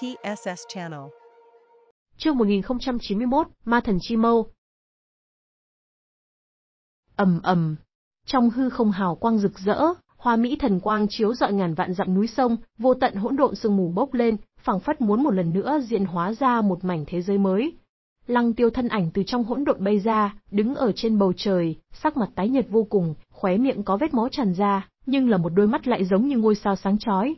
TSS Channel. Chương 1091, Ma thần Chi Mâu. Ầm ầm. Trong hư không hào quang rực rỡ, hoa mỹ thần quang chiếu rọi ngàn vạn dặm núi sông, vô tận hỗn độn sương mù bốc lên, phảng phất muốn một lần nữa diện hóa ra một mảnh thế giới mới. Lăng Tiêu thân ảnh từ trong hỗn độn bay ra, đứng ở trên bầu trời, sắc mặt tái nhợt vô cùng, khóe miệng có vết máu tràn ra, nhưng là một đôi mắt lại giống như ngôi sao sáng chói,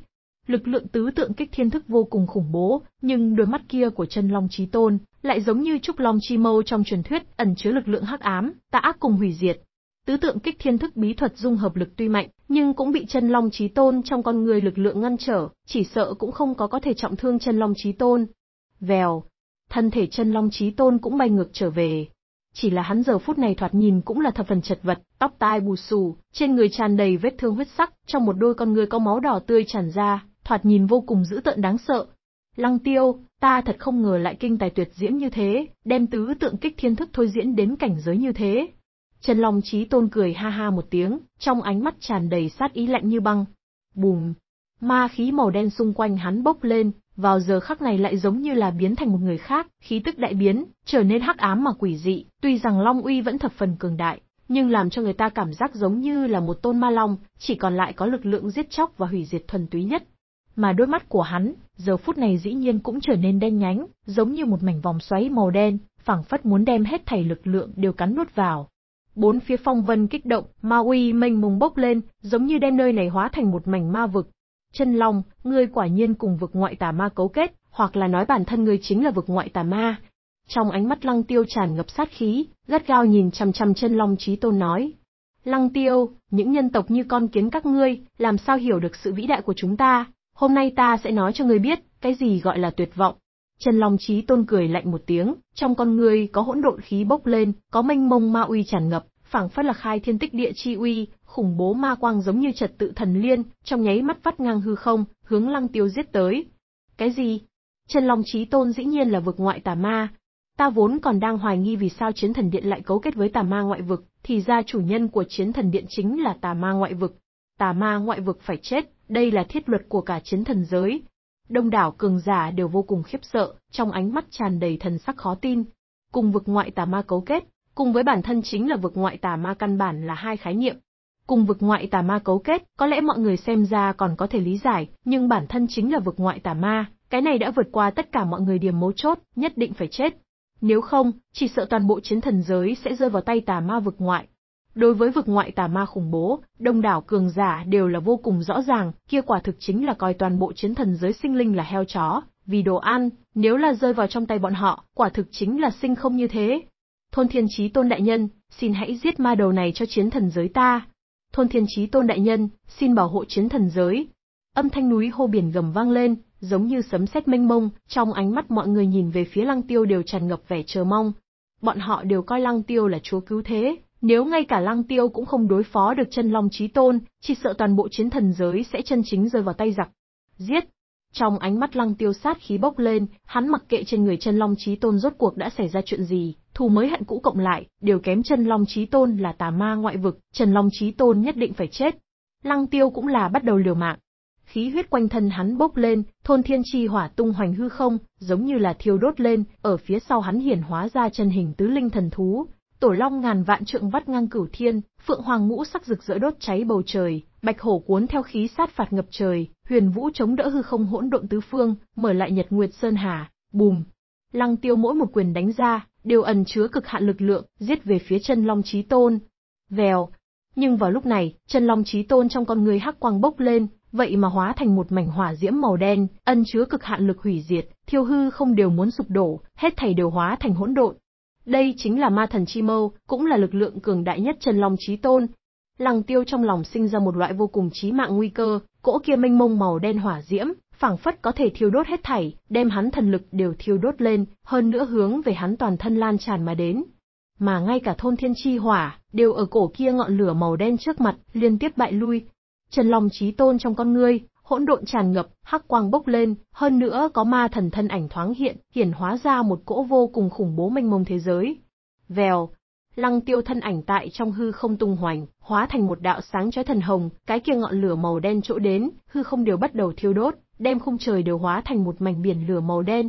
lực lượng tứ tượng kích thiên thức vô cùng khủng bố, nhưng đôi mắt kia của chân long chí tôn lại giống như trúc long chi mâu trong truyền thuyết ẩn chứa lực lượng hắc ám, tà ác cùng hủy diệt. Tứ tượng kích thiên thức bí thuật dung hợp lực tuy mạnh, nhưng cũng bị chân long chí tôn trong con người lực lượng ngăn trở, chỉ sợ cũng không có có thể trọng thương chân long chí tôn. Vèo, thân thể chân long chí tôn cũng bay ngược trở về. Chỉ là hắn giờ phút này thoạt nhìn cũng là thập phần chật vật, tóc tai bù xù, trên người tràn đầy vết thương huyết sắc, trong một đôi con người có máu đỏ tươi tràn ra, thoạt nhìn vô cùng dữ tợn đáng sợ. Lăng tiêu, ta thật không ngờ lại kinh tài tuyệt diễm như thế, đem tứ tượng kích thiên thức thôi diễn đến cảnh giới như thế. Trần Long Chí Tôn cười ha ha một tiếng, trong ánh mắt tràn đầy sát ý lạnh như băng. Bùm! Ma khí màu đen xung quanh hắn bốc lên, vào giờ khắc này lại giống như là biến thành một người khác, khí tức đại biến, trở nên hắc ám mà quỷ dị, tuy rằng Long uy vẫn thập phần cường đại, nhưng làm cho người ta cảm giác giống như là một tôn ma long, chỉ còn lại có lực lượng giết chóc và hủy diệt thuần túy nhất mà đôi mắt của hắn, giờ phút này dĩ nhiên cũng trở nên đen nhánh, giống như một mảnh vòng xoáy màu đen, phảng phất muốn đem hết thảy lực lượng đều cắn nuốt vào. Bốn phía phong vân kích động, ma uy mênh mông bốc lên, giống như đem nơi này hóa thành một mảnh ma vực. Chân Long, ngươi quả nhiên cùng vực ngoại tà ma cấu kết, hoặc là nói bản thân ngươi chính là vực ngoại tà ma. Trong ánh mắt Lăng Tiêu tràn ngập sát khí, gắt gao nhìn chằm chằm Chân Long Chí Tôn nói: "Lăng Tiêu, những nhân tộc như con kiến các ngươi, làm sao hiểu được sự vĩ đại của chúng ta, Hôm nay ta sẽ nói cho ngươi biết, cái gì gọi là tuyệt vọng. Trần Long Chí Tôn cười lạnh một tiếng, trong con ngươi có hỗn độn khí bốc lên, có mênh mông ma uy tràn ngập, phảng phất là khai thiên tích địa chi uy, khủng bố ma quang giống như trật tự thần liên, trong nháy mắt vắt ngang hư không, hướng Lăng Tiêu giết tới. Cái gì? Trần Long Chí Tôn dĩ nhiên là vực ngoại tà ma. Ta vốn còn đang hoài nghi vì sao Chiến Thần Điện lại cấu kết với tà ma ngoại vực, thì ra chủ nhân của Chiến Thần Điện chính là tà ma ngoại vực, tà ma ngoại vực phải chết, đây là thiết luật của cả chiến thần giới. Đông đảo cường giả đều vô cùng khiếp sợ, trong ánh mắt tràn đầy thần sắc khó tin. Cùng vực ngoại tà ma cấu kết, cùng với bản thân chính là vực ngoại tà ma căn bản là hai khái niệm. Cùng vực ngoại tà ma cấu kết, có lẽ mọi người xem ra còn có thể lý giải, nhưng bản thân chính là vực ngoại tà ma, cái này đã vượt qua tất cả mọi người điểm mấu chốt, nhất định phải chết. Nếu không, chỉ sợ toàn bộ chiến thần giới sẽ rơi vào tay tà ma vực ngoại, Đối với vực ngoại tà ma khủng bố, đông đảo cường giả đều là vô cùng rõ ràng, kia quả thực chính là coi toàn bộ chiến thần giới sinh linh là heo chó, vì đồ ăn, nếu là rơi vào trong tay bọn họ, quả thực chính là sinh không như thế. Thôn thiên trí tôn đại nhân, xin hãy giết ma đầu này cho chiến thần giới ta. Thôn thiên trí tôn đại nhân, xin bảo hộ chiến thần giới. Âm thanh núi hô biển gầm vang lên, giống như sấm sét mênh mông, trong ánh mắt mọi người nhìn về phía lăng tiêu đều tràn ngập vẻ chờ mong. Bọn họ đều coi lăng tiêu là chúa cứu thế, nếu ngay cả lăng tiêu cũng không đối phó được chân long trí tôn, chỉ sợ toàn bộ chiến thần giới sẽ chân chính rơi vào tay giặc. Giết! Trong ánh mắt lăng tiêu sát khí bốc lên, hắn mặc kệ trên người chân long trí tôn rốt cuộc đã xảy ra chuyện gì, thù mới hận cũ cộng lại, đều kém chân long trí tôn là tà ma ngoại vực, chân long trí tôn nhất định phải chết. Lăng tiêu cũng là bắt đầu liều mạng. Khí huyết quanh thân hắn bốc lên, thôn thiên chi hỏa tung hoành hư không, giống như là thiêu đốt lên, ở phía sau hắn hiển hóa ra chân hình tứ linh thần thú, Tổ long ngàn vạn trượng vắt ngang cửu thiên, phượng hoàng ngũ sắc rực rỡ đốt cháy bầu trời, bạch hổ cuốn theo khí sát phạt ngập trời, huyền vũ chống đỡ hư không hỗn độn tứ phương, mở lại nhật nguyệt sơn hà, bùm. Lăng tiêu mỗi một quyền đánh ra, đều ẩn chứa cực hạn lực lượng, giết về phía chân long chí tôn. Vèo. Nhưng vào lúc này, chân long chí tôn trong con người hắc quang bốc lên, vậy mà hóa thành một mảnh hỏa diễm màu đen, ẩn chứa cực hạn lực hủy diệt, thiêu hư không đều muốn sụp đổ, hết thảy đều hóa thành hỗn độn, đây chính là ma thần chi mâu, cũng là lực lượng cường đại nhất trần long chí tôn. Lăng tiêu trong lòng sinh ra một loại vô cùng chí mạng nguy cơ, cỗ kia mênh mông màu đen hỏa diễm, phảng phất có thể thiêu đốt hết thảy, đem hắn thần lực đều thiêu đốt lên, hơn nữa hướng về hắn toàn thân lan tràn mà đến. Mà ngay cả thôn thiên chi hỏa, đều ở cổ kia ngọn lửa màu đen trước mặt, liên tiếp bại lui. Trần Long Chí Tôn trong con ngươi, hỗn độn tràn ngập, hắc quang bốc lên, hơn nữa có ma thần thân ảnh thoáng hiện, hiển hóa ra một cỗ vô cùng khủng bố mênh mông thế giới. Vèo, lăng tiêu thân ảnh tại trong hư không tung hoành, hóa thành một đạo sáng chói thần hồng, cái kia ngọn lửa màu đen chỗ đến, hư không đều bắt đầu thiêu đốt, đem khung trời đều hóa thành một mảnh biển lửa màu đen.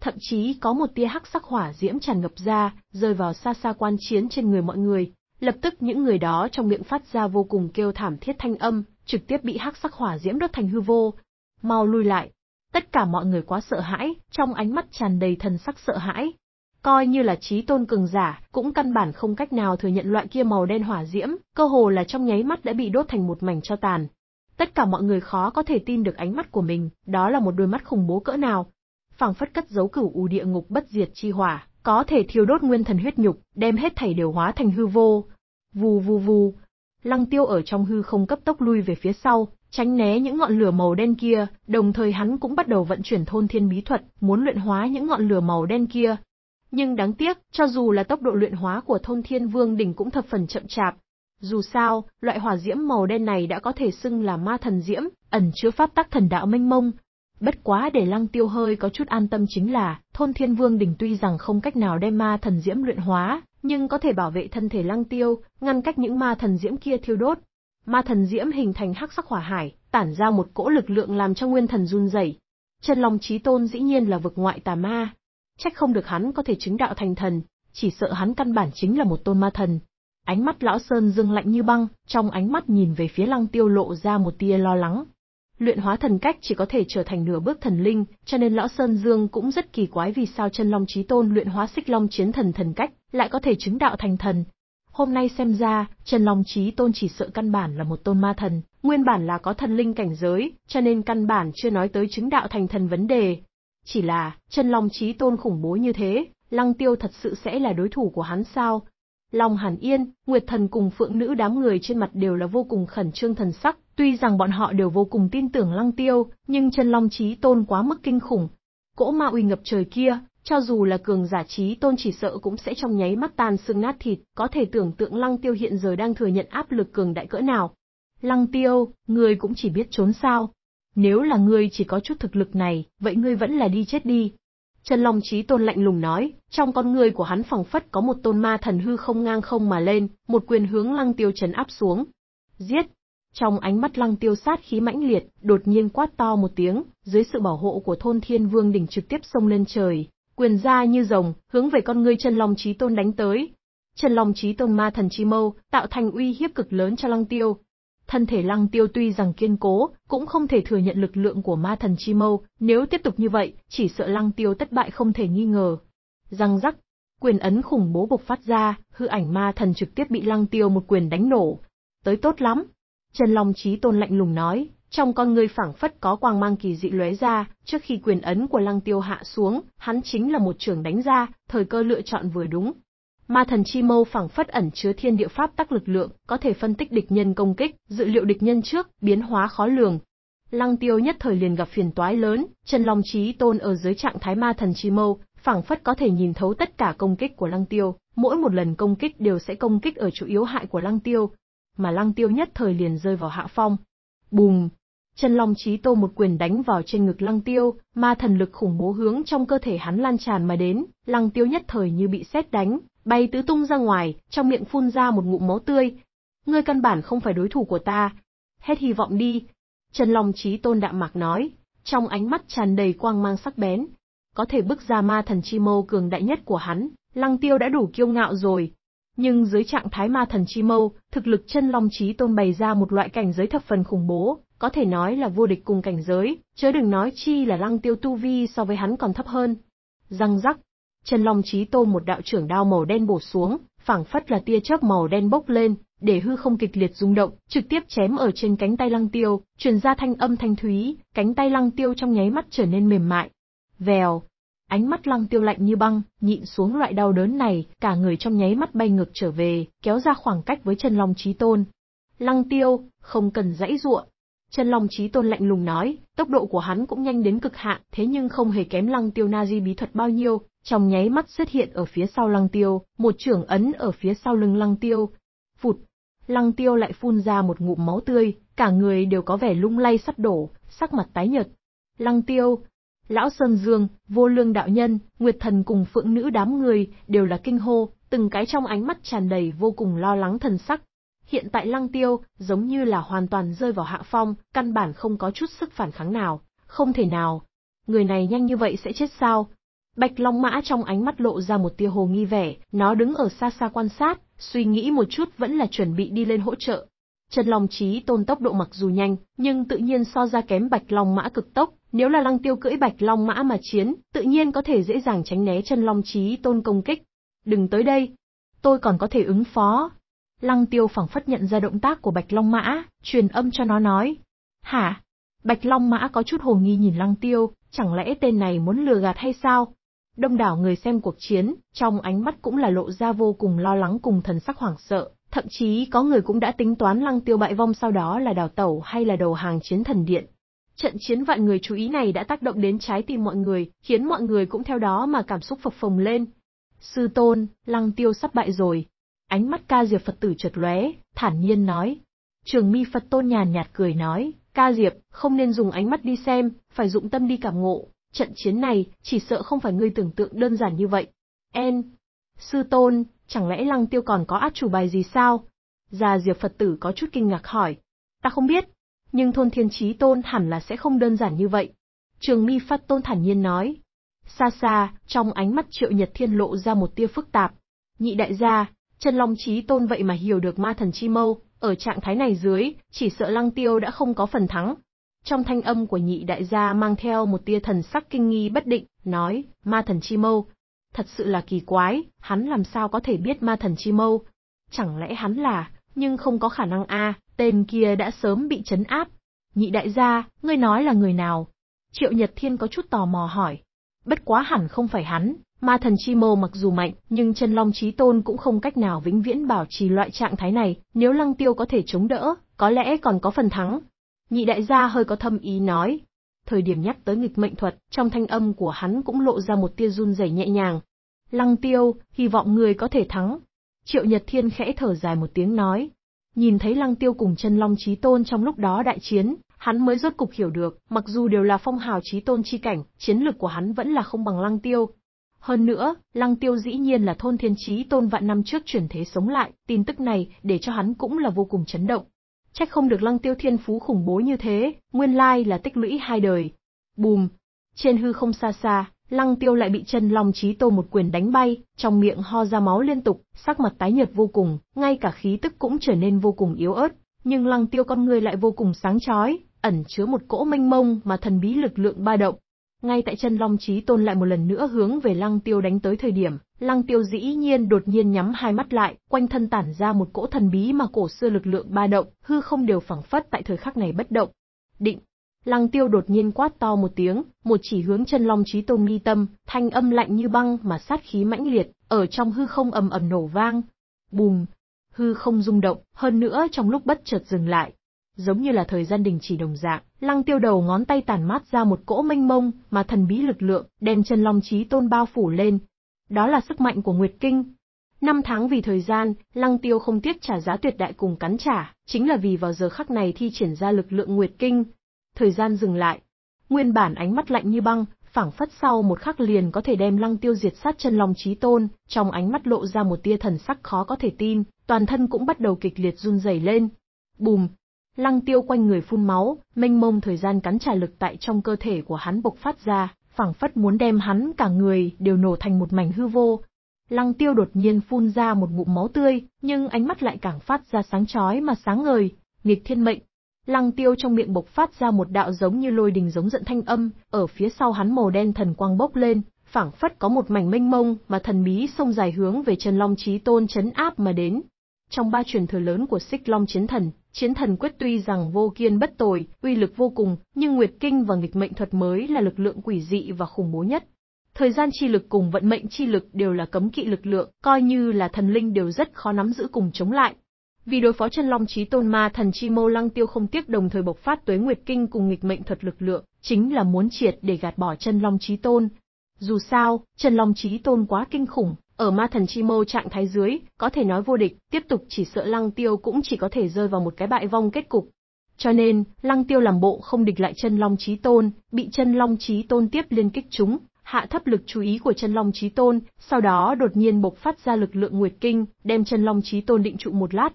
Thậm chí có một tia hắc sắc hỏa diễm tràn ngập ra, rơi vào xa xa quan chiến trên người mọi người, lập tức những người đó trong miệng phát ra vô cùng kêu thảm thiết thanh âm, trực tiếp bị hắc sắc hỏa diễm đốt thành hư vô. Mau lui lại. Tất cả mọi người quá sợ hãi, trong ánh mắt tràn đầy thần sắc sợ hãi. Coi như là trí tôn cường giả, cũng căn bản không cách nào thừa nhận loại kia màu đen hỏa diễm, cơ hồ là trong nháy mắt đã bị đốt thành một mảnh cho tàn. Tất cả mọi người khó có thể tin được ánh mắt của mình, đó là một đôi mắt khủng bố cỡ nào. Phảng phất cất dấu cửu u địa ngục bất diệt chi hỏa, có thể thiêu đốt nguyên thần huyết nhục, đem hết thảy đều hóa thành hư vô. Vù vù vù, Lăng tiêu ở trong hư không cấp tốc lui về phía sau, tránh né những ngọn lửa màu đen kia, đồng thời hắn cũng bắt đầu vận chuyển thôn thiên bí thuật, muốn luyện hóa những ngọn lửa màu đen kia. Nhưng đáng tiếc, cho dù là tốc độ luyện hóa của thôn thiên vương đỉnh cũng thập phần chậm chạp. Dù sao, loại hỏa diễm màu đen này đã có thể xưng là ma thần diễm, ẩn chứa pháp tắc thần đạo mênh mông. Bất quá để lăng tiêu hơi có chút an tâm chính là, thôn thiên vương đỉnh tuy rằng không cách nào đem ma thần diễm luyện hóa, nhưng có thể bảo vệ thân thể Lăng Tiêu, ngăn cách những ma thần diễm kia thiêu đốt. Ma thần diễm hình thành hắc sắc hỏa hải, tản ra một cỗ lực lượng làm cho nguyên thần run rẩy. Chân Long Chí Tôn dĩ nhiên là vực ngoại tà ma, trách không được hắn có thể chứng đạo thành thần, chỉ sợ hắn căn bản chính là một tôn ma thần. Ánh mắt lão sơn dương lạnh như băng, trong ánh mắt nhìn về phía Lăng Tiêu lộ ra một tia lo lắng, Luyện hóa thần cách chỉ có thể trở thành nửa bước thần linh, cho nên Lão Sơn Dương cũng rất kỳ quái vì sao chân long trí tôn luyện hóa xích long chiến thần thần cách, lại có thể chứng đạo thành thần. Hôm nay xem ra, chân long trí tôn chỉ sợ căn bản là một tôn ma thần, nguyên bản là có thần linh cảnh giới, cho nên căn bản chưa nói tới chứng đạo thành thần vấn đề. Chỉ là, chân long trí tôn khủng bố như thế, lăng tiêu thật sự sẽ là đối thủ của hắn sao? Long Hàn Yên, Nguyệt Thần cùng Phượng Nữ đám người trên mặt đều là vô cùng khẩn trương thần sắc, Tuy rằng bọn họ đều vô cùng tin tưởng Lăng Tiêu, nhưng chân long Chí tôn quá mức kinh khủng. Cỗ ma uy ngập trời kia, cho dù là cường giả trí tôn chỉ sợ cũng sẽ trong nháy mắt tan xương nát thịt, có thể tưởng tượng Lăng Tiêu hiện giờ đang thừa nhận áp lực cường đại cỡ nào. Lăng Tiêu, người cũng chỉ biết trốn sao. Nếu là ngươi chỉ có chút thực lực này, vậy ngươi vẫn là đi chết đi. Trần Long Chí Tôn lạnh lùng nói, trong con người của hắn phẳng phất có một tôn ma thần hư không ngang không mà lên, một quyền hướng Lăng Tiêu trấn áp xuống. Giết, trong ánh mắt lăng tiêu sát khí mãnh liệt, đột nhiên quát to một tiếng, dưới sự bảo hộ của thôn thiên vương đỉnh trực tiếp xông lên trời, quyền ra như rồng, hướng về con ngươi chân long trí tôn đánh tới. Chân long trí tôn ma thần chi mâu, tạo thành uy hiếp cực lớn cho lăng tiêu. Thân thể lăng tiêu tuy rằng kiên cố, cũng không thể thừa nhận lực lượng của ma thần chi mâu, nếu tiếp tục như vậy, chỉ sợ lăng tiêu thất bại không thể nghi ngờ. Răng rắc, quyền ấn khủng bố bộc phát ra, hư ảnh ma thần trực tiếp bị lăng tiêu một quyền đánh nổ. Tới tốt lắm, Chân Long Chí Tôn lạnh lùng nói, trong con người phảng phất có quang mang kỳ dị lóe ra, trước khi quyền ấn của Lăng Tiêu hạ xuống, hắn chính là một trường đánh ra, thời cơ lựa chọn vừa đúng. Ma thần chi mâu phảng phất ẩn chứa thiên địa pháp tắc lực lượng, có thể phân tích địch nhân công kích, dự liệu địch nhân trước, biến hóa khó lường. Lăng Tiêu nhất thời liền gặp phiền toái lớn, chân Long Chí Tôn ở dưới trạng thái ma thần chi mâu, phảng phất có thể nhìn thấu tất cả công kích của Lăng Tiêu, mỗi một lần công kích đều sẽ công kích ở chủ yếu hại của Lăng Tiêu, mà lăng tiêu nhất thời liền rơi vào hạ phong. Bùm! Chân long trí tô một quyền đánh vào trên ngực lăng tiêu, ma thần lực khủng bố hướng trong cơ thể hắn lan tràn mà đến, lăng tiêu nhất thời như bị sét đánh, bay tứ tung ra ngoài, trong miệng phun ra một ngụm máu tươi. Ngươi căn bản không phải đối thủ của ta. Hết hy vọng đi. Chân long trí tôn đạm mạc nói, trong ánh mắt tràn đầy quang mang sắc bén. Có thể bước ra ma thần chi mâu cường đại nhất của hắn, lăng tiêu đã đủ kiêu ngạo rồi, nhưng dưới trạng thái ma thần chi mâu, thực lực chân long trí tôn bày ra một loại cảnh giới thập phần khủng bố, có thể nói là vô địch cùng cảnh giới, chớ đừng nói chi là lăng tiêu tu vi so với hắn còn thấp hơn. Răng rắc, chân long trí tôn một đạo trưởng đao màu đen bổ xuống, phảng phất là tia chớp màu đen bốc lên, để hư không kịch liệt rung động, trực tiếp chém ở trên cánh tay Lăng Tiêu, truyền ra thanh âm thanh thúy, cánh tay Lăng Tiêu trong nháy mắt trở nên mềm mại. Vèo, Ánh mắt lăng tiêu lạnh như băng, nhịn xuống loại đau đớn này, cả người trong nháy mắt bay ngược trở về, kéo ra khoảng cách với chân long trí tôn. Lăng tiêu, không cần dãy ruộng. Chân long Chí tôn lạnh lùng nói, tốc độ của hắn cũng nhanh đến cực hạn, thế nhưng không hề kém lăng tiêu na di bí thuật bao nhiêu, trong nháy mắt xuất hiện ở phía sau lăng tiêu, một trưởng ấn ở phía sau lưng lăng tiêu. Phụt! Lăng tiêu lại phun ra một ngụm máu tươi, cả người đều có vẻ lung lay sắp đổ, sắc mặt tái nhợt. Lăng tiêu, Lão Sơn Dương, vô lương đạo nhân, Nguyệt Thần cùng phượng nữ đám người, đều là kinh hô, từng cái trong ánh mắt tràn đầy vô cùng lo lắng thần sắc. Hiện tại Lăng Tiêu, giống như là hoàn toàn rơi vào hạ phong, căn bản không có chút sức phản kháng nào, không thể nào. Người này nhanh như vậy sẽ chết sao? Bạch Long Mã trong ánh mắt lộ ra một tia hồ nghi vẻ, nó đứng ở xa xa quan sát, suy nghĩ một chút vẫn là chuẩn bị đi lên hỗ trợ. Trần Long Chí tôn tốc độ mặc dù nhanh, nhưng tự nhiên so ra kém Bạch Long Mã cực tốc, nếu là lăng tiêu cưỡi bạch long mã mà chiến, tự nhiên có thể dễ dàng tránh né chân long trí tôn công kích. Đừng tới đây. Tôi còn có thể ứng phó. Lăng tiêu phẳng phất nhận ra động tác của bạch long mã, truyền âm cho nó nói. Hả? Bạch long mã có chút hồ nghi nhìn lăng tiêu, chẳng lẽ tên này muốn lừa gạt hay sao? Đông đảo người xem cuộc chiến, trong ánh mắt cũng là lộ ra vô cùng lo lắng cùng thần sắc hoảng sợ, thậm chí có người cũng đã tính toán lăng tiêu bại vong sau đó là đào tẩu hay là đầu hàng chiến thần điện, Trận chiến vạn người chú ý này đã tác động đến trái tim mọi người, khiến mọi người cũng theo đó mà cảm xúc phập phồng lên. Sư tôn, lăng tiêu sắp bại rồi. Ánh mắt ca diệp Phật tử chợt lóe, thản nhiên nói. Trường mi Phật tôn nhàn nhạt cười nói, ca diệp, không nên dùng ánh mắt đi xem, phải dụng tâm đi cảm ngộ. Trận chiến này, chỉ sợ không phải ngươi tưởng tượng đơn giản như vậy. En, sư tôn, chẳng lẽ lăng tiêu còn có át chủ bài gì sao? Già diệp Phật tử có chút kinh ngạc hỏi. Ta không biết, nhưng thôn thiên trí tôn hẳn là sẽ không đơn giản như vậy. Trường mi phát tôn thản nhiên nói. Xa xa, trong ánh mắt triệu nhật thiên lộ ra một tia phức tạp. Nhị đại gia, chân long trí tôn vậy mà hiểu được ma thần chi mâu, ở trạng thái này dưới, chỉ sợ lăng tiêu đã không có phần thắng. Trong thanh âm của nhị đại gia mang theo một tia thần sắc kinh nghi bất định, nói, ma thần chi mâu. Thật sự là kỳ quái, hắn làm sao có thể biết ma thần chi mâu? Chẳng lẽ hắn là, nhưng không có khả năng a, tên kia đã sớm bị chấn áp. Nhị đại gia, ngươi nói là người nào? Triệu Nhật Thiên có chút tò mò hỏi. Bất quá hẳn không phải hắn, ma thần chi mô mặc dù mạnh, nhưng chân long trí tôn cũng không cách nào vĩnh viễn bảo trì loại trạng thái này, nếu lăng tiêu có thể chống đỡ, có lẽ còn có phần thắng. Nhị đại gia hơi có thâm ý nói. Thời điểm nhắc tới nghịch mệnh thuật, trong thanh âm của hắn cũng lộ ra một tia run rẩy nhẹ nhàng. Lăng tiêu, hy vọng người có thể thắng, Triệu Nhật Thiên khẽ thở dài một tiếng nói. Nhìn thấy Lăng Tiêu cùng chân Long Chí Tôn trong lúc đó đại chiến, hắn mới rốt cục hiểu được, mặc dù đều là phong hào Chí Tôn chi cảnh, chiến lực của hắn vẫn là không bằng Lăng Tiêu. Hơn nữa, Lăng Tiêu dĩ nhiên là thôn thiên Chí Tôn vạn năm trước chuyển thế sống lại, tin tức này để cho hắn cũng là vô cùng chấn động. Chắc không được Lăng Tiêu thiên phú khủng bố như thế, nguyên lai là tích lũy hai đời. Bùm! Trên hư không xa xa, Lăng tiêu lại bị Trần long Chí tô một quyền đánh bay, trong miệng ho ra máu liên tục, sắc mặt tái nhợt vô cùng, ngay cả khí tức cũng trở nên vô cùng yếu ớt, nhưng lăng tiêu con người lại vô cùng sáng chói, ẩn chứa một cỗ mênh mông mà thần bí lực lượng ba động. Ngay tại Trần long Chí tôn lại một lần nữa hướng về lăng tiêu đánh tới thời điểm, lăng tiêu dĩ nhiên đột nhiên nhắm hai mắt lại, quanh thân tản ra một cỗ thần bí mà cổ xưa lực lượng ba động, hư không đều phẳng phất tại thời khắc này bất động. Định, Lăng tiêu đột nhiên quát to một tiếng, một chỉ hướng chân long trí tôn nghi tâm, thanh âm lạnh như băng mà sát khí mãnh liệt, ở trong hư không ầm ầm nổ vang. Bùm! Hư không rung động, hơn nữa trong lúc bất chợt dừng lại. Giống như là thời gian đình chỉ đồng dạng, lăng tiêu đầu ngón tay tàn mát ra một cỗ mênh mông mà thần bí lực lượng, đem chân long trí tôn bao phủ lên. Đó là sức mạnh của Nguyệt Kinh, Năm tháng vì thời gian, Lăng Tiêu không tiếc trả giá tuyệt đại cùng cắn trả, chính là vì vào giờ khắc này thi triển ra lực lượng Nguyệt Kinh, thời gian dừng lại. Nguyên bản ánh mắt lạnh như băng, phảng phất sau một khắc liền có thể đem lăng tiêu diệt sát chân lòng trí tôn, trong ánh mắt lộ ra một tia thần sắc khó có thể tin, toàn thân cũng bắt đầu kịch liệt run rẩy lên. Bùm! Lăng tiêu quanh người phun máu, mênh mông thời gian cắn trả lực tại trong cơ thể của hắn bộc phát ra, phảng phất muốn đem hắn cả người đều nổ thành một mảnh hư vô. Lăng tiêu đột nhiên phun ra một ngụm máu tươi, nhưng ánh mắt lại càng phát ra sáng chói mà sáng ngời, nghịch thiên mệnh, Lăng tiêu trong miệng bộc phát ra một đạo giống như lôi đình giống giận thanh âm, ở phía sau hắn màu đen thần quang bốc lên, phảng phất có một mảnh mênh mông mà thần bí sông dài hướng về chân long chí tôn chấn áp mà đến. Trong ba truyền thừa lớn của xích long chiến thần, chiến thần quyết tuy rằng vô kiên bất tồi, uy lực vô cùng, nhưng nguyệt kinh và nghịch mệnh thuật mới là lực lượng quỷ dị và khủng bố nhất. Thời gian chi lực cùng vận mệnh chi lực đều là cấm kỵ lực lượng, coi như là thần linh đều rất khó nắm giữ cùng chống lại. Vì đối phó chân long chí tôn ma thần chi mô lăng tiêu không tiếc đồng thời bộc phát tuế nguyệt kinh cùng nghịch mệnh thuật lực lượng, chính là muốn triệt để gạt bỏ chân long chí tôn. Dù sao, chân long chí tôn quá kinh khủng, ở ma thần chi mô trạng thái dưới, có thể nói vô địch, tiếp tục chỉ sợ lăng tiêu cũng chỉ có thể rơi vào một cái bại vong kết cục. Cho nên, lăng tiêu làm bộ không địch lại chân long chí tôn, bị chân long chí tôn tiếp liên kích chúng, hạ thấp lực chú ý của chân long chí tôn, sau đó đột nhiên bộc phát ra lực lượng nguyệt kinh, đem chân long chí tôn định trụ một lát,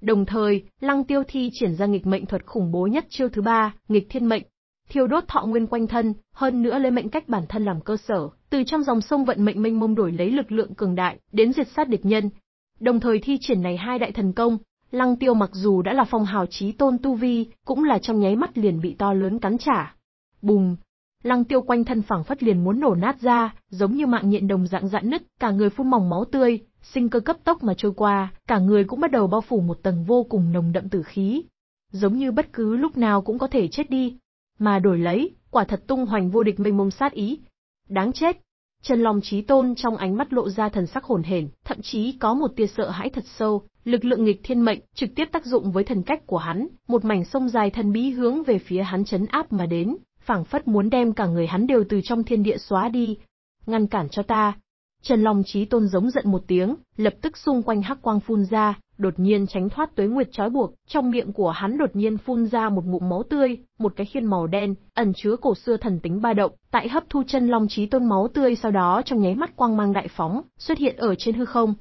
Đồng thời, Lăng Tiêu thi triển ra nghịch mệnh thuật khủng bố nhất chiêu thứ ba, nghịch thiên mệnh, thiêu đốt thọ nguyên quanh thân, hơn nữa lấy mệnh cách bản thân làm cơ sở, từ trong dòng sông vận mệnh mênh mông đổi lấy lực lượng cường đại, đến diệt sát địch nhân. Đồng thời thi triển này hai đại thần công, Lăng Tiêu mặc dù đã là phong hào chí tôn tu vi, cũng là trong nháy mắt liền bị to lớn cắn trả. Bùng! Lăng Tiêu quanh thân phẳng phất liền muốn nổ nát ra, giống như mạng nhện đồng dạng dạn nứt, cả người phun mỏng máu tươi, sinh cơ cấp tốc mà trôi qua, cả người cũng bắt đầu bao phủ một tầng vô cùng nồng đậm tử khí. Giống như bất cứ lúc nào cũng có thể chết đi. Mà đổi lấy, quả thật tung hoành vô địch mênh mông sát ý. Đáng chết! Trần Long Chí Tôn trong ánh mắt lộ ra thần sắc hồn hển, thậm chí có một tia sợ hãi thật sâu, lực lượng nghịch thiên mệnh trực tiếp tác dụng với thần cách của hắn, một mảnh sông dài thần bí hướng về phía hắn chấn áp mà đến, phảng phất muốn đem cả người hắn đều từ trong thiên địa xóa đi. Ngăn cản cho ta, Trần Long Chí Tôn giống giận một tiếng, lập tức xung quanh hắc quang phun ra, đột nhiên tránh thoát tuế nguyệt trói buộc, trong miệng của hắn đột nhiên phun ra một ngụm máu tươi, một cái khiên màu đen, ẩn chứa cổ xưa thần tính ba động, tại hấp thu chân long chí tôn máu tươi sau đó trong nháy mắt quang mang đại phóng, xuất hiện ở trên hư không.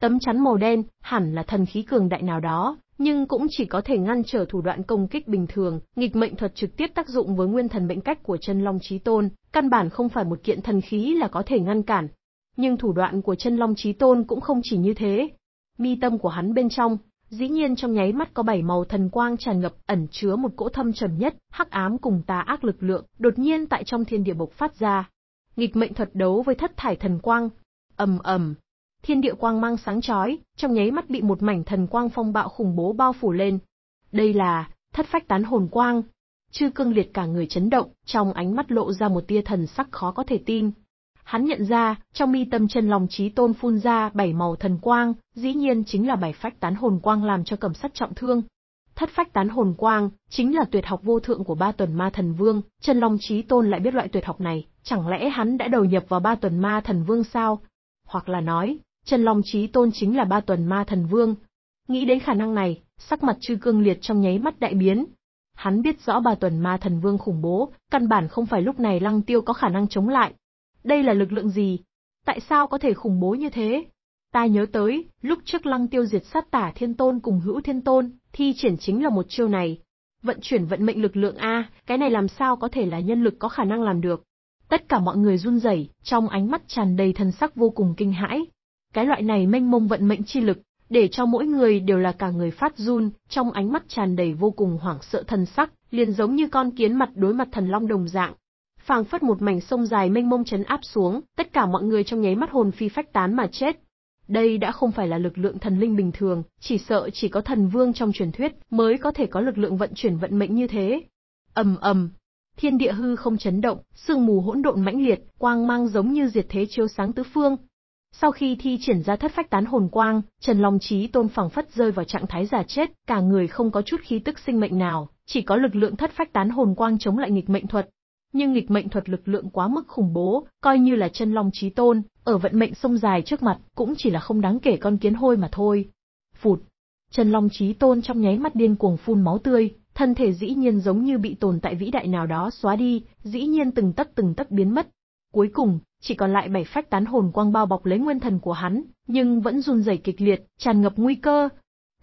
Tấm chắn màu đen, hẳn là thần khí cường đại nào đó, nhưng cũng chỉ có thể ngăn trở thủ đoạn công kích bình thường, nghịch mệnh thuật trực tiếp tác dụng với nguyên thần bệnh cách của chân long chí tôn, căn bản không phải một kiện thần khí là có thể ngăn cản, nhưng thủ đoạn của chân long trí tôn cũng không chỉ như thế. Mi tâm của hắn bên trong, dĩ nhiên trong nháy mắt có bảy màu thần quang tràn ngập ẩn chứa một cỗ thâm trầm nhất, hắc ám cùng tà ác lực lượng, đột nhiên tại trong thiên địa bộc phát ra. Nghịch mệnh thuật đấu với thất thải thần quang. ầm ầm, thiên địa quang mang sáng chói, trong nháy mắt bị một mảnh thần quang phong bạo khủng bố bao phủ lên. Đây là thất phách tán hồn quang. Chư cương liệt cả người chấn động, trong ánh mắt lộ ra một tia thần sắc khó có thể tin, Hắn nhận ra, trong mi tâm chân lòng trí tôn phun ra bảy màu thần quang, dĩ nhiên chính là bảy phách tán hồn quang làm cho cầm sắt trọng thương. Thất phách tán hồn quang, chính là tuyệt học vô thượng của ba tuần ma thần vương, chân lòng trí tôn lại biết loại tuyệt học này, chẳng lẽ hắn đã đầu nhập vào ba tuần ma thần vương sao? Hoặc là nói, chân lòng trí tôn chính là ba tuần ma thần vương. Nghĩ đến khả năng này, sắc mặt chư cương liệt trong nháy mắt đại biến, hắn biết rõ ba tuần ma thần vương khủng bố, căn bản không phải lúc này lăng tiêu có khả năng chống lại, đây là lực lượng gì? Tại sao có thể khủng bố như thế? Ta nhớ tới, lúc trước lăng tiêu diệt sát tả thiên tôn cùng hữu thiên tôn, thi triển chính là một chiêu này. Vận chuyển vận mệnh lực lượng A, cái này làm sao có thể là nhân lực có khả năng làm được. Tất cả mọi người run rẩy, trong ánh mắt tràn đầy thần sắc vô cùng kinh hãi. Cái loại này mênh mông vận mệnh chi lực, để cho mỗi người đều là cả người phát run, trong ánh mắt tràn đầy vô cùng hoảng sợ thần sắc, liền giống như con kiến mặt đối mặt thần long đồng dạng phảng phất một mảnh sông dài mênh mông chấn áp xuống, tất cả mọi người trong nháy mắt hồn phi phách tán mà chết. Đây đã không phải là lực lượng thần linh bình thường, chỉ sợ chỉ có thần vương trong truyền thuyết mới có thể có lực lượng vận chuyển vận mệnh như thế. Ầm ầm, thiên địa hư không chấn động, sương mù hỗn độn mãnh liệt, quang mang giống như diệt thế chiếu sáng tứ phương. Sau khi thi triển ra thất phách tán hồn quang, Trần Long Chí Tôn phảng phất rơi vào trạng thái giả chết, cả người không có chút khí tức sinh mệnh nào, chỉ có lực lượng thất phách tán hồn quang chống lại nghịch mệnh thuật, nhưng nghịch mệnh thuật lực lượng quá mức khủng bố, coi như là chân long chí tôn, ở vận mệnh sông dài trước mặt cũng chỉ là không đáng kể con kiến hôi mà thôi. Phụt! Chân long chí tôn trong nháy mắt điên cuồng phun máu tươi, thân thể dĩ nhiên giống như bị tồn tại vĩ đại nào đó xóa đi, dĩ nhiên từng tấc từng tấc biến mất. Cuối cùng, chỉ còn lại bảy phách tán hồn quang bao bọc lấy nguyên thần của hắn, nhưng vẫn run rẩy kịch liệt, tràn ngập nguy cơ,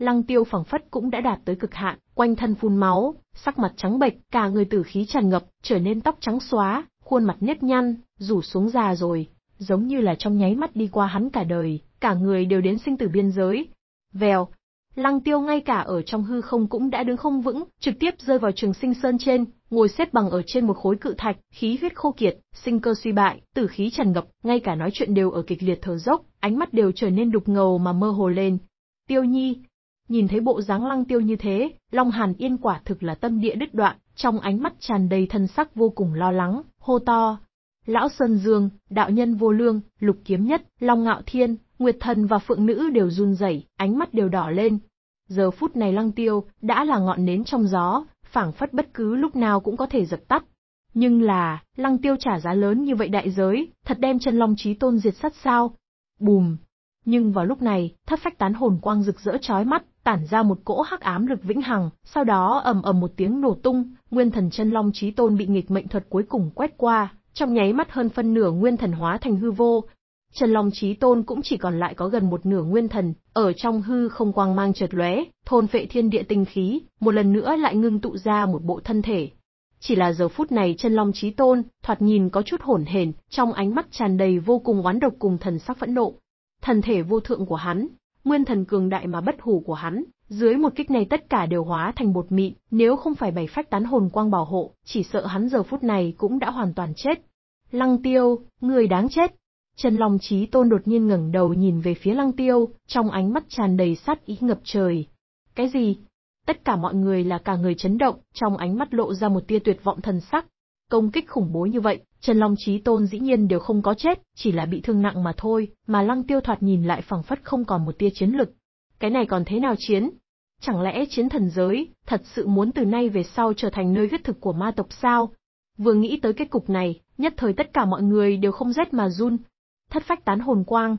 Lăng tiêu phẳng phất cũng đã đạt tới cực hạn, quanh thân phun máu, sắc mặt trắng bệch, cả người tử khí tràn ngập, trở nên tóc trắng xóa, khuôn mặt nếp nhăn, rủ xuống già rồi, giống như là trong nháy mắt đi qua hắn cả đời, cả người đều đến sinh tử biên giới. Vèo, lăng tiêu ngay cả ở trong hư không cũng đã đứng không vững, trực tiếp rơi vào trường sinh sơn trên, ngồi xếp bằng ở trên một khối cự thạch, khí huyết khô kiệt, sinh cơ suy bại, tử khí tràn ngập, ngay cả nói chuyện đều ở kịch liệt thở dốc, ánh mắt đều trở nên đục ngầu mà mơ hồ lên. Tiêu nhi, Nhìn thấy bộ dáng lăng tiêu như thế, Long Hàn Yên quả thực là tâm địa đứt đoạn, trong ánh mắt tràn đầy thân sắc vô cùng lo lắng, hô to. Lão Sơn Dương, đạo nhân vô lương, lục kiếm nhất, Long Ngạo Thiên, Nguyệt Thần và Phượng Nữ đều run rẩy, ánh mắt đều đỏ lên. Giờ phút này lăng tiêu, đã là ngọn nến trong gió, phảng phất bất cứ lúc nào cũng có thể dập tắt. Nhưng là, lăng tiêu trả giá lớn như vậy đại giới, thật đem chân long trí tôn diệt sát sao? Bùm! Nhưng vào lúc này, thất phách tán hồn quang rực rỡ chói mắt, tản ra một cỗ hắc ám lực vĩnh hằng, sau đó ầm ầm một tiếng nổ tung, Nguyên Thần Chân Long Chí Tôn bị nghịch mệnh thuật cuối cùng quét qua, trong nháy mắt hơn phân nửa Nguyên Thần hóa thành hư vô. Chân Long Chí Tôn cũng chỉ còn lại có gần một nửa Nguyên Thần, ở trong hư không quang mang chợt lóe, thôn phệ thiên địa tinh khí, một lần nữa lại ngưng tụ ra một bộ thân thể. Chỉ là giờ phút này chân long chí tôn, thoạt nhìn có chút hổn hển, trong ánh mắt tràn đầy vô cùng oán độc cùng thần sắc phẫn nộ. Thần thể vô thượng của hắn, Nguyên thần cường đại mà bất hủ của hắn, dưới một kích này tất cả đều hóa thành bột mịn, nếu không phải bảy phách tán hồn quang bảo hộ, chỉ sợ hắn giờ phút này cũng đã hoàn toàn chết. Lăng tiêu, người đáng chết. Trần Long Chí Tôn đột nhiên ngẩng đầu nhìn về phía Lăng Tiêu, trong ánh mắt tràn đầy sát ý ngập trời. Cái gì? Tất cả mọi người là cả người chấn động, trong ánh mắt lộ ra một tia tuyệt vọng thần sắc, công kích khủng bố như vậy, Trần Long Chí Tôn dĩ nhiên đều không có chết, chỉ là bị thương nặng mà thôi, mà Lăng Tiêu thoạt nhìn lại phẳng phất không còn một tia chiến lực. Cái này còn thế nào chiến? Chẳng lẽ chiến thần giới, thật sự muốn từ nay về sau trở thành nơi huyết thực của ma tộc sao? Vừa nghĩ tới kết cục này, nhất thời tất cả mọi người đều không rét mà run. Thất phách tán hồn quang.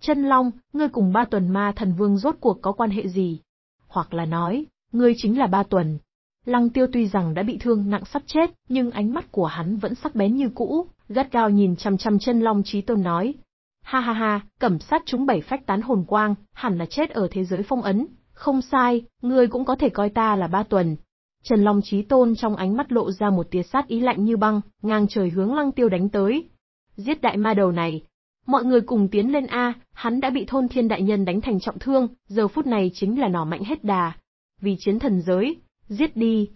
Chân Long, ngươi cùng ba tuần ma thần vương rốt cuộc có quan hệ gì? Hoặc là nói, ngươi chính là ba tuần, Lăng tiêu tuy rằng đã bị thương nặng sắp chết, nhưng ánh mắt của hắn vẫn sắc bén như cũ, gắt gao nhìn chằm chằm chân long trí tôn nói. Ha ha ha, cẩm sát chúng bảy phách tán hồn quang, hẳn là chết ở thế giới phong ấn. Không sai, ngươi cũng có thể coi ta là ba tuần. Trần Long Chí Tôn trong ánh mắt lộ ra một tia sát ý lạnh như băng, ngang trời hướng lăng tiêu đánh tới. Giết đại ma đầu này. Mọi người cùng tiến lên A, hắn đã bị thôn thiên đại nhân đánh thành trọng thương, giờ phút này chính là nỏ mạnh hết đà. Vì chiến thần giới, giết đi.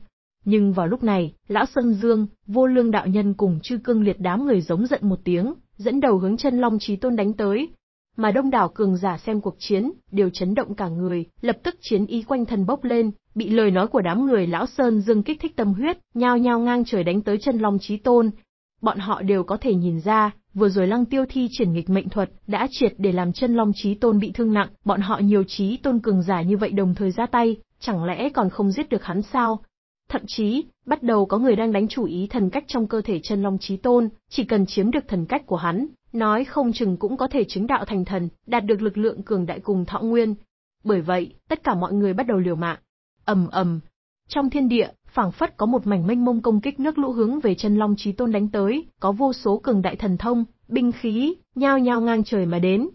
Nhưng vào lúc này, lão Sơn Dương, vô lương đạo nhân cùng chư cương liệt đám người giống giận một tiếng, dẫn đầu hướng chân Long trí Tôn đánh tới. Mà đông đảo cường giả xem cuộc chiến, đều chấn động cả người, lập tức chiến ý quanh thân bốc lên, bị lời nói của đám người lão Sơn Dương kích thích tâm huyết, nhao nhao ngang trời đánh tới chân Long trí Tôn. Bọn họ đều có thể nhìn ra, vừa rồi Lăng Tiêu thi triển nghịch mệnh thuật, đã triệt để làm chân Long trí Tôn bị thương nặng, bọn họ nhiều trí tôn cường giả như vậy đồng thời ra tay, chẳng lẽ còn không giết được hắn sao? Thậm chí, bắt đầu có người đang đánh chủ ý thần cách trong cơ thể chân long trí tôn, chỉ cần chiếm được thần cách của hắn, nói không chừng cũng có thể chứng đạo thành thần, đạt được lực lượng cường đại cùng thọ nguyên. Bởi vậy, tất cả mọi người bắt đầu liều mạng. ầm ầm, trong thiên địa, phảng phất có một mảnh mênh mông công kích nước lũ hướng về chân long trí tôn đánh tới, có vô số cường đại thần thông, binh khí, nhao nhao ngang trời mà đến.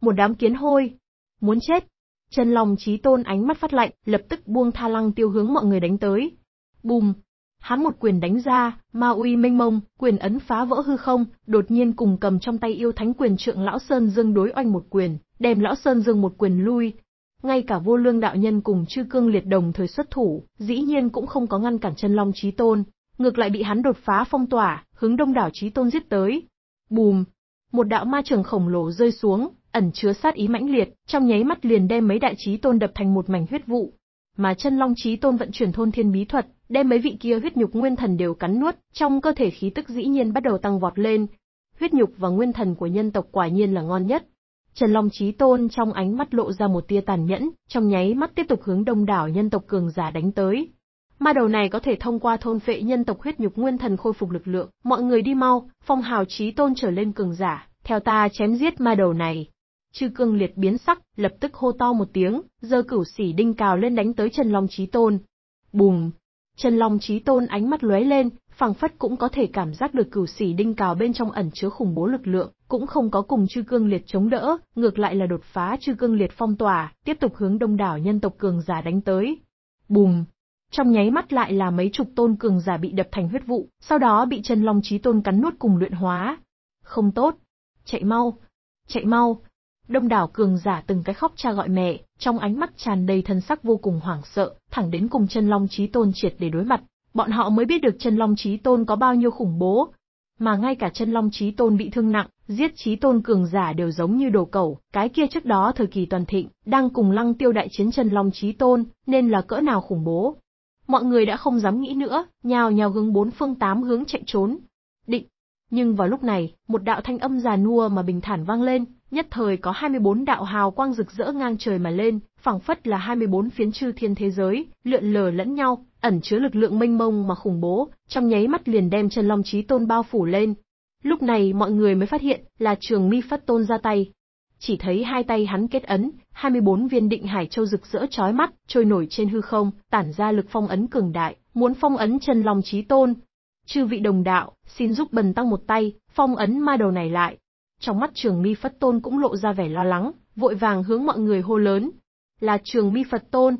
Một đám kiến hôi, muốn chết. Chân Long Chí Tôn ánh mắt phát lạnh, lập tức buông tha lăng tiêu hướng mọi người đánh tới. Bùm! Hắn một quyền đánh ra, ma uy mênh mông, quyền ấn phá vỡ hư không, đột nhiên cùng cầm trong tay yêu thánh quyền trượng lão Sơn Dương đối oanh một quyền, đem lão Sơn Dương một quyền lui. Ngay cả vô lương đạo nhân cùng chư cương liệt đồng thời xuất thủ, dĩ nhiên cũng không có ngăn cản chân long trí tôn, ngược lại bị hắn đột phá phong tỏa, hướng đông đảo trí tôn giết tới. Bùm! Một đạo ma trường khổng lồ rơi xuống, ẩn chứa sát ý mãnh liệt, trong nháy mắt liền đem mấy đại chí tôn đập thành một mảnh huyết vụ. Mà chân long chí tôn vận chuyển thôn thiên bí thuật, đem mấy vị kia huyết nhục nguyên thần đều cắn nuốt, trong cơ thể khí tức dĩ nhiên bắt đầu tăng vọt lên. Huyết nhục và nguyên thần của nhân tộc quả nhiên là ngon nhất. Trần Long Chí Tôn trong ánh mắt lộ ra một tia tàn nhẫn, trong nháy mắt tiếp tục hướng đông đảo nhân tộc cường giả đánh tới. Ma đầu này có thể thông qua thôn phệ nhân tộc huyết nhục nguyên thần khôi phục lực lượng, mọi người đi mau, phong hào Chí Tôn trở lên cường giả, theo ta chém giết ma đầu này. Chư cương liệt biến sắc, lập tức hô to một tiếng, giơ cửu xỉ đinh cào lên đánh tới Trần Long Chí Tôn. Bùm! Trần Long Chí Tôn ánh mắt lóe lên, phảng phất cũng có thể cảm giác được cửu xỉ đinh cào bên trong ẩn chứa khủng bố lực lượng, cũng không có cùng chư cương liệt chống đỡ, ngược lại là đột phá chư cương liệt phong tỏa, tiếp tục hướng đông đảo nhân tộc cường giả đánh tới. Bùm! Trong nháy mắt lại là mấy chục tôn cường giả bị đập thành huyết vụ, sau đó bị Trần Long Chí Tôn cắn nuốt cùng luyện hóa. Không tốt! Chạy mau! Chạy mau! Đông đảo cường giả từng cái khóc cha gọi mẹ, trong ánh mắt tràn đầy thân sắc vô cùng hoảng sợ, thẳng đến cùng chân long chí tôn triệt để đối mặt, bọn họ mới biết được chân long chí tôn có bao nhiêu khủng bố. Mà ngay cả chân long chí tôn bị thương nặng, giết chí tôn cường giả đều giống như đồ cẩu, cái kia trước đó thời kỳ toàn thịnh, đang cùng lăng tiêu đại chiến chân long chí tôn, nên là cỡ nào khủng bố. Mọi người đã không dám nghĩ nữa, nhào nhào hướng bốn phương tám hướng chạy trốn. Định. Nhưng vào lúc này, một đạo thanh âm già nua mà bình thản vang lên, Nhất thời có 24 đạo hào quang rực rỡ ngang trời mà lên, phẳng phất là 24 phiến chư thiên thế giới, lượn lờ lẫn nhau, ẩn chứa lực lượng mênh mông mà khủng bố, trong nháy mắt liền đem chân long trí tôn bao phủ lên. Lúc này mọi người mới phát hiện là trường mi phát tôn ra tay. Chỉ thấy hai tay hắn kết ấn, 24 viên định hải châu rực rỡ chói mắt, trôi nổi trên hư không, tản ra lực phong ấn cường đại, muốn phong ấn chân long trí tôn. Chư vị đồng đạo, xin giúp bần tăng một tay, phong ấn ma đầu này lại. Trong mắt trường mi Phật Tôn cũng lộ ra vẻ lo lắng, vội vàng hướng mọi người hô lớn. Là trường mi Phật Tôn.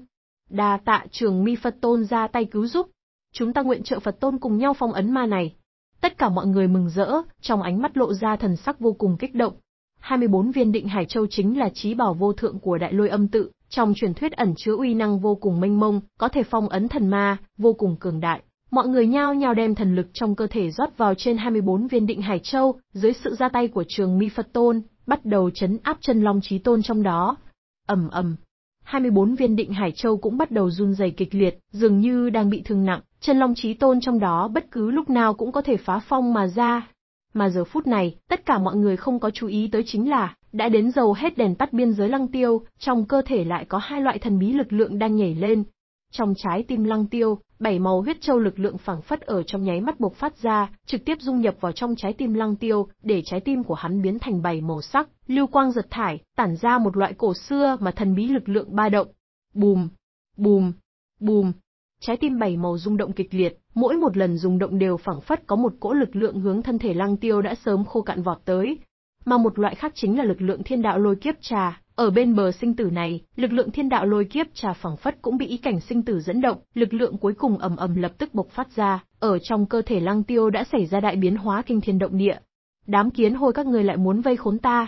Đà tạ trường mi Phật Tôn ra tay cứu giúp. Chúng ta nguyện trợ Phật Tôn cùng nhau phong ấn ma này. Tất cả mọi người mừng rỡ, trong ánh mắt lộ ra thần sắc vô cùng kích động. 24 viên định Hải Châu chính là trí bảo vô thượng của đại lôi âm tự, trong truyền thuyết ẩn chứa uy năng vô cùng mênh mông, có thể phong ấn thần ma, vô cùng cường đại mọi người nhao nhao đem thần lực trong cơ thể rót vào trên 24 viên định Hải Châu, dưới sự ra tay của trường Mi Phật Tôn, bắt đầu chấn áp chân Long trí Tôn trong đó. ầm ầm, 24 viên định Hải Châu cũng bắt đầu run rẩy kịch liệt, dường như đang bị thương nặng, chân Long trí Tôn trong đó bất cứ lúc nào cũng có thể phá phong mà ra. Mà giờ phút này, tất cả mọi người không có chú ý tới chính là, đã đến dầu hết đèn tắt biên giới lăng tiêu, trong cơ thể lại có hai loại thần bí lực lượng đang nhảy lên. Trong trái tim lăng tiêu, bảy màu huyết châu lực lượng phảng phất ở trong nháy mắt bộc phát ra, trực tiếp dung nhập vào trong trái tim Lăng Tiêu, để trái tim của hắn biến thành bảy màu sắc, lưu quang giật thải, tản ra một loại cổ xưa mà thần bí lực lượng ba động. Bùm, bùm, bùm. Trái tim bảy màu rung động kịch liệt, mỗi một lần rung động đều phảng phất có một cỗ lực lượng hướng thân thể Lăng Tiêu đã sớm khô cạn vọt tới, mà một loại khác chính là lực lượng thiên đạo lôi kiếp trà, ở bên bờ sinh tử này, lực lượng thiên đạo lôi kiếp trà phẳng phất cũng bị ý cảnh sinh tử dẫn động, lực lượng cuối cùng ầm ầm lập tức bộc phát ra, ở trong cơ thể lăng tiêu đã xảy ra đại biến hóa kinh thiên động địa. Đám kiến hôi các ngươi lại muốn vây khốn ta.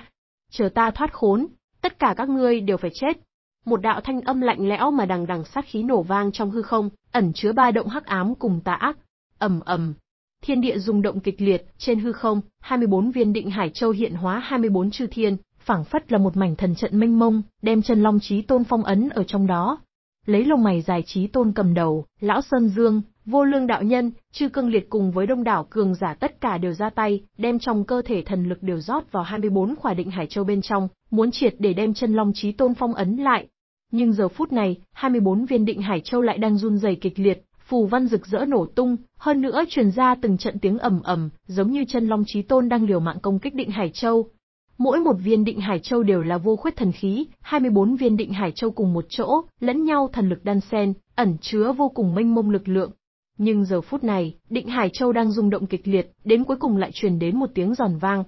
Chờ ta thoát khốn, tất cả các ngươi đều phải chết. Một đạo thanh âm lạnh lẽo mà đằng đằng sát khí nổ vang trong hư không, ẩn chứa ba động hắc ám cùng tà ác. ầm ầm, thiên địa rung động kịch liệt, trên hư không, 24 viên định hải châu hiện hóa 24 chư thiên, phảng phất là một mảnh thần trận mênh mông, đem chân long trí tôn phong ấn ở trong đó. Lấy lông mày dài trí tôn cầm đầu, lão Sơn Dương, vô lương đạo nhân, chư cương liệt cùng với đông đảo cường giả tất cả đều ra tay, đem trong cơ thể thần lực đều rót vào 24 khỏa định hải châu bên trong, muốn triệt để đem chân long trí tôn phong ấn lại. Nhưng giờ phút này, 24 viên định hải châu lại đang run rẩy kịch liệt, phù văn rực rỡ nổ tung, hơn nữa truyền ra từng trận tiếng ầm ầm, giống như chân long trí tôn đang liều mạng công kích định hải châu, mỗi một viên định hải châu đều là vô khuyết thần khí, 24 viên định hải châu cùng một chỗ, lẫn nhau thần lực đan xen, ẩn chứa vô cùng mênh mông lực lượng. Nhưng giờ phút này, định hải châu đang rung động kịch liệt, đến cuối cùng lại truyền đến một tiếng giòn vang.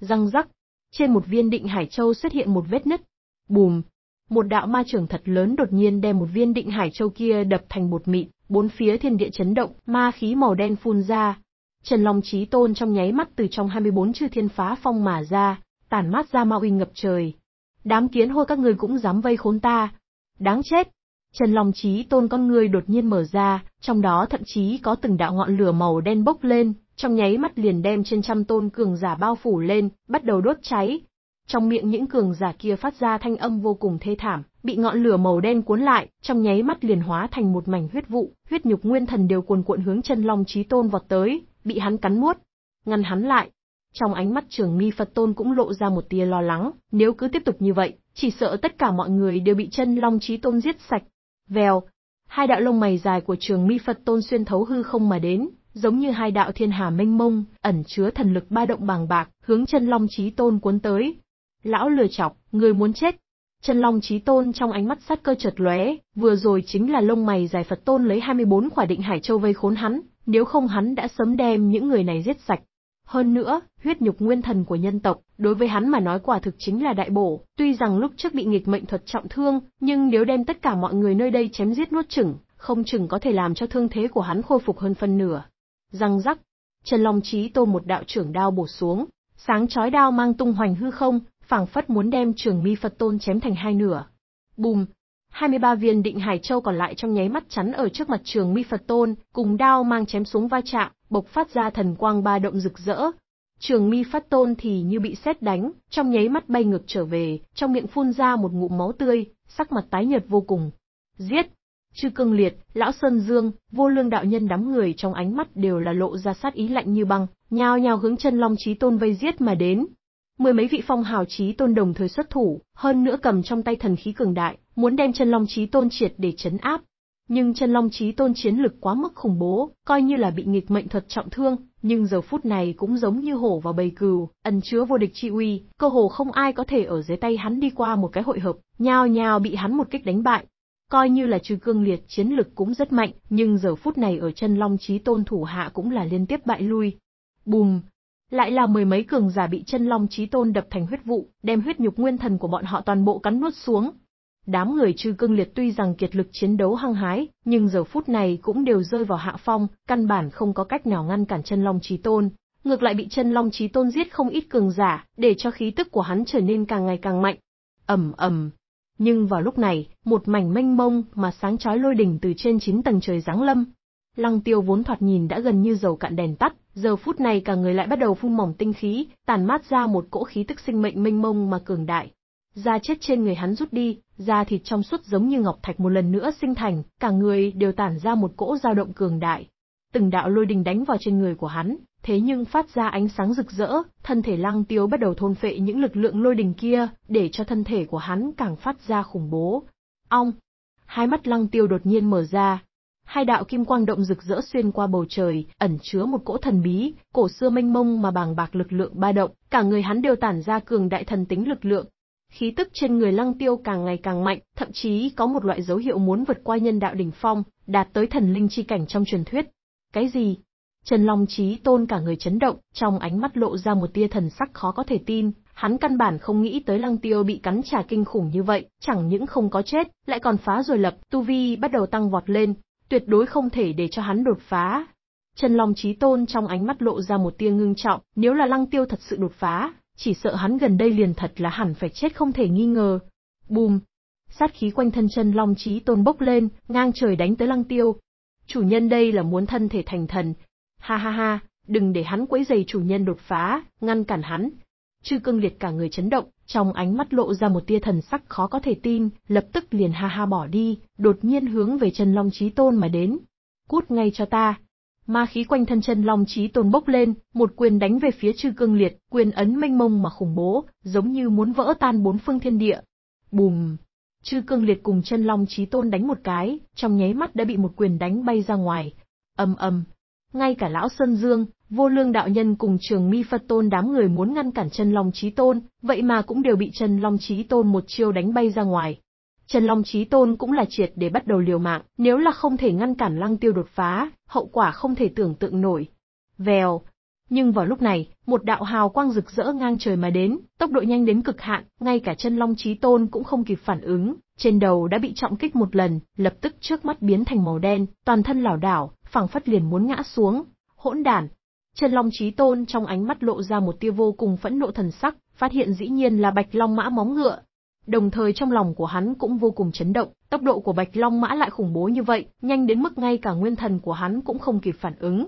Răng rắc, trên một viên định hải châu xuất hiện một vết nứt. Bùm, một đạo ma trưởng thật lớn đột nhiên đem một viên định hải châu kia đập thành bột mịn, bốn phía thiên địa chấn động, ma khí màu đen phun ra. Trần Long Chí Tôn trong nháy mắt từ trong 24 chư thiên phá phong mà ra, tàn mát ra ma uy ngập trời. Đám kiến hôi các ngươi cũng dám vây khốn ta. Đáng chết! Trần lòng trí Tôn con người đột nhiên mở ra, trong đó thậm chí có từng đạo ngọn lửa màu đen bốc lên, trong nháy mắt liền đem trên trăm tôn cường giả bao phủ lên, bắt đầu đốt cháy. Trong miệng những cường giả kia phát ra thanh âm vô cùng thê thảm, bị ngọn lửa màu đen cuốn lại, trong nháy mắt liền hóa thành một mảnh huyết vụ, huyết nhục nguyên thần đều cuồn cuộn hướng chân long trí tôn vọt tới, bị hắn cắn muốt Ngăn hắn lại, trong ánh mắt trưởng mi Phật Tôn cũng lộ ra một tia lo lắng, nếu cứ tiếp tục như vậy, chỉ sợ tất cả mọi người đều bị chân Long Chí Tôn giết sạch. Vèo, hai đạo lông mày dài của trường mi Phật Tôn xuyên thấu hư không mà đến, giống như hai đạo thiên hà mênh mông, ẩn chứa thần lực ba động bàng bạc, hướng chân Long Chí Tôn cuốn tới. Lão lừa chọc, người muốn chết. Chân Long Chí Tôn trong ánh mắt sát cơ chợt lóe, vừa rồi chính là lông mày dài Phật Tôn lấy 24 quả định hải châu vây khốn hắn, nếu không hắn đã sớm đem những người này giết sạch. Hơn nữa, huyết nhục nguyên thần của nhân tộc, đối với hắn mà nói quả thực chính là đại bổ, tuy rằng lúc trước bị nghịch mệnh thuật trọng thương, nhưng nếu đem tất cả mọi người nơi đây chém giết nuốt chửng, không chừng có thể làm cho thương thế của hắn khôi phục hơn phân nửa. Răng rắc, Trần Long Chí tô một đạo trưởng đao bổ xuống, sáng chói đao mang tung hoành hư không, phảng phất muốn đem trường mi Phật tôn chém thành hai nửa. Bùm! 23 viên định hải châu còn lại trong nháy mắt chắn ở trước mặt trường mi Phật tôn, cùng đao mang chém xuống va chạm, bộc phát ra thần quang ba động rực rỡ. Trường mi phát tôn thì như bị sét đánh, trong nháy mắt bay ngược trở về, trong miệng phun ra một ngụm máu tươi, sắc mặt tái nhợt vô cùng. Giết! Chư cương liệt, lão Sơn Dương, vô lương đạo nhân đám người trong ánh mắt đều là lộ ra sát ý lạnh như băng, nhao nhao hướng chân long trí tôn vây giết mà đến. Mười mấy vị phong hào trí tôn đồng thời xuất thủ, hơn nữa cầm trong tay thần khí cường đại, muốn đem chân long trí tôn triệt để chấn áp. Nhưng chân long trí tôn chiến lực quá mức khủng bố, coi như là bị nghịch mệnh thuật trọng thương, nhưng giờ phút này cũng giống như hổ vào bầy cừu, ẩn chứa vô địch chi uy, cơ hồ không ai có thể ở dưới tay hắn đi qua một cái hội hợp, nhào nhào bị hắn một kích đánh bại. Coi như là trừ cương liệt chiến lực cũng rất mạnh, nhưng giờ phút này ở chân long trí tôn thủ hạ cũng là liên tiếp bại lui. Bùm! Lại là mười mấy cường giả bị chân long trí tôn đập thành huyết vụ, đem huyết nhục nguyên thần của bọn họ toàn bộ cắn nuốt xuống, Đám người trừ cương liệt tuy rằng kiệt lực chiến đấu hăng hái, nhưng giờ phút này cũng đều rơi vào hạ phong, căn bản không có cách nào ngăn cản chân long trí tôn. Ngược lại bị chân long trí tôn giết không ít cường giả, để cho khí tức của hắn trở nên càng ngày càng mạnh. ầm ầm, nhưng vào lúc này, một mảnh mênh mông mà sáng chói lôi đỉnh từ trên chín tầng trời giáng lâm. Lăng tiêu vốn thoạt nhìn đã gần như dầu cạn đèn tắt, giờ phút này cả người lại bắt đầu phun mỏng tinh khí, tàn mát ra một cỗ khí tức sinh mệnh mênh mông mà cường đại, da chết trên người hắn rút đi, da thịt trong suốt giống như ngọc thạch một lần nữa sinh thành, cả người đều tản ra một cỗ dao động cường đại. Từng đạo lôi đình đánh vào trên người của hắn, thế nhưng phát ra ánh sáng rực rỡ, thân thể lăng tiêu bắt đầu thôn phệ những lực lượng lôi đình kia, để cho thân thể của hắn càng phát ra khủng bố. Ong! Hai mắt lăng tiêu đột nhiên mở ra. Hai đạo kim quang động rực rỡ xuyên qua bầu trời, ẩn chứa một cỗ thần bí, cổ xưa mênh mông mà bàng bạc lực lượng ba động, cả người hắn đều tản ra cường đại thần tính lực lượng, Khí tức trên người Lăng Tiêu càng ngày càng mạnh, thậm chí có một loại dấu hiệu muốn vượt qua nhân đạo đỉnh phong, đạt tới thần linh chi cảnh trong truyền thuyết. Cái gì? Trần Long Chí Tôn cả người chấn động, trong ánh mắt lộ ra một tia thần sắc khó có thể tin, hắn căn bản không nghĩ tới Lăng Tiêu bị cắn trả kinh khủng như vậy, chẳng những không có chết, lại còn phá rồi lập, tu vi bắt đầu tăng vọt lên, tuyệt đối không thể để cho hắn đột phá. Trần Long Chí Tôn trong ánh mắt lộ ra một tia ngưng trọng, nếu là Lăng Tiêu thật sự đột phá, chỉ sợ hắn gần đây liền thật là hẳn phải chết không thể nghi ngờ. Bùm! Sát khí quanh thân chân long chí tôn bốc lên, ngang trời đánh tới lăng tiêu. Chủ nhân đây là muốn thân thể thành thần. Ha ha ha, đừng để hắn quấy giày chủ nhân đột phá, ngăn cản hắn. Chư cương liệt cả người chấn động, trong ánh mắt lộ ra một tia thần sắc khó có thể tin, lập tức liền ha ha bỏ đi, đột nhiên hướng về chân long chí tôn mà đến. Cút ngay cho ta, Ma khí quanh thân chân long chí tôn bốc lên, một quyền đánh về phía chư cương liệt, quyền ấn mênh mông mà khủng bố, giống như muốn vỡ tan bốn phương thiên địa. Bùm! Chư cương liệt cùng chân long chí tôn đánh một cái, trong nháy mắt đã bị một quyền đánh bay ra ngoài. ầm ầm, ngay cả lão Sơn Dương, vô lương đạo nhân cùng trường mi Phật tôn đám người muốn ngăn cản chân long chí tôn, vậy mà cũng đều bị chân long chí tôn một chiêu đánh bay ra ngoài. Trần Long Chí Tôn cũng là triệt để bắt đầu liều mạng, nếu là không thể ngăn cản Lăng Tiêu đột phá, hậu quả không thể tưởng tượng nổi. Vèo. Nhưng vào lúc này, một đạo hào quang rực rỡ ngang trời mà đến, tốc độ nhanh đến cực hạn, ngay cả chân Long Chí Tôn cũng không kịp phản ứng, trên đầu đã bị trọng kích một lần, lập tức trước mắt biến thành màu đen, toàn thân lảo đảo, phảng phất liền muốn ngã xuống. Hỗn đản. Chân Long Chí Tôn trong ánh mắt lộ ra một tia vô cùng phẫn nộ thần sắc, phát hiện dĩ nhiên là Bạch Long Mã móng ngựa, Đồng thời trong lòng của hắn cũng vô cùng chấn động, tốc độ của Bạch Long Mã lại khủng bố như vậy, nhanh đến mức ngay cả nguyên thần của hắn cũng không kịp phản ứng.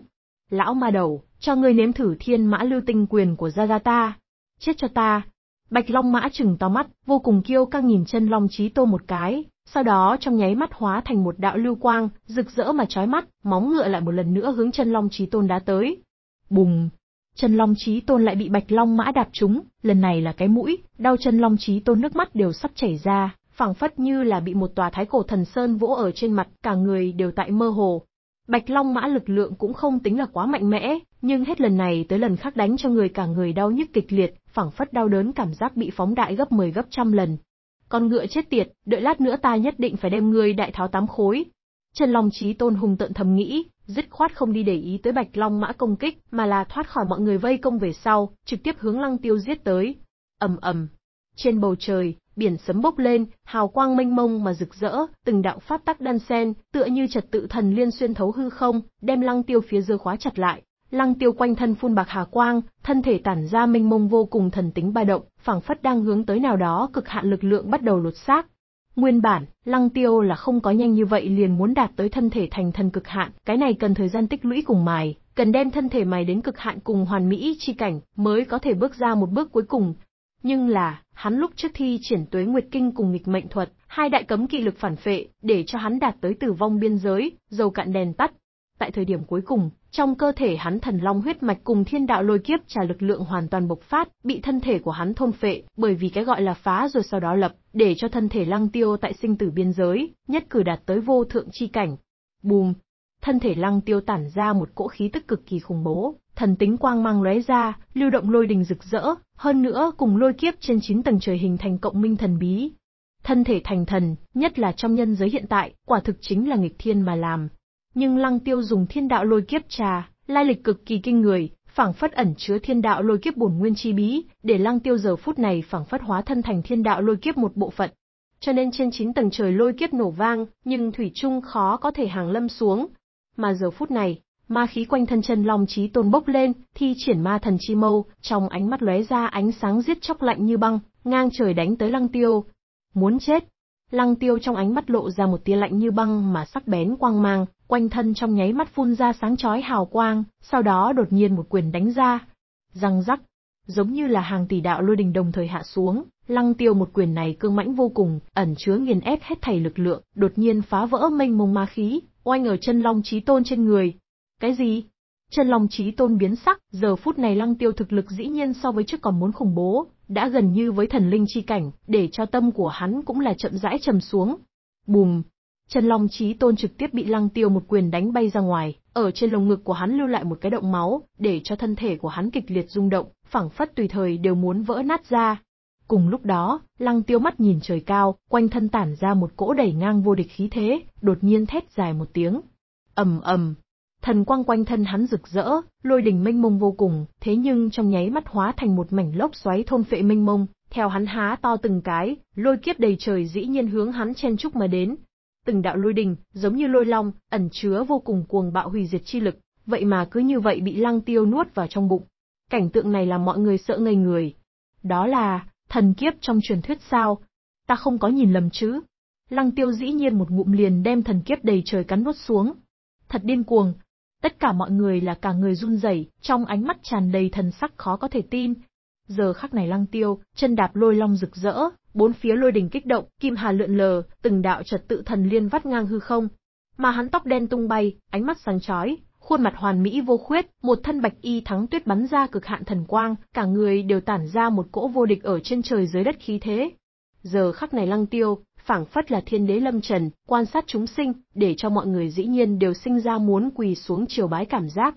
Lão ma đầu, cho ngươi nếm thử thiên mã lưu tinh quyền của gia gia ta. Chết cho ta. Bạch Long Mã chừng to mắt, vô cùng kiêu căng nhìn chân Long Chí Tô một cái, sau đó trong nháy mắt hóa thành một đạo lưu quang, rực rỡ mà chói mắt, móng ngựa lại một lần nữa hướng chân Long Chí Tôn đá tới. Bùng, chân long trí tôn lại bị bạch long mã đạp trúng, lần này là cái mũi, đau chân long trí tôn nước mắt đều sắp chảy ra, phảng phất như là bị một tòa thái cổ thần sơn vỗ ở trên mặt, cả người đều tại mơ hồ. Bạch long mã lực lượng cũng không tính là quá mạnh mẽ, nhưng hết lần này tới lần khác đánh cho người cả người đau nhức kịch liệt, phảng phất đau đớn cảm giác bị phóng đại gấp 10 gấp trăm lần. Con ngựa chết tiệt, đợi lát nữa ta nhất định phải đem ngươi đại tháo tám khối, Trần Long Chí Tôn hùng tận thầm nghĩ, dứt khoát không đi để ý tới Bạch Long Mã công kích, mà là thoát khỏi mọi người vây công về sau, trực tiếp hướng Lăng Tiêu giết tới. Ầm ầm. Trên bầu trời, biển sấm bốc lên, hào quang mênh mông mà rực rỡ, từng đạo pháp tắc đan sen, tựa như trật tự thần liên xuyên thấu hư không, đem Lăng Tiêu phía dưới khóa chặt lại. Lăng Tiêu quanh thân phun bạc hà quang, thân thể tản ra mênh mông vô cùng thần tính ba động, phảng phất đang hướng tới nào đó cực hạn lực lượng bắt đầu lột xác, Nguyên bản, Lăng Tiêu là không có nhanh như vậy liền muốn đạt tới thân thể thành thần cực hạn, cái này cần thời gian tích lũy cùng mài, cần đem thân thể mài đến cực hạn cùng hoàn mỹ chi cảnh, mới có thể bước ra một bước cuối cùng. Nhưng là, hắn lúc trước thi triển tuế nguyệt kinh cùng nghịch mệnh thuật, hai đại cấm kỵ lực phản phệ, để cho hắn đạt tới tử vong biên giới, dầu cạn đèn tắt. Tại thời điểm cuối cùng, trong cơ thể hắn thần long huyết mạch cùng thiên đạo lôi kiếp trả lực lượng hoàn toàn bộc phát, bị thân thể của hắn thôn phệ, bởi vì cái gọi là phá rồi sau đó lập, để cho thân thể lăng tiêu tại sinh tử biên giới, nhất cử đạt tới vô thượng chi cảnh. Bùm! Thân thể lăng tiêu tản ra một cỗ khí tức cực kỳ khủng bố, thần tính quang mang lóe ra, lưu động lôi đình rực rỡ, hơn nữa cùng lôi kiếp trên 9 tầng trời hình thành cộng minh thần bí. Thân thể thành thần, nhất là trong nhân giới hiện tại, quả thực chính là nghịch thiên mà làm, nhưng Lăng Tiêu dùng thiên đạo lôi kiếp trà, lai lịch cực kỳ kinh người, phảng phất ẩn chứa thiên đạo lôi kiếp bổn nguyên chi bí, để Lăng Tiêu giờ phút này phảng phất hóa thân thành thiên đạo lôi kiếp một bộ phận. Cho nên trên chín tầng trời lôi kiếp nổ vang, nhưng thủy chung khó có thể hàng lâm xuống. Mà giờ phút này, ma khí quanh thân chân long chí tôn bốc lên, thi triển ma thần chi mâu, trong ánh mắt lóe ra ánh sáng giết chóc lạnh như băng, ngang trời đánh tới Lăng Tiêu. Muốn chết. Lăng Tiêu trong ánh mắt lộ ra một tia lạnh như băng mà sắc bén quang mang, quanh thân trong nháy mắt phun ra sáng chói hào quang, sau đó đột nhiên một quyền đánh ra. Răng rắc, giống như là hàng tỷ đạo lôi đình đồng thời hạ xuống, lăng tiêu một quyền này cương mãnh vô cùng, ẩn chứa nghiền ép hết thảy lực lượng, đột nhiên phá vỡ mênh mông ma khí, oanh ở chân long trí tôn trên người. Cái gì? Chân long trí tôn biến sắc, giờ phút này lăng tiêu thực lực dĩ nhiên so với trước còn muốn khủng bố, đã gần như với thần linh chi cảnh, để cho tâm của hắn cũng là chậm rãi trầm xuống. Bùm, Chân Long Chí Tôn trực tiếp bị Lăng Tiêu một quyền đánh bay ra ngoài, ở trên lồng ngực của hắn lưu lại một cái động máu, để cho thân thể của hắn kịch liệt rung động, phảng phất tùy thời đều muốn vỡ nát ra. Cùng lúc đó, Lăng Tiêu mắt nhìn trời cao, quanh thân tản ra một cỗ đẩy ngang vô địch khí thế, đột nhiên thét dài một tiếng. Ầm ầm, thần quang quanh thân hắn rực rỡ, lôi đình mênh mông vô cùng, thế nhưng trong nháy mắt hóa thành một mảnh lốc xoáy thôn phệ mênh mông, theo hắn há to từng cái, lôi kiếp đầy trời dĩ nhiên hướng hắn chen chúc mà đến, từng đạo lôi đình, giống như lôi long, ẩn chứa vô cùng cuồng bạo hủy diệt chi lực, vậy mà cứ như vậy bị Lăng Tiêu nuốt vào trong bụng. Cảnh tượng này làm mọi người sợ ngây người. Đó là thần kiếp trong truyền thuyết sao? Ta không có nhìn lầm chứ? Lăng Tiêu dĩ nhiên một ngụm liền đem thần kiếp đầy trời cắn nuốt xuống. Thật điên cuồng. Tất cả mọi người là cả người run rẩy, trong ánh mắt tràn đầy thần sắc khó có thể tin, Giờ khắc này lăng tiêu, chân đạp lôi long rực rỡ, bốn phía lôi đỉnh kích động, kim hà lượn lờ, từng đạo trật tự thần liên vắt ngang hư không. Mà hắn tóc đen tung bay, ánh mắt sáng chói, khuôn mặt hoàn mỹ vô khuyết, một thân bạch y thắng tuyết bắn ra cực hạn thần quang, cả người đều tản ra một cỗ vô địch ở trên trời dưới đất khí thế. Giờ khắc này lăng tiêu, phảng phất là thiên đế lâm trần, quan sát chúng sinh, để cho mọi người dĩ nhiên đều sinh ra muốn quỳ xuống triều bái cảm giác.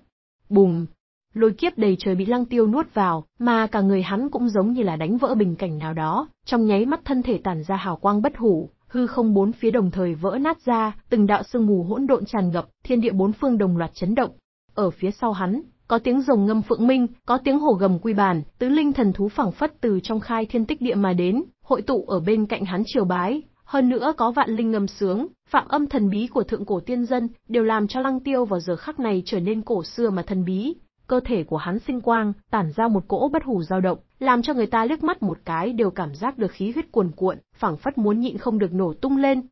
Bùm, Lôi kiếp đầy trời bị lăng tiêu nuốt vào, mà cả người hắn cũng giống như là đánh vỡ bình cảnh nào đó, trong nháy mắt thân thể tản ra hào quang bất hủ, hư không bốn phía đồng thời vỡ nát ra, từng đạo sương mù hỗn độn tràn ngập, thiên địa bốn phương đồng loạt chấn động. Ở phía sau hắn, có tiếng rồng ngâm phượng minh, có tiếng hổ gầm quy bàn, tứ linh thần thú phẳng phất từ trong khai thiên tích địa mà đến, hội tụ ở bên cạnh hắn triều bái, hơn nữa có vạn linh ngầm sướng, phạm âm thần bí của thượng cổ tiên dân, đều làm cho Lăng Tiêu vào giờ khắc này trở nên cổ xưa mà thần bí, Cơ thể của hắn sinh quang, tản ra một cỗ bất hủ dao động, làm cho người ta liếc mắt một cái đều cảm giác được khí huyết cuồn cuộn, phảng phất muốn nhịn không được nổ tung lên.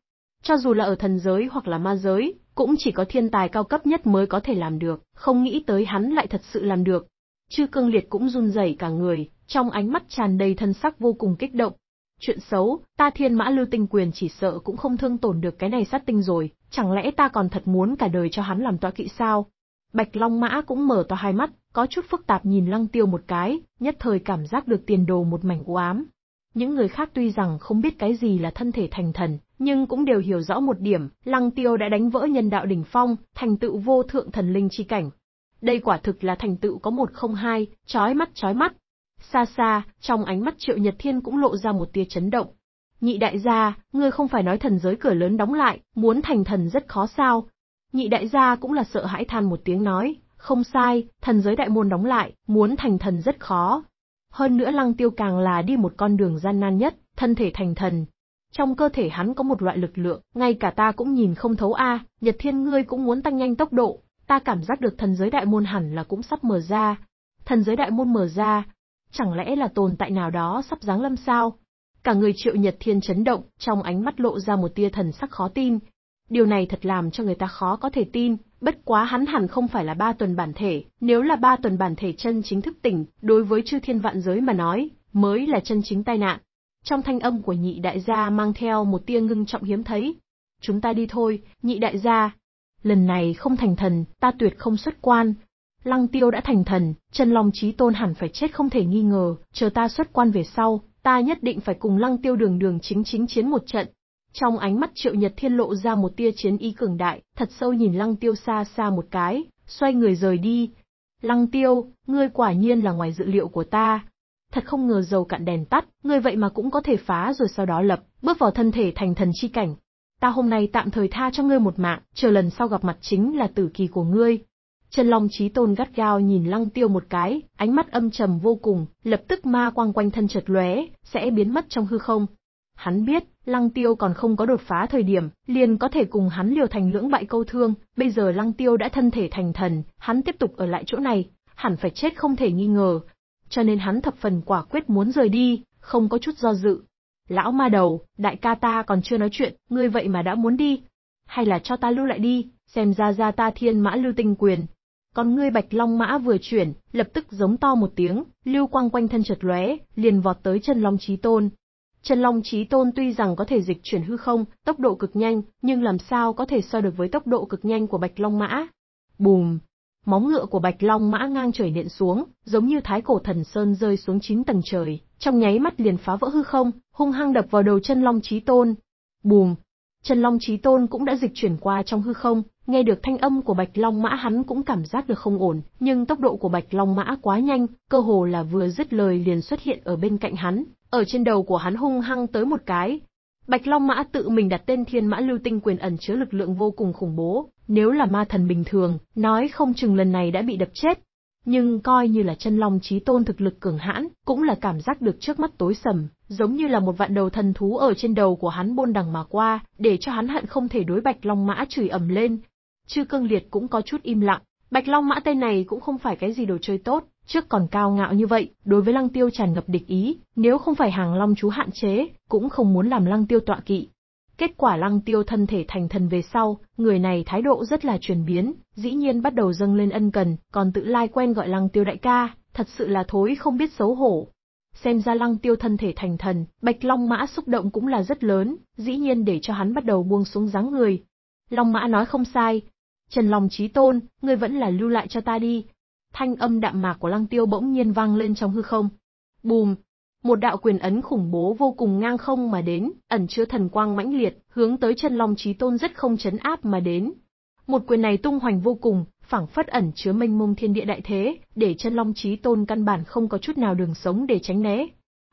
Cho dù là ở thần giới hoặc là ma giới, cũng chỉ có thiên tài cao cấp nhất mới có thể làm được, không nghĩ tới hắn lại thật sự làm được. Chư cương liệt cũng run rẩy cả người, trong ánh mắt tràn đầy thân sắc vô cùng kích động. Chuyện xấu, ta thiên mã lưu tinh quyền chỉ sợ cũng không thương tổn được cái này sát tinh rồi, chẳng lẽ ta còn thật muốn cả đời cho hắn làm tọa kỵ sao? Bạch Long Mã cũng mở to hai mắt, có chút phức tạp nhìn Lăng Tiêu một cái, nhất thời cảm giác được tiền đồ một mảnh u ám. Những người khác tuy rằng không biết cái gì là thân thể thành thần, nhưng cũng đều hiểu rõ một điểm, Lăng Tiêu đã đánh vỡ nhân đạo đỉnh phong, thành tựu vô thượng thần linh chi cảnh. Đây quả thực là thành tựu có một không hai, chói mắt chói mắt. Xa xa, trong ánh mắt Triệu Nhật Thiên cũng lộ ra một tia chấn động. Nhị đại gia, ngươi không phải nói thần giới cửa lớn đóng lại, muốn thành thần rất khó sao, Nhị đại gia cũng là sợ hãi than một tiếng nói, không sai, thần giới đại môn đóng lại, muốn thành thần rất khó. Hơn nữa lăng tiêu càng là đi một con đường gian nan nhất, thân thể thành thần. Trong cơ thể hắn có một loại lực lượng, ngay cả ta cũng nhìn không thấu a nhật thiên ngươi cũng muốn tăng nhanh tốc độ, ta cảm giác được thần giới đại môn hẳn là cũng sắp mở ra. Thần giới đại môn mở ra, chẳng lẽ là tồn tại nào đó sắp giáng lâm sao? Cả người triệu nhật thiên chấn động, trong ánh mắt lộ ra một tia thần sắc khó tin, Điều này thật làm cho người ta khó có thể tin, bất quá hắn hẳn không phải là ba tuần bản thể, nếu là ba tuần bản thể chân chính thức tỉnh, đối với chư thiên vạn giới mà nói, mới là chân chính tai nạn. Trong thanh âm của nhị đại gia mang theo một tia ngưng trọng hiếm thấy. Chúng ta đi thôi, nhị đại gia. Lần này không thành thần, ta tuyệt không xuất quan. Lăng tiêu đã thành thần, chân lòng trí tôn hẳn phải chết không thể nghi ngờ, chờ ta xuất quan về sau, ta nhất định phải cùng lăng tiêu đường đường chính chính chiến một trận, trong ánh mắt Triệu Nhật Thiên lộ ra một tia chiến ý cường đại, thật sâu nhìn Lăng Tiêu xa xa một cái, xoay người rời đi. Lăng Tiêu, ngươi quả nhiên là ngoài dự liệu của ta. Thật không ngờ dầu cạn đèn tắt, ngươi vậy mà cũng có thể phá rồi sau đó lập, bước vào thân thể thành thần chi cảnh. Ta hôm nay tạm thời tha cho ngươi một mạng, chờ lần sau gặp mặt chính là tử kỳ của ngươi. Trần Long Chí Tôn gắt gao nhìn Lăng Tiêu một cái, ánh mắt âm trầm vô cùng, lập tức ma quang quanh thân chợt lóe, sẽ biến mất trong hư không, Hắn biết, Lăng Tiêu còn không có đột phá thời điểm, liền có thể cùng hắn liều thành lưỡng bại câu thương, bây giờ Lăng Tiêu đã thân thể thành thần, hắn tiếp tục ở lại chỗ này, hẳn phải chết không thể nghi ngờ. Cho nên hắn thập phần quả quyết muốn rời đi, không có chút do dự. Lão ma đầu, đại ca ta còn chưa nói chuyện, ngươi vậy mà đã muốn đi. Hay là cho ta lưu lại đi, xem ra ra ta thiên mã lưu tinh quyền. Còn ngươi bạch long mã vừa chuyển, lập tức giống to một tiếng, lưu quang quanh thân chợt lóe, liền vọt tới chân long trí tôn, Chân Long Chí Tôn tuy rằng có thể dịch chuyển hư không, tốc độ cực nhanh, nhưng làm sao có thể so được với tốc độ cực nhanh của Bạch Long Mã. Bùm! Móng ngựa của Bạch Long Mã ngang trời nện xuống, giống như thái cổ thần sơn rơi xuống chín tầng trời, trong nháy mắt liền phá vỡ hư không, hung hăng đập vào đầu Chân Long Chí Tôn. Bùm! Chân Long Chí Tôn cũng đã dịch chuyển qua trong hư không, Nghe được thanh âm của Bạch Long Mã hắn cũng cảm giác được không ổn, nhưng tốc độ của Bạch Long Mã quá nhanh, cơ hồ là vừa dứt lời liền xuất hiện ở bên cạnh hắn, ở trên đầu của hắn hung hăng tới một cái. Bạch Long Mã tự mình đặt tên Thiên Mã Lưu Tinh Quyền ẩn chứa lực lượng vô cùng khủng bố, nếu là ma thần bình thường, nói không chừng lần này đã bị đập chết. Nhưng coi như là chân long trí tôn thực lực cường hãn, cũng là cảm giác được trước mắt tối sầm, giống như là một vạn đầu thần thú ở trên đầu của hắn bôn đằng mà qua, để cho hắn hận không thể đối bạch long mã chửi ầm lên, chư cương liệt cũng có chút im lặng. Bạch Long mã tên này cũng không phải cái gì đồ chơi tốt, trước còn cao ngạo như vậy, đối với Lăng Tiêu tràn ngập địch ý, nếu không phải hàng Long chú hạn chế, cũng không muốn làm Lăng Tiêu tọa kỵ. Kết quả Lăng Tiêu thân thể thành thần về sau, người này thái độ rất là chuyển biến, dĩ nhiên bắt đầu dâng lên ân cần, còn tự lai quen gọi Lăng Tiêu đại ca, thật sự là thối không biết xấu hổ. Xem ra Lăng Tiêu thân thể thành thần, Bạch Long Mã xúc động cũng là rất lớn, dĩ nhiên để cho hắn bắt đầu buông xuống dáng người. Long Mã nói không sai, Trần Long Chí Tôn, ngươi vẫn là lưu lại cho ta đi. Thanh âm đạm mạc của Lăng Tiêu bỗng nhiên vang lên trong hư không. Bùm! Một đạo quyền ấn khủng bố vô cùng ngang không mà đến, ẩn chứa thần quang mãnh liệt, hướng tới Trần Long Chí Tôn rất không chấn áp mà đến. Một quyền này tung hoành vô cùng, phảng phất ẩn chứa mênh mông thiên địa đại thế, để Trần Long Chí Tôn căn bản không có chút nào đường sống để tránh né.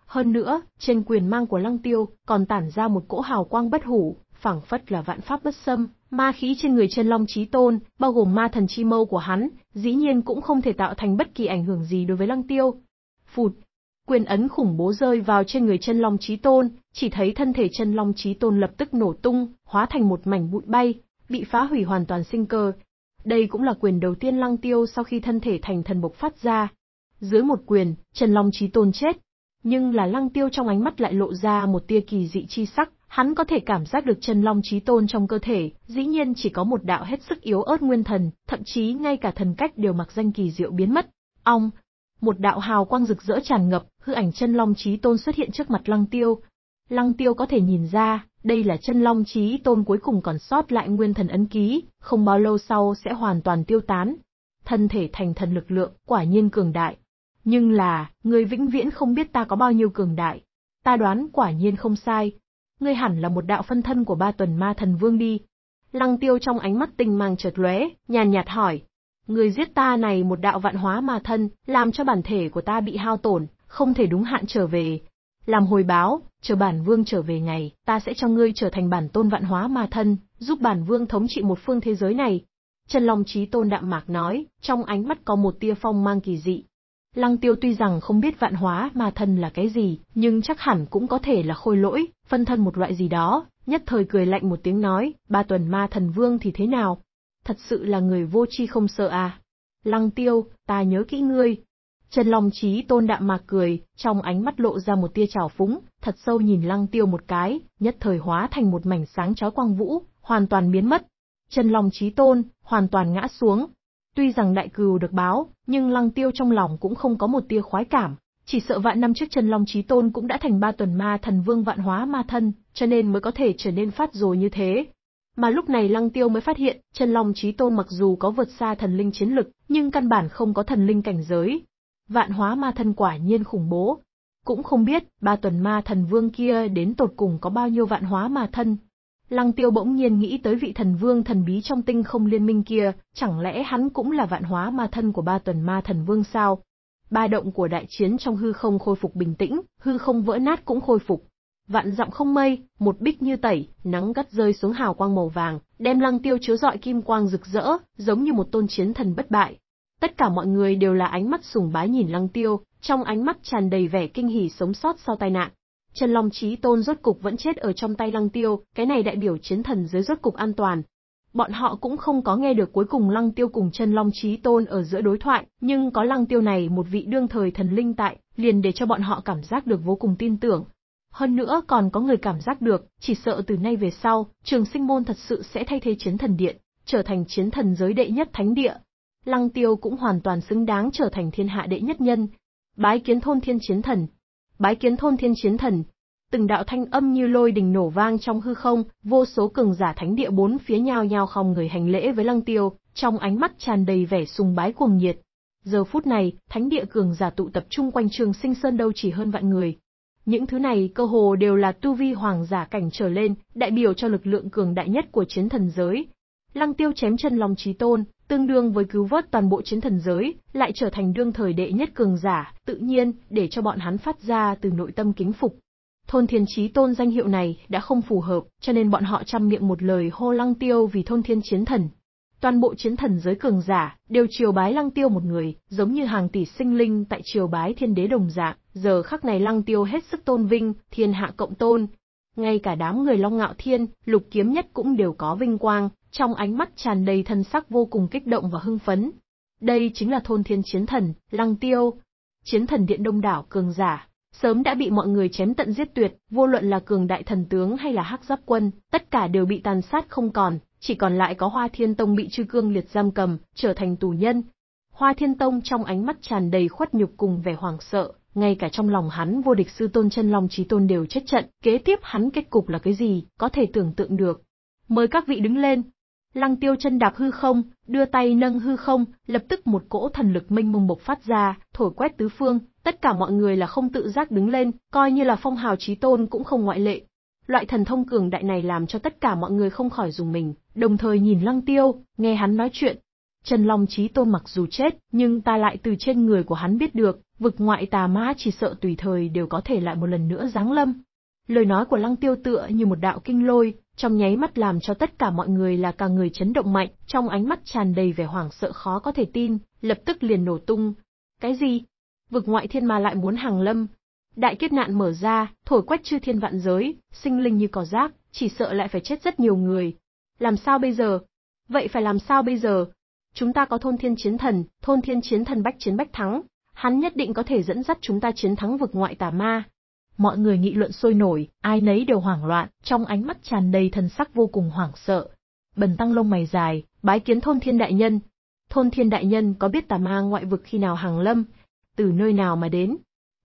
Hơn nữa, trên quyền mang của Lăng Tiêu còn tản ra một cỗ hào quang bất hủ, phảng phất là vạn pháp bất xâm, ma khí trên người chân long chí tôn, bao gồm ma thần chi mâu của hắn, dĩ nhiên cũng không thể tạo thành bất kỳ ảnh hưởng gì đối với lăng tiêu. Phụt, quyền ấn khủng bố rơi vào trên người chân long chí tôn, chỉ thấy thân thể chân long chí tôn lập tức nổ tung, hóa thành một mảnh bụi bay, bị phá hủy hoàn toàn sinh cơ. Đây cũng là quyền đầu tiên lăng tiêu sau khi thân thể thành thần bộc phát ra. Dưới một quyền, chân long chí tôn chết, nhưng là lăng tiêu trong ánh mắt lại lộ ra một tia kỳ dị chi sắc Hắn có thể cảm giác được chân long trí tôn trong cơ thể, dĩ nhiên chỉ có một đạo hết sức yếu ớt nguyên thần, thậm chí ngay cả thần cách đều mặc danh kỳ diệu biến mất. Ong, một đạo hào quang rực rỡ tràn ngập, hư ảnh chân long trí tôn xuất hiện trước mặt Lăng Tiêu. Lăng Tiêu có thể nhìn ra, đây là chân long trí tôn cuối cùng còn sót lại nguyên thần ấn ký, không bao lâu sau sẽ hoàn toàn tiêu tán. Thân thể thành thần lực lượng, quả nhiên cường đại. Nhưng là, người vĩnh viễn không biết ta có bao nhiêu cường đại. Ta đoán quả nhiên không sai, ngươi hẳn là một đạo phân thân của ba tuần ma thần vương đi. Lăng tiêu trong ánh mắt tình mang chợt lóe, nhàn nhạt hỏi. Người giết ta này một đạo vạn hóa ma thân, làm cho bản thể của ta bị hao tổn, không thể đúng hạn trở về. Làm hồi báo, chờ bản vương trở về ngày, ta sẽ cho ngươi trở thành bản tôn vạn hóa ma thân, giúp bản vương thống trị một phương thế giới này. Trần Long Chí Tôn đạm mạc nói, trong ánh mắt có một tia phong mang kỳ dị, Lăng tiêu tuy rằng không biết vạn hóa ma thân là cái gì, nhưng chắc hẳn cũng có thể là khôi lỗi, phân thân một loại gì đó, nhất thời cười lạnh một tiếng nói, ba tuần ma thần vương thì thế nào? Thật sự là người vô chi không sợ à? Lăng tiêu, ta nhớ kỹ ngươi. Trần Long Chí tôn đạm mà cười, trong ánh mắt lộ ra một tia trào phúng, thật sâu nhìn lăng tiêu một cái, nhất thời hóa thành một mảnh sáng chói quang vũ, hoàn toàn biến mất. Trần Long Chí tôn, hoàn toàn ngã xuống, Tuy rằng đại cừu được báo, nhưng Lăng Tiêu trong lòng cũng không có một tia khoái cảm, chỉ sợ vạn năm trước chân Long Chí Tôn cũng đã thành ba tuần ma thần vương vạn hóa ma thân, cho nên mới có thể trở nên phát rồi như thế. Mà lúc này Lăng Tiêu mới phát hiện, chân Long Chí Tôn mặc dù có vượt xa thần linh chiến lực, nhưng căn bản không có thần linh cảnh giới. Vạn hóa ma thân quả nhiên khủng bố. Cũng không biết, ba tuần ma thần vương kia đến tột cùng có bao nhiêu vạn hóa ma thân, Lăng tiêu bỗng nhiên nghĩ tới vị thần vương thần bí trong tinh không liên minh kia, chẳng lẽ hắn cũng là vạn hóa ma thân của ba tuần ma thần vương sao? Ba động của đại chiến trong hư không khôi phục bình tĩnh, hư không vỡ nát cũng khôi phục. Vạn dặm không mây, một bích như tẩy, nắng gắt rơi xuống hào quang màu vàng, đem lăng tiêu chứa rọi kim quang rực rỡ, giống như một tôn chiến thần bất bại. Tất cả mọi người đều là ánh mắt sùng bái nhìn lăng tiêu, trong ánh mắt tràn đầy vẻ kinh hỉ sống sót sau tai nạn. Chân Long Chí Tôn rốt cục vẫn chết ở trong tay Lăng Tiêu, cái này đại biểu chiến thần dưới rốt cục an toàn. Bọn họ cũng không có nghe được cuối cùng Lăng Tiêu cùng Chân Long Chí Tôn ở giữa đối thoại, nhưng có Lăng Tiêu này một vị đương thời thần linh tại, liền để cho bọn họ cảm giác được vô cùng tin tưởng. Hơn nữa còn có người cảm giác được, chỉ sợ từ nay về sau, trường sinh môn thật sự sẽ thay thế chiến thần điện, trở thành chiến thần giới đệ nhất thánh địa. Lăng tiêu cũng hoàn toàn xứng đáng trở thành thiên hạ đệ nhất nhân. Bái kiến thôn thiên chiến thần, bái kiến thôn thiên chiến thần. Từng đạo thanh âm như lôi đình nổ vang trong hư không, vô số cường giả thánh địa bốn phía nhao nhao không người hành lễ với lăng tiêu, trong ánh mắt tràn đầy vẻ sùng bái cuồng nhiệt. Giờ phút này, thánh địa cường giả tụ tập trung quanh trường sinh sơn đâu chỉ hơn vạn người. Những thứ này cơ hồ đều là tu vi hoàng giả cảnh trở lên, đại biểu cho lực lượng cường đại nhất của chiến thần giới, Lăng Tiêu chém chân Long Chí Tôn, tương đương với cứu vớt toàn bộ chiến thần giới, lại trở thành đương thời đệ nhất cường giả, tự nhiên, để cho bọn hắn phát ra từ nội tâm kính phục. Thôn Thiên Chí Tôn danh hiệu này đã không phù hợp, cho nên bọn họ trăm miệng một lời hô Lăng Tiêu vì Thôn Thiên Chiến Thần. Toàn bộ chiến thần giới cường giả đều chiều bái Lăng Tiêu một người, giống như hàng tỷ sinh linh tại chiều bái Thiên Đế đồng dạng, giờ khắc này Lăng Tiêu hết sức tôn vinh, thiên hạ cộng tôn. Ngay cả đám người Long Ngạo Thiên, Lục Kiếm Nhất cũng đều có vinh quang, trong ánh mắt tràn đầy thần sắc vô cùng kích động và hưng phấn. Đây chính là thôn thiên chiến thần, lăng tiêu. Chiến thần điện đông đảo cường giả, sớm đã bị mọi người chém tận giết tuyệt, vô luận là cường đại thần tướng hay là hắc giáp quân, tất cả đều bị tàn sát không còn, chỉ còn lại có Hoa Thiên Tông bị chư cương liệt giam cầm, trở thành tù nhân. Hoa Thiên Tông trong ánh mắt tràn đầy khuất nhục cùng vẻ hoàng sợ, ngay cả trong lòng hắn vô địch sư tôn chân long trí tôn đều chết trận, kế tiếp hắn kết cục là cái gì, có thể tưởng tượng được. Mời các vị đứng lên, Lăng tiêu chân đạp hư không, đưa tay nâng hư không, lập tức một cỗ thần lực minh mông bộc phát ra, thổi quét tứ phương, tất cả mọi người là không tự giác đứng lên, coi như là phong hào trí tôn cũng không ngoại lệ. Loại thần thông cường đại này làm cho tất cả mọi người không khỏi dùng mình, đồng thời nhìn lăng tiêu, nghe hắn nói chuyện. Trần Long trí tôn mặc dù chết, nhưng ta lại từ trên người của hắn biết được, vực ngoại tà ma chỉ sợ tùy thời đều có thể lại một lần nữa giáng lâm. Lời nói của lăng tiêu tựa như một đạo kinh lôi, trong nháy mắt làm cho tất cả mọi người là cả người chấn động mạnh, trong ánh mắt tràn đầy vẻ hoảng sợ khó có thể tin, lập tức liền nổ tung. Cái gì? Vực ngoại thiên ma lại muốn hàng lâm. Đại kiếp nạn mở ra, thổi quét chư thiên vạn giới, sinh linh như cỏ rác, chỉ sợ lại phải chết rất nhiều người. Làm sao bây giờ? Vậy phải làm sao bây giờ? Chúng ta có thôn thiên chiến thần, thôn thiên chiến thần bách chiến bách thắng, hắn nhất định có thể dẫn dắt chúng ta chiến thắng vực ngoại tà ma, mọi người nghị luận sôi nổi, ai nấy đều hoảng loạn, trong ánh mắt tràn đầy thần sắc vô cùng hoảng sợ. Bần tăng lông mày dài, bái kiến thôn thiên đại nhân. Thôn thiên đại nhân có biết tà ma ngoại vực khi nào hàng lâm, từ nơi nào mà đến?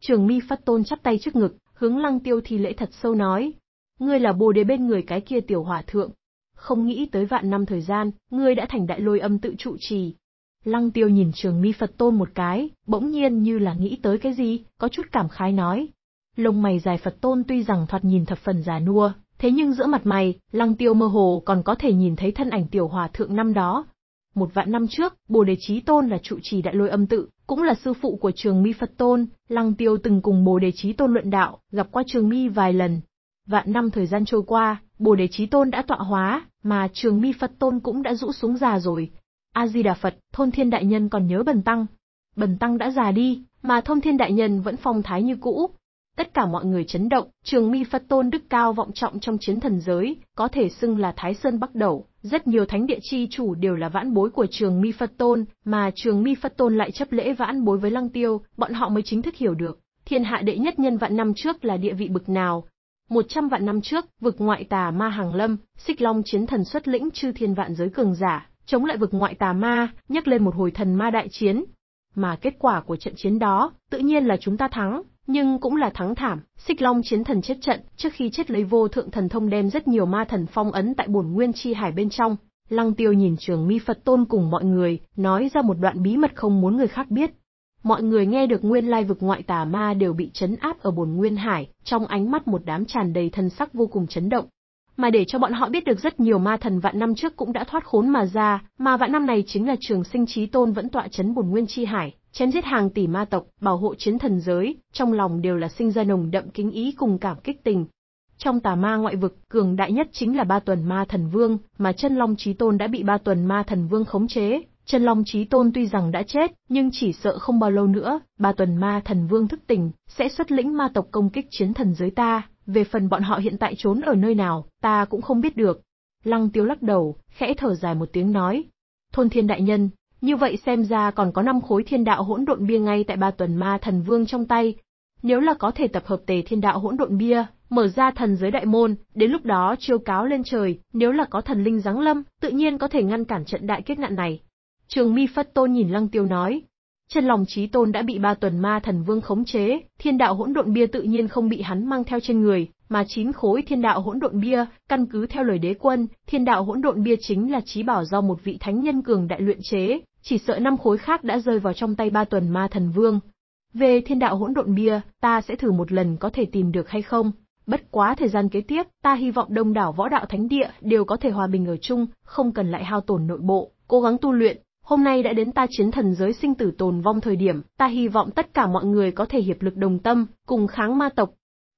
Trường mi phát tôn chắp tay trước ngực, hướng lăng tiêu thi lễ thật sâu nói. Ngươi là bồ đế bên người cái kia tiểu hỏa thượng. Không nghĩ tới vạn năm thời gian, ngươi đã thành đại lôi âm tự trụ trì, Lăng tiêu nhìn trường mi Phật tôn một cái, bỗng nhiên như là nghĩ tới cái gì, có chút cảm khái nói, Lông mày dài Phật tôn tuy rằng thoạt nhìn thập phần già nua, thế nhưng giữa mặt mày, lăng tiêu mơ hồ còn có thể nhìn thấy thân ảnh tiểu hòa thượng năm đó. Một vạn năm trước, Bồ Đề Chí Tôn là trụ trì đại lôi âm tự, cũng là sư phụ của trường mi Phật Tôn, lăng tiêu từng cùng Bồ Đề Chí Tôn luận đạo, gặp qua trường mi vài lần. Vạn năm thời gian trôi qua, Bồ Đề Chí Tôn đã tọa hóa, mà trường mi Phật Tôn cũng đã rũ xuống già rồi. A-di-đà Phật, thôn thiên đại nhân còn nhớ bần tăng. Bần tăng đã già đi, mà thôn thiên đại nhân vẫn phong thái như cũ, Tất cả mọi người chấn động, trường mi Phật tôn đức cao vọng trọng trong chiến thần giới, có thể xưng là Thái Sơn Bắc Đầu. Rất nhiều thánh địa chi chủ đều là vãn bối của trường mi Phật tôn, mà trường mi Phật tôn lại chấp lễ vãn bối với lăng tiêu, bọn họ mới chính thức hiểu được. Thiên hạ đệ nhất nhân vạn năm trước là địa vị bực nào, một trăm vạn năm trước, vực ngoại tà ma hàng lâm, xích long chiến thần xuất lĩnh chư thiên vạn giới cường giả, chống lại vực ngoại tà ma, nhắc lên một hồi thần ma đại chiến. Mà kết quả của trận chiến đó, tự nhiên là chúng ta thắng, nhưng cũng là thắng thảm, Xích Long chiến thần chết trận, trước khi chết lấy vô thượng thần thông đem rất nhiều ma thần phong ấn tại bổn nguyên chi hải bên trong. Lăng Tiêu nhìn Trường Mi Phật Tôn cùng mọi người, nói ra một đoạn bí mật không muốn người khác biết. Mọi người nghe được nguyên lai vực ngoại tà ma đều bị chấn áp ở bổn nguyên hải, trong ánh mắt một đám tràn đầy thần sắc vô cùng chấn động. Mà để cho bọn họ biết được rất nhiều ma thần vạn năm trước cũng đã thoát khốn mà ra, mà vạn năm này chính là trường sinh trí tôn vẫn tọa chấn bổn nguyên chi hải, chém giết hàng tỷ ma tộc, bảo hộ chiến thần giới, trong lòng đều là sinh ra nồng đậm kính ý cùng cảm kích tình. Trong tà ma ngoại vực, cường đại nhất chính là ba tuần ma thần vương, mà chân long trí tôn đã bị ba tuần ma thần vương khống chế. Chân Long Chí Tôn tuy rằng đã chết, nhưng chỉ sợ không bao lâu nữa, ba tuần ma thần vương thức tỉnh, sẽ xuất lĩnh ma tộc công kích chiến thần giới ta, về phần bọn họ hiện tại trốn ở nơi nào, ta cũng không biết được. Lăng Tiếu lắc đầu, khẽ thở dài một tiếng nói. Thôn thiên đại nhân, như vậy xem ra còn có 5 khối thiên đạo hỗn độn bia ngay tại ba tuần ma thần vương trong tay. Nếu là có thể tập hợp tề thiên đạo hỗn độn bia, mở ra thần giới đại môn, đến lúc đó chiêu cáo lên trời, nếu là có thần linh giáng lâm, tự nhiên có thể ngăn cản trận đại kiếp nạn này. Trường Mi Phất Tôn nhìn Lăng Tiêu nói, chân lòng trí tôn đã bị ba tuần ma thần vương khống chế, thiên đạo hỗn độn bia tự nhiên không bị hắn mang theo trên người, mà chín khối thiên đạo hỗn độn bia, căn cứ theo lời đế quân, thiên đạo hỗn độn bia chính là trí bảo do một vị thánh nhân cường đại luyện chế, chỉ sợ năm khối khác đã rơi vào trong tay ba tuần ma thần vương. Về thiên đạo hỗn độn bia, ta sẽ thử một lần có thể tìm được hay không. Bất quá thời gian kế tiếp, ta hy vọng đông đảo võ đạo thánh địa đều có thể hòa bình ở chung, không cần lại hao tổn nội bộ, cố gắng tu luyện. Hôm nay đã đến ta chiến thần giới sinh tử tồn vong thời điểm, ta hy vọng tất cả mọi người có thể hiệp lực đồng tâm, cùng kháng ma tộc,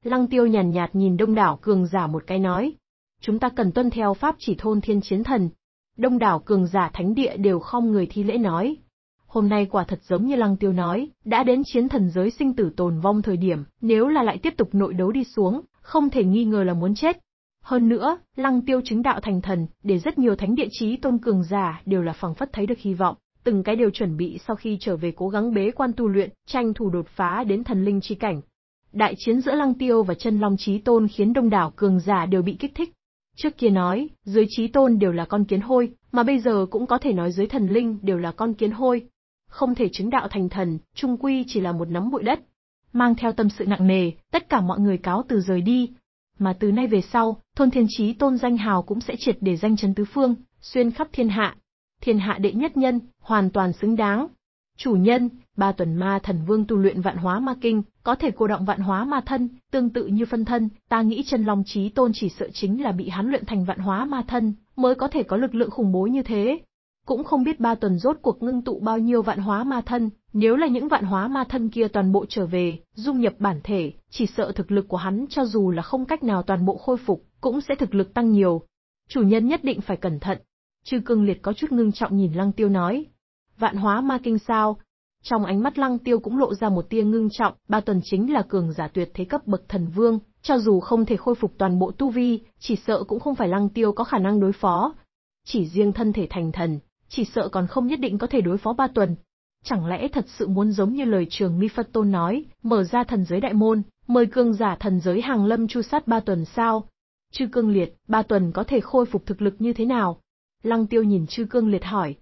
Lăng tiêu nhàn nhạt, nhìn đông đảo cường giả một cái nói. Chúng ta cần tuân theo pháp chỉ thôn thiên chiến thần. Đông đảo cường giả thánh địa đều không người thi lễ nói. Hôm nay quả thật giống như lăng tiêu nói, đã đến chiến thần giới sinh tử tồn vong thời điểm, nếu là lại tiếp tục nội đấu đi xuống, không thể nghi ngờ là muốn chết. Hơn nữa, lăng tiêu chứng đạo thành thần, để rất nhiều thánh địa chí tôn cường giả đều là phẳng phất thấy được hy vọng, từng cái đều chuẩn bị sau khi trở về cố gắng bế quan tu luyện, tranh thủ đột phá đến thần linh chi cảnh, Đại chiến giữa Lăng Tiêu và chân Long Chí Tôn khiến đông đảo cường giả đều bị kích thích. Trước kia nói, dưới Chí Tôn đều là con kiến hôi, mà bây giờ cũng có thể nói dưới thần linh đều là con kiến hôi. Không thể chứng đạo thành thần, trung quy chỉ là một nắm bụi đất. Mang theo tâm sự nặng nề, tất cả mọi người cáo từ rời đi. Mà từ nay về sau, thôn thiên chí tôn danh hào cũng sẽ triệt để danh chấn tứ phương, xuyên khắp thiên hạ. Thiên hạ đệ nhất nhân, hoàn toàn xứng đáng, Chủ nhân, ba tuần ma thần vương tu luyện vạn hóa ma kinh, có thể cô động vạn hóa ma thân, tương tự như phân thân, ta nghĩ chân long trí tôn chỉ sợ chính là bị hắn luyện thành vạn hóa ma thân, mới có thể có lực lượng khủng bố như thế. Cũng không biết ba tuần rốt cuộc ngưng tụ bao nhiêu vạn hóa ma thân, nếu là những vạn hóa ma thân kia toàn bộ trở về, dung nhập bản thể, chỉ sợ thực lực của hắn cho dù là không cách nào toàn bộ khôi phục, cũng sẽ thực lực tăng nhiều. Chủ nhân nhất định phải cẩn thận. Chư cương liệt có chút ngưng trọng nhìn lăng tiêu nói, vạn hóa ma kinh sao? Trong ánh mắt Lăng Tiêu cũng lộ ra một tia ngưng trọng, Ba Tuần chính là cường giả tuyệt thế cấp bậc thần vương, cho dù không thể khôi phục toàn bộ tu vi, chỉ sợ cũng không phải Lăng Tiêu có khả năng đối phó. Chỉ riêng thân thể thành thần, chỉ sợ còn không nhất định có thể đối phó Ba Tuần. Chẳng lẽ thật sự muốn giống như lời trường Mi Phật Tôn nói, mở ra thần giới đại môn, mời cường giả thần giới hàng lâm chu sát Ba Tuần sao? Chư Cương Liệt, Ba Tuần có thể khôi phục thực lực như thế nào? Lăng Tiêu nhìn Chư Cương Liệt hỏi,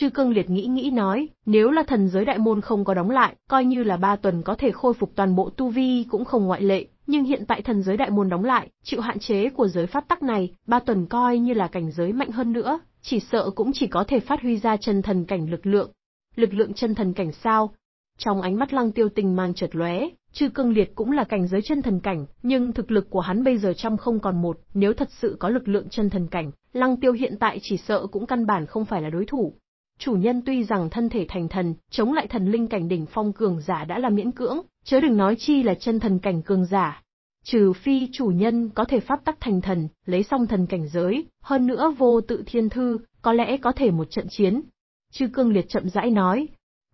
Chư cương liệt nghĩ nghĩ nói, nếu là thần giới đại môn không có đóng lại, coi như là ba tuần có thể khôi phục toàn bộ tu vi cũng không ngoại lệ, nhưng hiện tại thần giới đại môn đóng lại, chịu hạn chế của giới pháp tắc này, ba tuần coi như là cảnh giới mạnh hơn nữa, chỉ sợ cũng chỉ có thể phát huy ra chân thần cảnh lực lượng. Lực lượng chân thần cảnh sao? Trong ánh mắt lăng tiêu tình mang chợt lóe, chư cương liệt cũng là cảnh giới chân thần cảnh, nhưng thực lực của hắn bây giờ trăm không còn một, nếu thật sự có lực lượng chân thần cảnh, lăng tiêu hiện tại chỉ sợ cũng căn bản không phải là đối thủ. Chủ nhân tuy rằng thân thể thành thần, chống lại thần linh cảnh đỉnh phong cường giả đã là miễn cưỡng, chớ đừng nói chi là chân thần cảnh cường giả. Trừ phi chủ nhân có thể pháp tắc thành thần, lấy xong thần cảnh giới, hơn nữa vô tự thiên thư, có lẽ có thể một trận chiến. Chư cương liệt chậm rãi nói,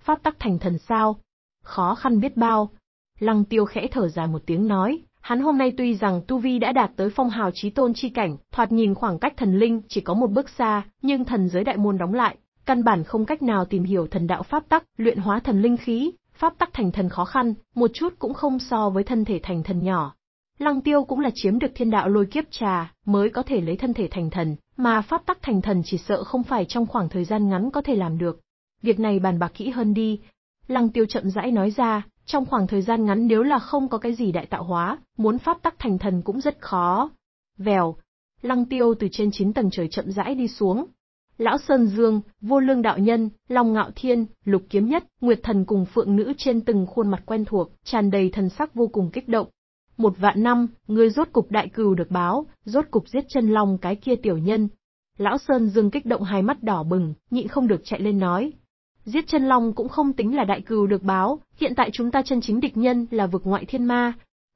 pháp tắc thành thần sao? Khó khăn biết bao. Lăng tiêu khẽ thở dài một tiếng nói, hắn hôm nay tuy rằng tu vi đã đạt tới phong hào trí tôn chi cảnh, thoạt nhìn khoảng cách thần linh chỉ có một bước xa, nhưng thần giới đại môn đóng lại, căn bản không cách nào tìm hiểu thần đạo pháp tắc, luyện hóa thần linh khí, pháp tắc thành thần khó khăn, một chút cũng không so với thân thể thành thần nhỏ. Lăng Tiêu cũng là chiếm được thiên đạo lôi kiếp trà, mới có thể lấy thân thể thành thần, mà pháp tắc thành thần chỉ sợ không phải trong khoảng thời gian ngắn có thể làm được. Việc này bàn bạc kỹ hơn đi. Lăng Tiêu chậm rãi nói ra, trong khoảng thời gian ngắn nếu là không có cái gì đại tạo hóa, muốn pháp tắc thành thần cũng rất khó. Vèo, Lăng Tiêu từ trên 9 tầng trời chậm rãi đi xuống, Lão Sơn Dương, Vô Lương Đạo Nhân, Long Ngạo Thiên, Lục Kiếm Nhất, Nguyệt Thần cùng Phượng Nữ trên từng khuôn mặt quen thuộc, tràn đầy thần sắc vô cùng kích động. Một vạn năm, ngươi rốt cục đại cừu được báo, rốt cục giết chân long cái kia tiểu nhân. Lão Sơn Dương kích động hai mắt đỏ bừng, nhịn không được chạy lên nói. Giết chân long cũng không tính là đại cừu được báo, hiện tại chúng ta chân chính địch nhân là vực ngoại thiên ma.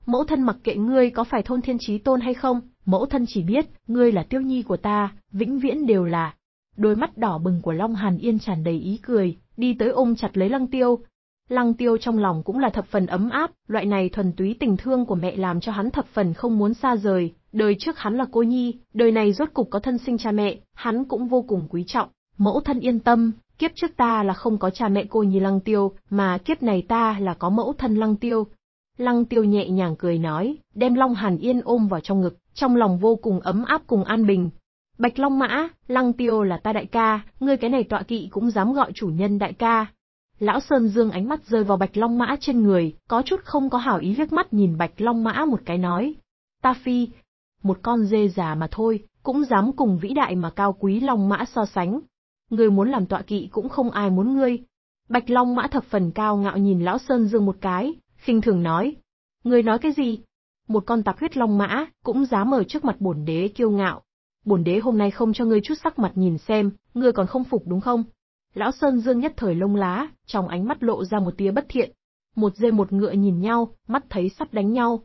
Mẫu thân mặc kệ ngươi có phải thôn thiên trí tôn hay không, mẫu thân chỉ biết, ngươi là tiêu nhi của ta, vĩnh viễn đều là, Đôi mắt đỏ bừng của Long Hàn Yên tràn đầy ý cười, đi tới ôm chặt lấy Lăng Tiêu. Lăng Tiêu trong lòng cũng là thập phần ấm áp, loại này thuần túy tình thương của mẹ làm cho hắn thập phần không muốn xa rời, đời trước hắn là cô nhi, đời này rốt cục có thân sinh cha mẹ, hắn cũng vô cùng quý trọng. Mẫu thân yên tâm, kiếp trước ta là không có cha mẹ cô nhi Lăng Tiêu, mà kiếp này ta là có mẫu thân Lăng Tiêu. Lăng Tiêu nhẹ nhàng cười nói, đem Long Hàn Yên ôm vào trong ngực, trong lòng vô cùng ấm áp cùng an bình, Bạch Long Mã, Lăng Tiêu là ta đại ca, ngươi cái này tọa kỵ cũng dám gọi chủ nhân đại ca. Lão Sơn Dương ánh mắt rơi vào Bạch Long Mã trên người, có chút không có hảo ý liếc mắt nhìn Bạch Long Mã một cái nói. Ta phi, một con dê già mà thôi, cũng dám cùng vĩ đại mà cao quý Long Mã so sánh. Ngươi muốn làm tọa kỵ cũng không ai muốn ngươi. Bạch Long Mã thập phần cao ngạo nhìn Lão Sơn Dương một cái, khinh thường nói. Ngươi nói cái gì? Một con tạp huyết Long Mã, cũng dám ở trước mặt bổn đế kiêu ngạo bổn đế hôm nay không cho ngươi chút sắc mặt nhìn xem, ngươi còn không phục đúng không? Lão Sơn Dương nhất thời lông lá, trong ánh mắt lộ ra một tia bất thiện. Một dê một ngựa nhìn nhau, mắt thấy sắp đánh nhau.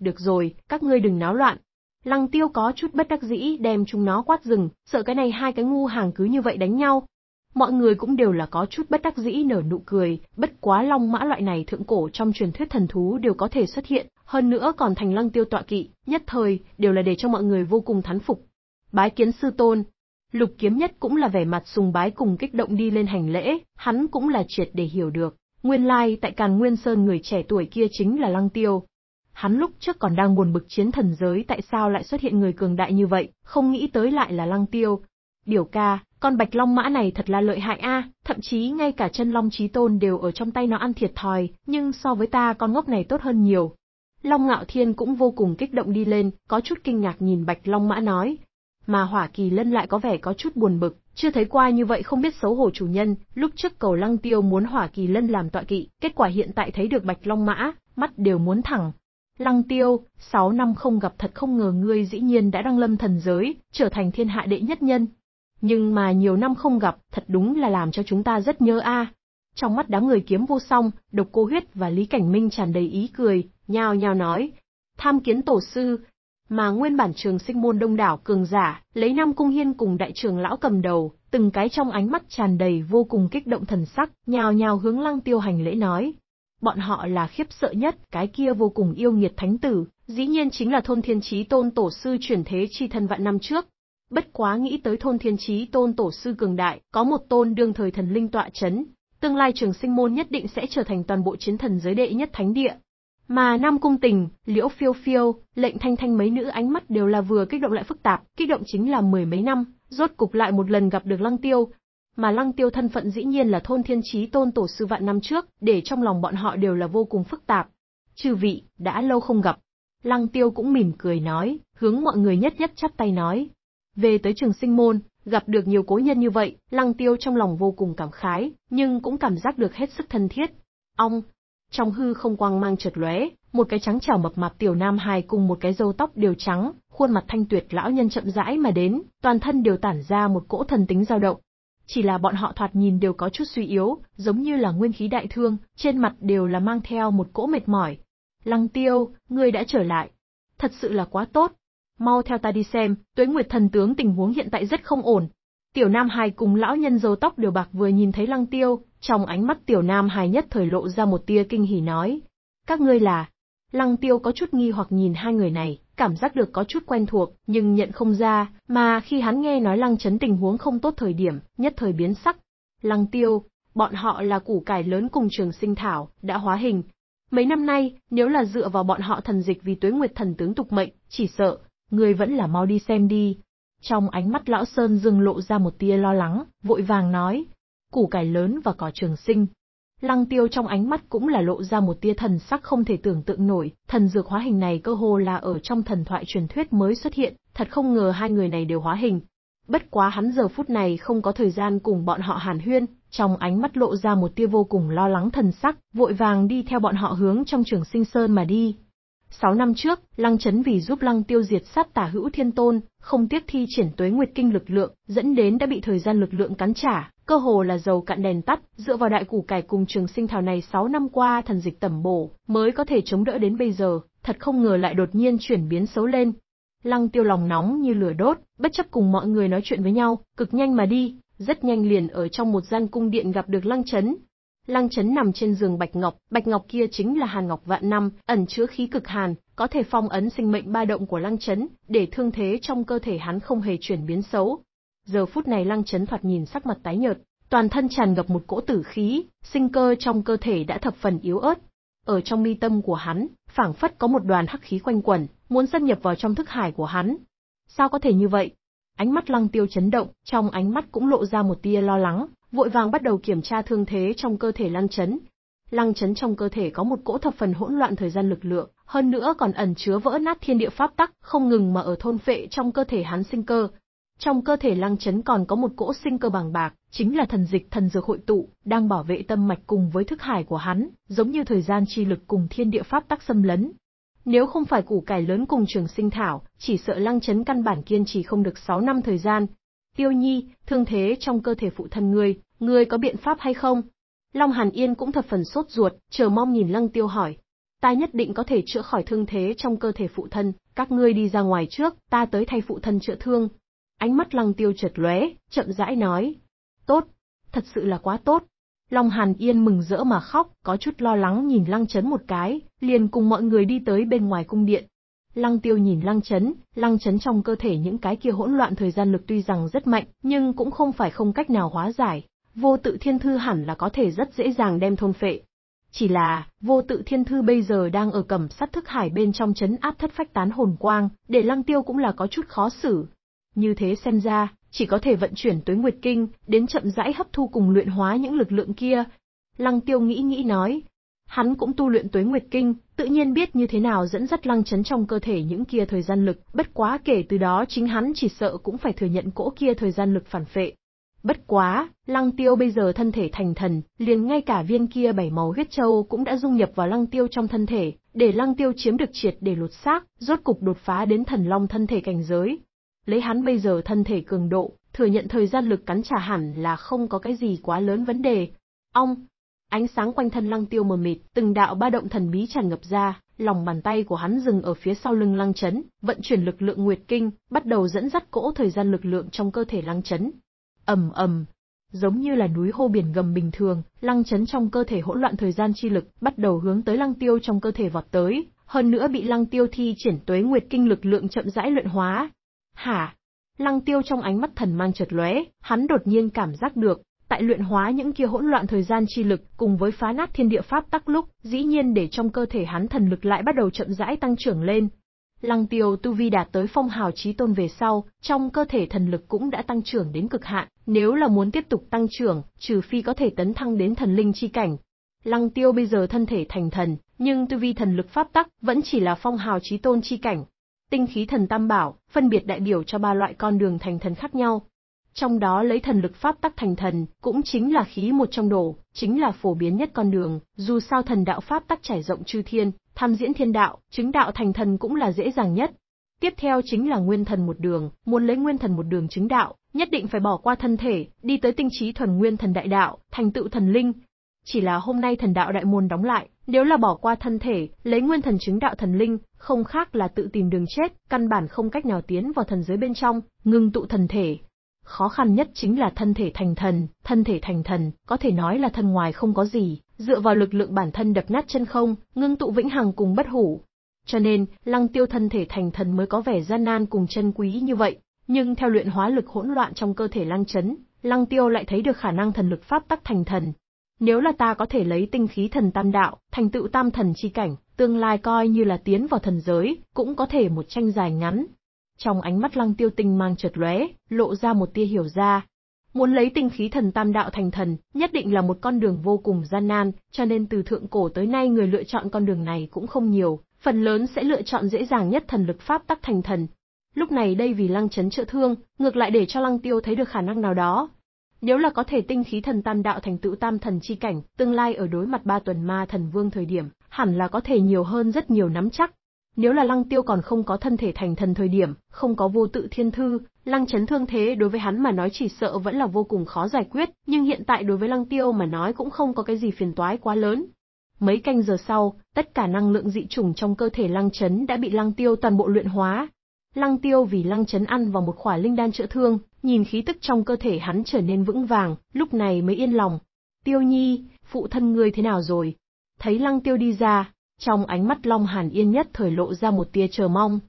Được rồi, các ngươi đừng náo loạn. Lăng tiêu có chút bất đắc dĩ đem chúng nó quát rừng, sợ cái này hai cái ngu hàng cứ như vậy đánh nhau. Mọi người cũng đều là có chút bất đắc dĩ nở nụ cười, bất quá long mã loại này thượng cổ trong truyền thuyết thần thú đều có thể xuất hiện, hơn nữa còn thành lăng tiêu tọa kỵ, nhất thời, đều là để cho mọi người vô cùng thán phục bái kiến sư tôn. Lục kiếm nhất cũng là vẻ mặt sùng bái cùng kích động đi lên hành lễ, hắn cũng là triệt để hiểu được, nguyên lai tại Càn Nguyên Sơn người trẻ tuổi kia chính là Lăng Tiêu. Hắn lúc trước còn đang buồn bực chiến thần giới tại sao lại xuất hiện người cường đại như vậy, không nghĩ tới lại là Lăng Tiêu. Điều ca, con bạch long mã này thật là lợi hại a, thậm chí ngay cả chân long chí tôn đều ở trong tay nó ăn thiệt thòi, nhưng so với ta con ngốc này tốt hơn nhiều. Long Ngạo Thiên cũng vô cùng kích động đi lên, có chút kinh ngạc nhìn Bạch Long Mã nói, mà Hỏa Kỳ Lân lại có vẻ có chút buồn bực, chưa thấy qua như vậy không biết xấu hổ chủ nhân, lúc trước Cầu Lăng Tiêu muốn Hỏa Kỳ Lân làm tọa kỵ, kết quả hiện tại thấy được Bạch Long Mã, mắt đều muốn thẳng. Lăng Tiêu, 6 năm không gặp thật không ngờ ngươi dĩ nhiên đã đăng lâm thần giới, trở thành thiên hạ đệ nhất nhân. Nhưng mà nhiều năm không gặp, thật đúng là làm cho chúng ta rất nhớ a. Trong mắt đám người kiếm vô song, độc cô huyết và Lý Cảnh Minh tràn đầy ý cười, nhao nhao nói. Tham kiến tổ sư, mà nguyên bản trường sinh môn đông đảo cường giả, lấy Nam Cung Hiên cùng đại trưởng lão cầm đầu, từng cái trong ánh mắt tràn đầy vô cùng kích động thần sắc, nhào nhào hướng lăng tiêu hành lễ nói. Bọn họ là khiếp sợ nhất, cái kia vô cùng yêu nghiệt thánh tử, dĩ nhiên chính là thôn thiên trí tôn tổ sư chuyển thế chi thân vạn năm trước. Bất quá nghĩ tới thôn thiên trí tôn tổ sư cường đại, có một tôn đương thời thần linh tọa chấn, tương lai trường sinh môn nhất định sẽ trở thành toàn bộ chiến thần giới đệ nhất thánh địa, mà Nam Cung Tình, Liễu Phiêu Phiêu, Lệnh Thanh Thanh mấy nữ ánh mắt đều là vừa kích động lại phức tạp, kích động chính là mười mấy năm, rốt cục lại một lần gặp được Lăng Tiêu. Mà Lăng Tiêu thân phận dĩ nhiên là thôn thiên trí tôn tổ sư vạn năm trước, để trong lòng bọn họ đều là vô cùng phức tạp. Chư vị, đã lâu không gặp. Lăng Tiêu cũng mỉm cười nói, hướng mọi người nhất nhất chắp tay nói. Về tới trường sinh môn, gặp được nhiều cố nhân như vậy, Lăng Tiêu trong lòng vô cùng cảm khái, nhưng cũng cảm giác được hết sức thân thiết. Ông, trong hư không quang mang chợt lóe, một cái trắng trảo mập mạp tiểu nam hài cùng một cái râu tóc đều trắng, khuôn mặt thanh tuyệt lão nhân chậm rãi mà đến, toàn thân đều tản ra một cỗ thần tính dao động. Chỉ là bọn họ thoạt nhìn đều có chút suy yếu, giống như là nguyên khí đại thương, trên mặt đều là mang theo một cỗ mệt mỏi. Lăng tiêu, ngươi đã trở lại. Thật sự là quá tốt. Mau theo ta đi xem, tuế nguyệt thần tướng tình huống hiện tại rất không ổn, Tiểu Nam Hải cùng lão nhân râu tóc đều bạc vừa nhìn thấy Lăng Tiêu, trong ánh mắt Tiểu Nam Hải nhất thời lộ ra một tia kinh hỉ nói. Các ngươi là... Lăng Tiêu có chút nghi hoặc nhìn hai người này, cảm giác được có chút quen thuộc, nhưng nhận không ra, mà khi hắn nghe nói Lăng Chấn tình huống không tốt thời điểm, nhất thời biến sắc. Lăng Tiêu, bọn họ là củ cải lớn cùng trường sinh thảo, đã hóa hình. Mấy năm nay, nếu là dựa vào bọn họ thần dịch vì tuế nguyệt thần tướng tục mệnh, chỉ sợ, người vẫn là mau đi xem đi, trong ánh mắt lão Sơn dừng lộ ra một tia lo lắng, vội vàng nói, củ cải lớn và cỏ trường sinh. Lăng tiêu trong ánh mắt cũng là lộ ra một tia thần sắc không thể tưởng tượng nổi, thần dược hóa hình này cơ hồ là ở trong thần thoại truyền thuyết mới xuất hiện, thật không ngờ hai người này đều hóa hình. Bất quá hắn giờ phút này không có thời gian cùng bọn họ hàn huyên, trong ánh mắt lộ ra một tia vô cùng lo lắng thần sắc, vội vàng đi theo bọn họ hướng trong trường sinh sơn mà đi. Sáu năm trước, Lăng Chấn vì giúp Lăng Tiêu diệt sát tả hữu thiên tôn, không tiếc thi triển tuế nguyệt kinh lực lượng, dẫn đến đã bị thời gian lực lượng cắn trả, cơ hồ là dầu cạn đèn tắt, dựa vào đại củ cải cùng trường sinh thảo này 6 năm qua thần dịch tẩm bổ, mới có thể chống đỡ đến bây giờ, thật không ngờ lại đột nhiên chuyển biến xấu lên. Lăng tiêu lòng nóng như lửa đốt, bất chấp cùng mọi người nói chuyện với nhau, cực nhanh mà đi, rất nhanh liền ở trong một gian cung điện gặp được lăng chấn. Lăng chấn nằm trên giường Bạch Ngọc, Bạch Ngọc kia chính là Hàn Ngọc Vạn Năm, ẩn chứa khí cực hàn, có thể phong ấn sinh mệnh ba động của Lăng Chấn, để thương thế trong cơ thể hắn không hề chuyển biến xấu. Giờ phút này Lăng Chấn thoạt nhìn sắc mặt tái nhợt, toàn thân tràn ngập một cỗ tử khí, sinh cơ trong cơ thể đã thập phần yếu ớt. Ở trong mi tâm của hắn, phảng phất có một đoàn hắc khí quanh quẩn, muốn xâm nhập vào trong thức hải của hắn. Sao có thể như vậy? Ánh mắt Lăng Tiêu chấn động, trong ánh mắt cũng lộ ra một tia lo lắng, vội vàng bắt đầu kiểm tra thương thế trong cơ thể Lăng Chấn. Lăng Chấn trong cơ thể có một cỗ thập phần hỗn loạn thời gian lực lượng, hơn nữa còn ẩn chứa vỡ nát thiên địa pháp tắc, không ngừng mà ở thôn phệ trong cơ thể hắn sinh cơ. Trong cơ thể Lăng Chấn còn có một cỗ sinh cơ bằng bạc, chính là thần dịch thần dược hội tụ, đang bảo vệ tâm mạch cùng với thức hải của hắn, giống như thời gian chi lực cùng thiên địa pháp tắc xâm lấn. Nếu không phải củ cải lớn cùng trường sinh thảo, chỉ sợ Lăng Chấn căn bản kiên trì không được 6 năm thời gian. Tiêu Nhi, thương thế trong cơ thể phụ thân ngươi, ngươi có biện pháp hay không? Long Hàn Yên cũng thật phần sốt ruột, chờ mong nhìn Lăng Tiêu hỏi, ta nhất định có thể chữa khỏi thương thế trong cơ thể phụ thân, các ngươi đi ra ngoài trước, ta tới thay phụ thân chữa thương. Ánh mắt lăng tiêu chợt lóe, chậm rãi nói. Tốt, thật sự là quá tốt. Long Hàn Yên mừng rỡ mà khóc, có chút lo lắng nhìn Lăng Chấn một cái, liền cùng mọi người đi tới bên ngoài cung điện. Lăng Tiêu nhìn Lăng Chấn, Lăng Chấn trong cơ thể những cái kia hỗn loạn thời gian lực tuy rằng rất mạnh, nhưng cũng không phải không cách nào hóa giải. Vô tự thiên thư hẳn là có thể rất dễ dàng đem thôn phệ, chỉ là, vô tự thiên thư bây giờ đang ở cẩm sát thức hải bên trong chấn áp thất phách tán hồn quang, để lăng tiêu cũng là có chút khó xử. Như thế xem ra, chỉ có thể vận chuyển tới Nguyệt Kinh, đến chậm rãi hấp thu cùng luyện hóa những lực lượng kia. Lăng tiêu nghĩ nghĩ nói. Hắn cũng tu luyện tuế Nguyệt Kinh, tự nhiên biết như thế nào dẫn dắt lăng chấn trong cơ thể những kia thời gian lực, bất quá kể từ đó chính hắn chỉ sợ cũng phải thừa nhận cỗ kia thời gian lực phản phệ. Bất quá, lăng tiêu bây giờ thân thể thành thần, liền ngay cả viên kia bảy màu huyết châu cũng đã dung nhập vào lăng tiêu trong thân thể, để lăng tiêu chiếm được triệt để lột xác, rốt cục đột phá đến thần long thân thể cảnh giới. Lấy hắn bây giờ thân thể cường độ, thừa nhận thời gian lực cắn trả hẳn là không có cái gì quá lớn vấn đề. Ong! Ánh sáng quanh thân lăng tiêu mờ mịt, từng đạo ba động thần bí tràn ngập ra, lòng bàn tay của hắn dừng ở phía sau lưng lăng chấn, vận chuyển lực lượng nguyệt kinh, bắt đầu dẫn dắt cỗ thời gian lực lượng trong cơ thể lăng chấn, ầm ầm, giống như là núi hô biển gầm bình thường, lăng chấn trong cơ thể hỗn loạn thời gian chi lực bắt đầu hướng tới lăng tiêu trong cơ thể vọt tới, hơn nữa bị lăng tiêu thi triển tuế nguyệt kinh lực lượng chậm rãi luyện hóa. Hả? Lăng tiêu trong ánh mắt thần mang chợt lóe, hắn đột nhiên cảm giác được, tại luyện hóa những kia hỗn loạn thời gian chi lực cùng với phá nát thiên địa pháp tắc lúc, dĩ nhiên để trong cơ thể hắn thần lực lại bắt đầu chậm rãi tăng trưởng lên, Lăng tiêu tu vi đạt tới phong hào trí tôn về sau, trong cơ thể thần lực cũng đã tăng trưởng đến cực hạn, nếu là muốn tiếp tục tăng trưởng, trừ phi có thể tấn thăng đến thần linh chi cảnh. Lăng tiêu bây giờ thân thể thành thần, nhưng tu vi thần lực pháp tắc vẫn chỉ là phong hào trí tôn chi cảnh. Tinh khí thần tam bảo, phân biệt đại biểu cho ba loại con đường thành thần khác nhau. Trong đó lấy thần lực pháp tắc thành thần, cũng chính là khí một trong đổ, chính là phổ biến nhất con đường, dù sao thần đạo pháp tắc trải rộng chư thiên, tham diễn thiên đạo, chứng đạo thành thần cũng là dễ dàng nhất. Tiếp theo chính là nguyên thần một đường, muốn lấy nguyên thần một đường chứng đạo, nhất định phải bỏ qua thân thể, đi tới tinh trí thuần nguyên thần đại đạo, thành tựu thần linh. Chỉ là hôm nay thần đạo đại môn đóng lại, nếu là bỏ qua thân thể, lấy nguyên thần chứng đạo thần linh, không khác là tự tìm đường chết, căn bản không cách nào tiến vào thần giới bên trong, ngưng tụ thần thể. Khó khăn nhất chính là thân thể thành thần, thân thể thành thần, có thể nói là thân ngoài không có gì, dựa vào lực lượng bản thân đập nát chân không, ngưng tụ vĩnh hằng cùng bất hủ. Cho nên, lăng tiêu thân thể thành thần mới có vẻ gian nan cùng chân quý như vậy, nhưng theo luyện hóa lực hỗn loạn trong cơ thể lăng chấn, lăng tiêu lại thấy được khả năng thần lực pháp tắc thành thần. Nếu là ta có thể lấy tinh khí thần tam đạo, thành tựu tam thần chi cảnh, tương lai coi như là tiến vào thần giới, cũng có thể một tranh dài ngắn. Trong ánh mắt lăng tiêu tinh mang chợt lóe, lộ ra một tia hiểu ra, Muốn lấy tinh khí thần tam đạo thành thần, nhất định là một con đường vô cùng gian nan, cho nên từ thượng cổ tới nay người lựa chọn con đường này cũng không nhiều, phần lớn sẽ lựa chọn dễ dàng nhất thần lực pháp tắc thành thần. Lúc này đây vì lăng chấn trợ thương, ngược lại để cho lăng tiêu thấy được khả năng nào đó. Nếu là có thể tinh khí thần tam đạo thành tựu tam thần chi cảnh, tương lai ở đối mặt ba tuần ma thần vương thời điểm, hẳn là có thể nhiều hơn rất nhiều nắm chắc. Nếu là Lăng Tiêu còn không có thân thể thành thần thời điểm, không có vô tự thiên thư, Lăng chấn thương thế đối với hắn mà nói chỉ sợ vẫn là vô cùng khó giải quyết, nhưng hiện tại đối với Lăng Tiêu mà nói cũng không có cái gì phiền toái quá lớn. Mấy canh giờ sau, tất cả năng lượng dị chủng trong cơ thể Lăng chấn đã bị Lăng Tiêu toàn bộ luyện hóa. Lăng Tiêu vì Lăng chấn ăn vào một quả linh đan chữa thương, nhìn khí tức trong cơ thể hắn trở nên vững vàng, lúc này mới yên lòng. Tiêu Nhi, phụ thân người thế nào rồi? Thấy Lăng Tiêu đi ra, trong ánh mắt Long Hàn Yên nhất thời lộ ra một tia chờ mong.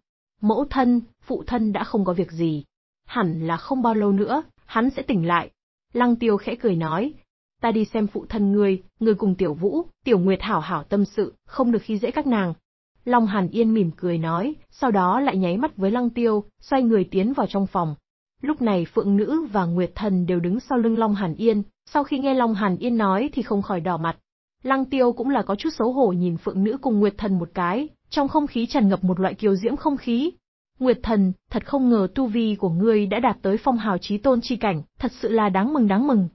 Mẫu thân, phụ thân đã không có việc gì. Hẳn là không bao lâu nữa, hắn sẽ tỉnh lại. Lăng tiêu khẽ cười nói. Ta đi xem phụ thân ngươi, ngươi cùng tiểu vũ, tiểu nguyệt hảo hảo tâm sự, không được khi dễ các nàng. Long Hàn Yên mỉm cười nói, sau đó lại nháy mắt với Lăng Tiêu, xoay người tiến vào trong phòng. Lúc này Phượng Nữ và Nguyệt Thần đều đứng sau lưng Long Hàn Yên, sau khi nghe Long Hàn Yên nói thì không khỏi đỏ mặt. Lăng tiêu cũng là có chút xấu hổ nhìn phượng nữ cùng Nguyệt Thần một cái, trong không khí tràn ngập một loại kiều diễm không khí. Nguyệt Thần, thật không ngờ tu vi của ngươi đã đạt tới phong hào trí tôn chi cảnh, thật sự là đáng mừng đáng mừng.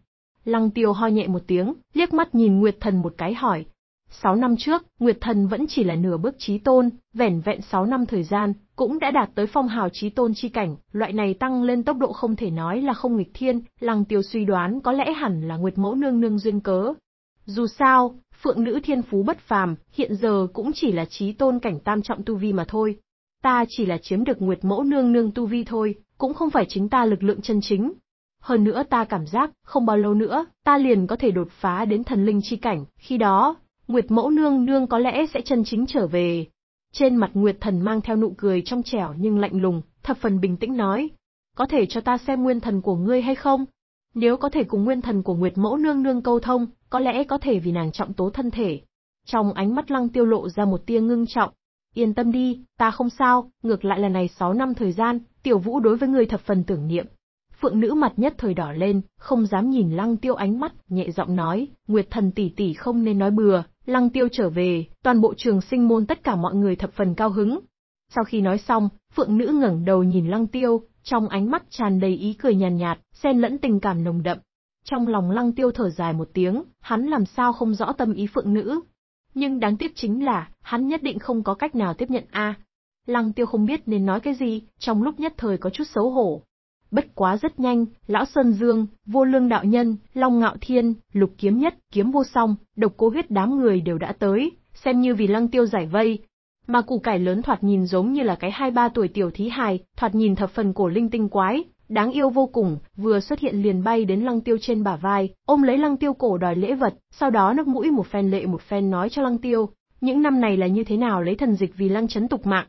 Lăng tiêu ho nhẹ một tiếng, liếc mắt nhìn Nguyệt Thần một cái hỏi. Sáu năm trước, Nguyệt Thần vẫn chỉ là nửa bước trí tôn, vẻn vẹn sáu năm thời gian, cũng đã đạt tới phong hào trí tôn chi cảnh, loại này tăng lên tốc độ không thể nói là không nghịch thiên, lăng tiêu suy đoán có lẽ hẳn là Nguyệt Mẫu Nương Nương duyên cớ, dù sao, phượng nữ thiên phú bất phàm, hiện giờ cũng chỉ là trí tôn cảnh tam trọng tu vi mà thôi. Ta chỉ là chiếm được nguyệt mẫu nương nương tu vi thôi, cũng không phải chính ta lực lượng chân chính. Hơn nữa ta cảm giác, không bao lâu nữa, ta liền có thể đột phá đến thần linh chi cảnh, khi đó, nguyệt mẫu nương nương có lẽ sẽ chân chính trở về. Trên mặt nguyệt thần mang theo nụ cười trong trẻo nhưng lạnh lùng, thập phần bình tĩnh nói. Có thể cho ta xem nguyên thần của ngươi hay không? Nếu có thể cùng nguyên thần của Nguyệt Mẫu nương nương câu thông, có lẽ có thể vì nàng trọng tố thân thể. Trong ánh mắt Lăng Tiêu lộ ra một tia ngưng trọng. Yên tâm đi, ta không sao, ngược lại là này 6 năm thời gian, Tiểu Vũ đối với người thập phần tưởng niệm. Phượng nữ mặt nhất thời đỏ lên, không dám nhìn Lăng Tiêu ánh mắt, nhẹ giọng nói, Nguyệt thần tỷ tỷ không nên nói bừa, Lăng Tiêu trở về, toàn bộ trường sinh môn tất cả mọi người thập phần cao hứng. Sau khi nói xong, Phượng nữ ngẩng đầu nhìn Lăng Tiêu, trong ánh mắt tràn đầy ý cười nhàn nhạt, nhạt, xen lẫn tình cảm nồng đậm. Trong lòng lăng tiêu thở dài một tiếng, hắn làm sao không rõ tâm ý phượng nữ. Nhưng đáng tiếc chính là, hắn nhất định không có cách nào tiếp nhận A. Lăng tiêu không biết nên nói cái gì, trong lúc nhất thời có chút xấu hổ. Bất quá rất nhanh, Lão Sơn Dương, Vô Lương Đạo Nhân, Long Ngạo Thiên, Lục Kiếm Nhất, Kiếm Vô Song, độc cô huyết đám người đều đã tới, xem như vì lăng tiêu giải vây, mà củ cải lớn thoạt nhìn giống như là cái hai ba tuổi tiểu thí hài, thoạt nhìn thập phần cổ linh tinh quái, đáng yêu vô cùng, vừa xuất hiện liền bay đến lăng tiêu trên bả vai, ôm lấy lăng tiêu cổ đòi lễ vật, sau đó nước mũi một phen lệ một phen nói cho lăng tiêu, những năm này là như thế nào lấy thần dịch vì lăng chấn tục mạng.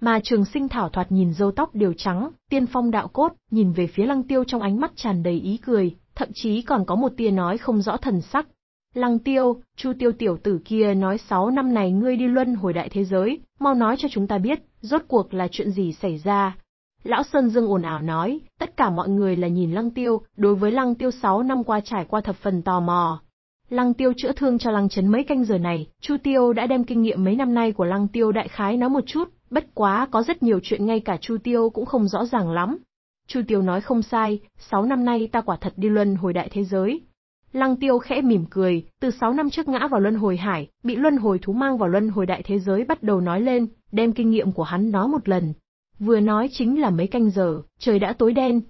Mà trường sinh thảo thoạt nhìn râu tóc đều trắng, tiên phong đạo cốt, nhìn về phía lăng tiêu trong ánh mắt tràn đầy ý cười, thậm chí còn có một tia nói không rõ thần sắc, Lăng tiêu, chu tiêu tiểu tử kia nói sáu năm này ngươi đi luân hồi đại thế giới, mau nói cho chúng ta biết, rốt cuộc là chuyện gì xảy ra. Lão Sơn Dương ồn ảo nói, tất cả mọi người là nhìn lăng tiêu, đối với lăng tiêu sáu năm qua trải qua thập phần tò mò. Lăng tiêu chữa thương cho lăng chấn mấy canh giờ này, chu tiêu đã đem kinh nghiệm mấy năm nay của lăng tiêu đại khái nói một chút, bất quá có rất nhiều chuyện ngay cả chu tiêu cũng không rõ ràng lắm. Chu tiêu nói không sai, sáu năm nay ta quả thật đi luân hồi đại thế giới, Lăng Tiêu khẽ mỉm cười, từ 6 năm trước ngã vào luân hồi hải, bị luân hồi thú mang vào luân hồi đại thế giới bắt đầu nói lên, đem kinh nghiệm của hắn nói một lần. Vừa nói chính là mấy canh giờ, trời đã tối đen.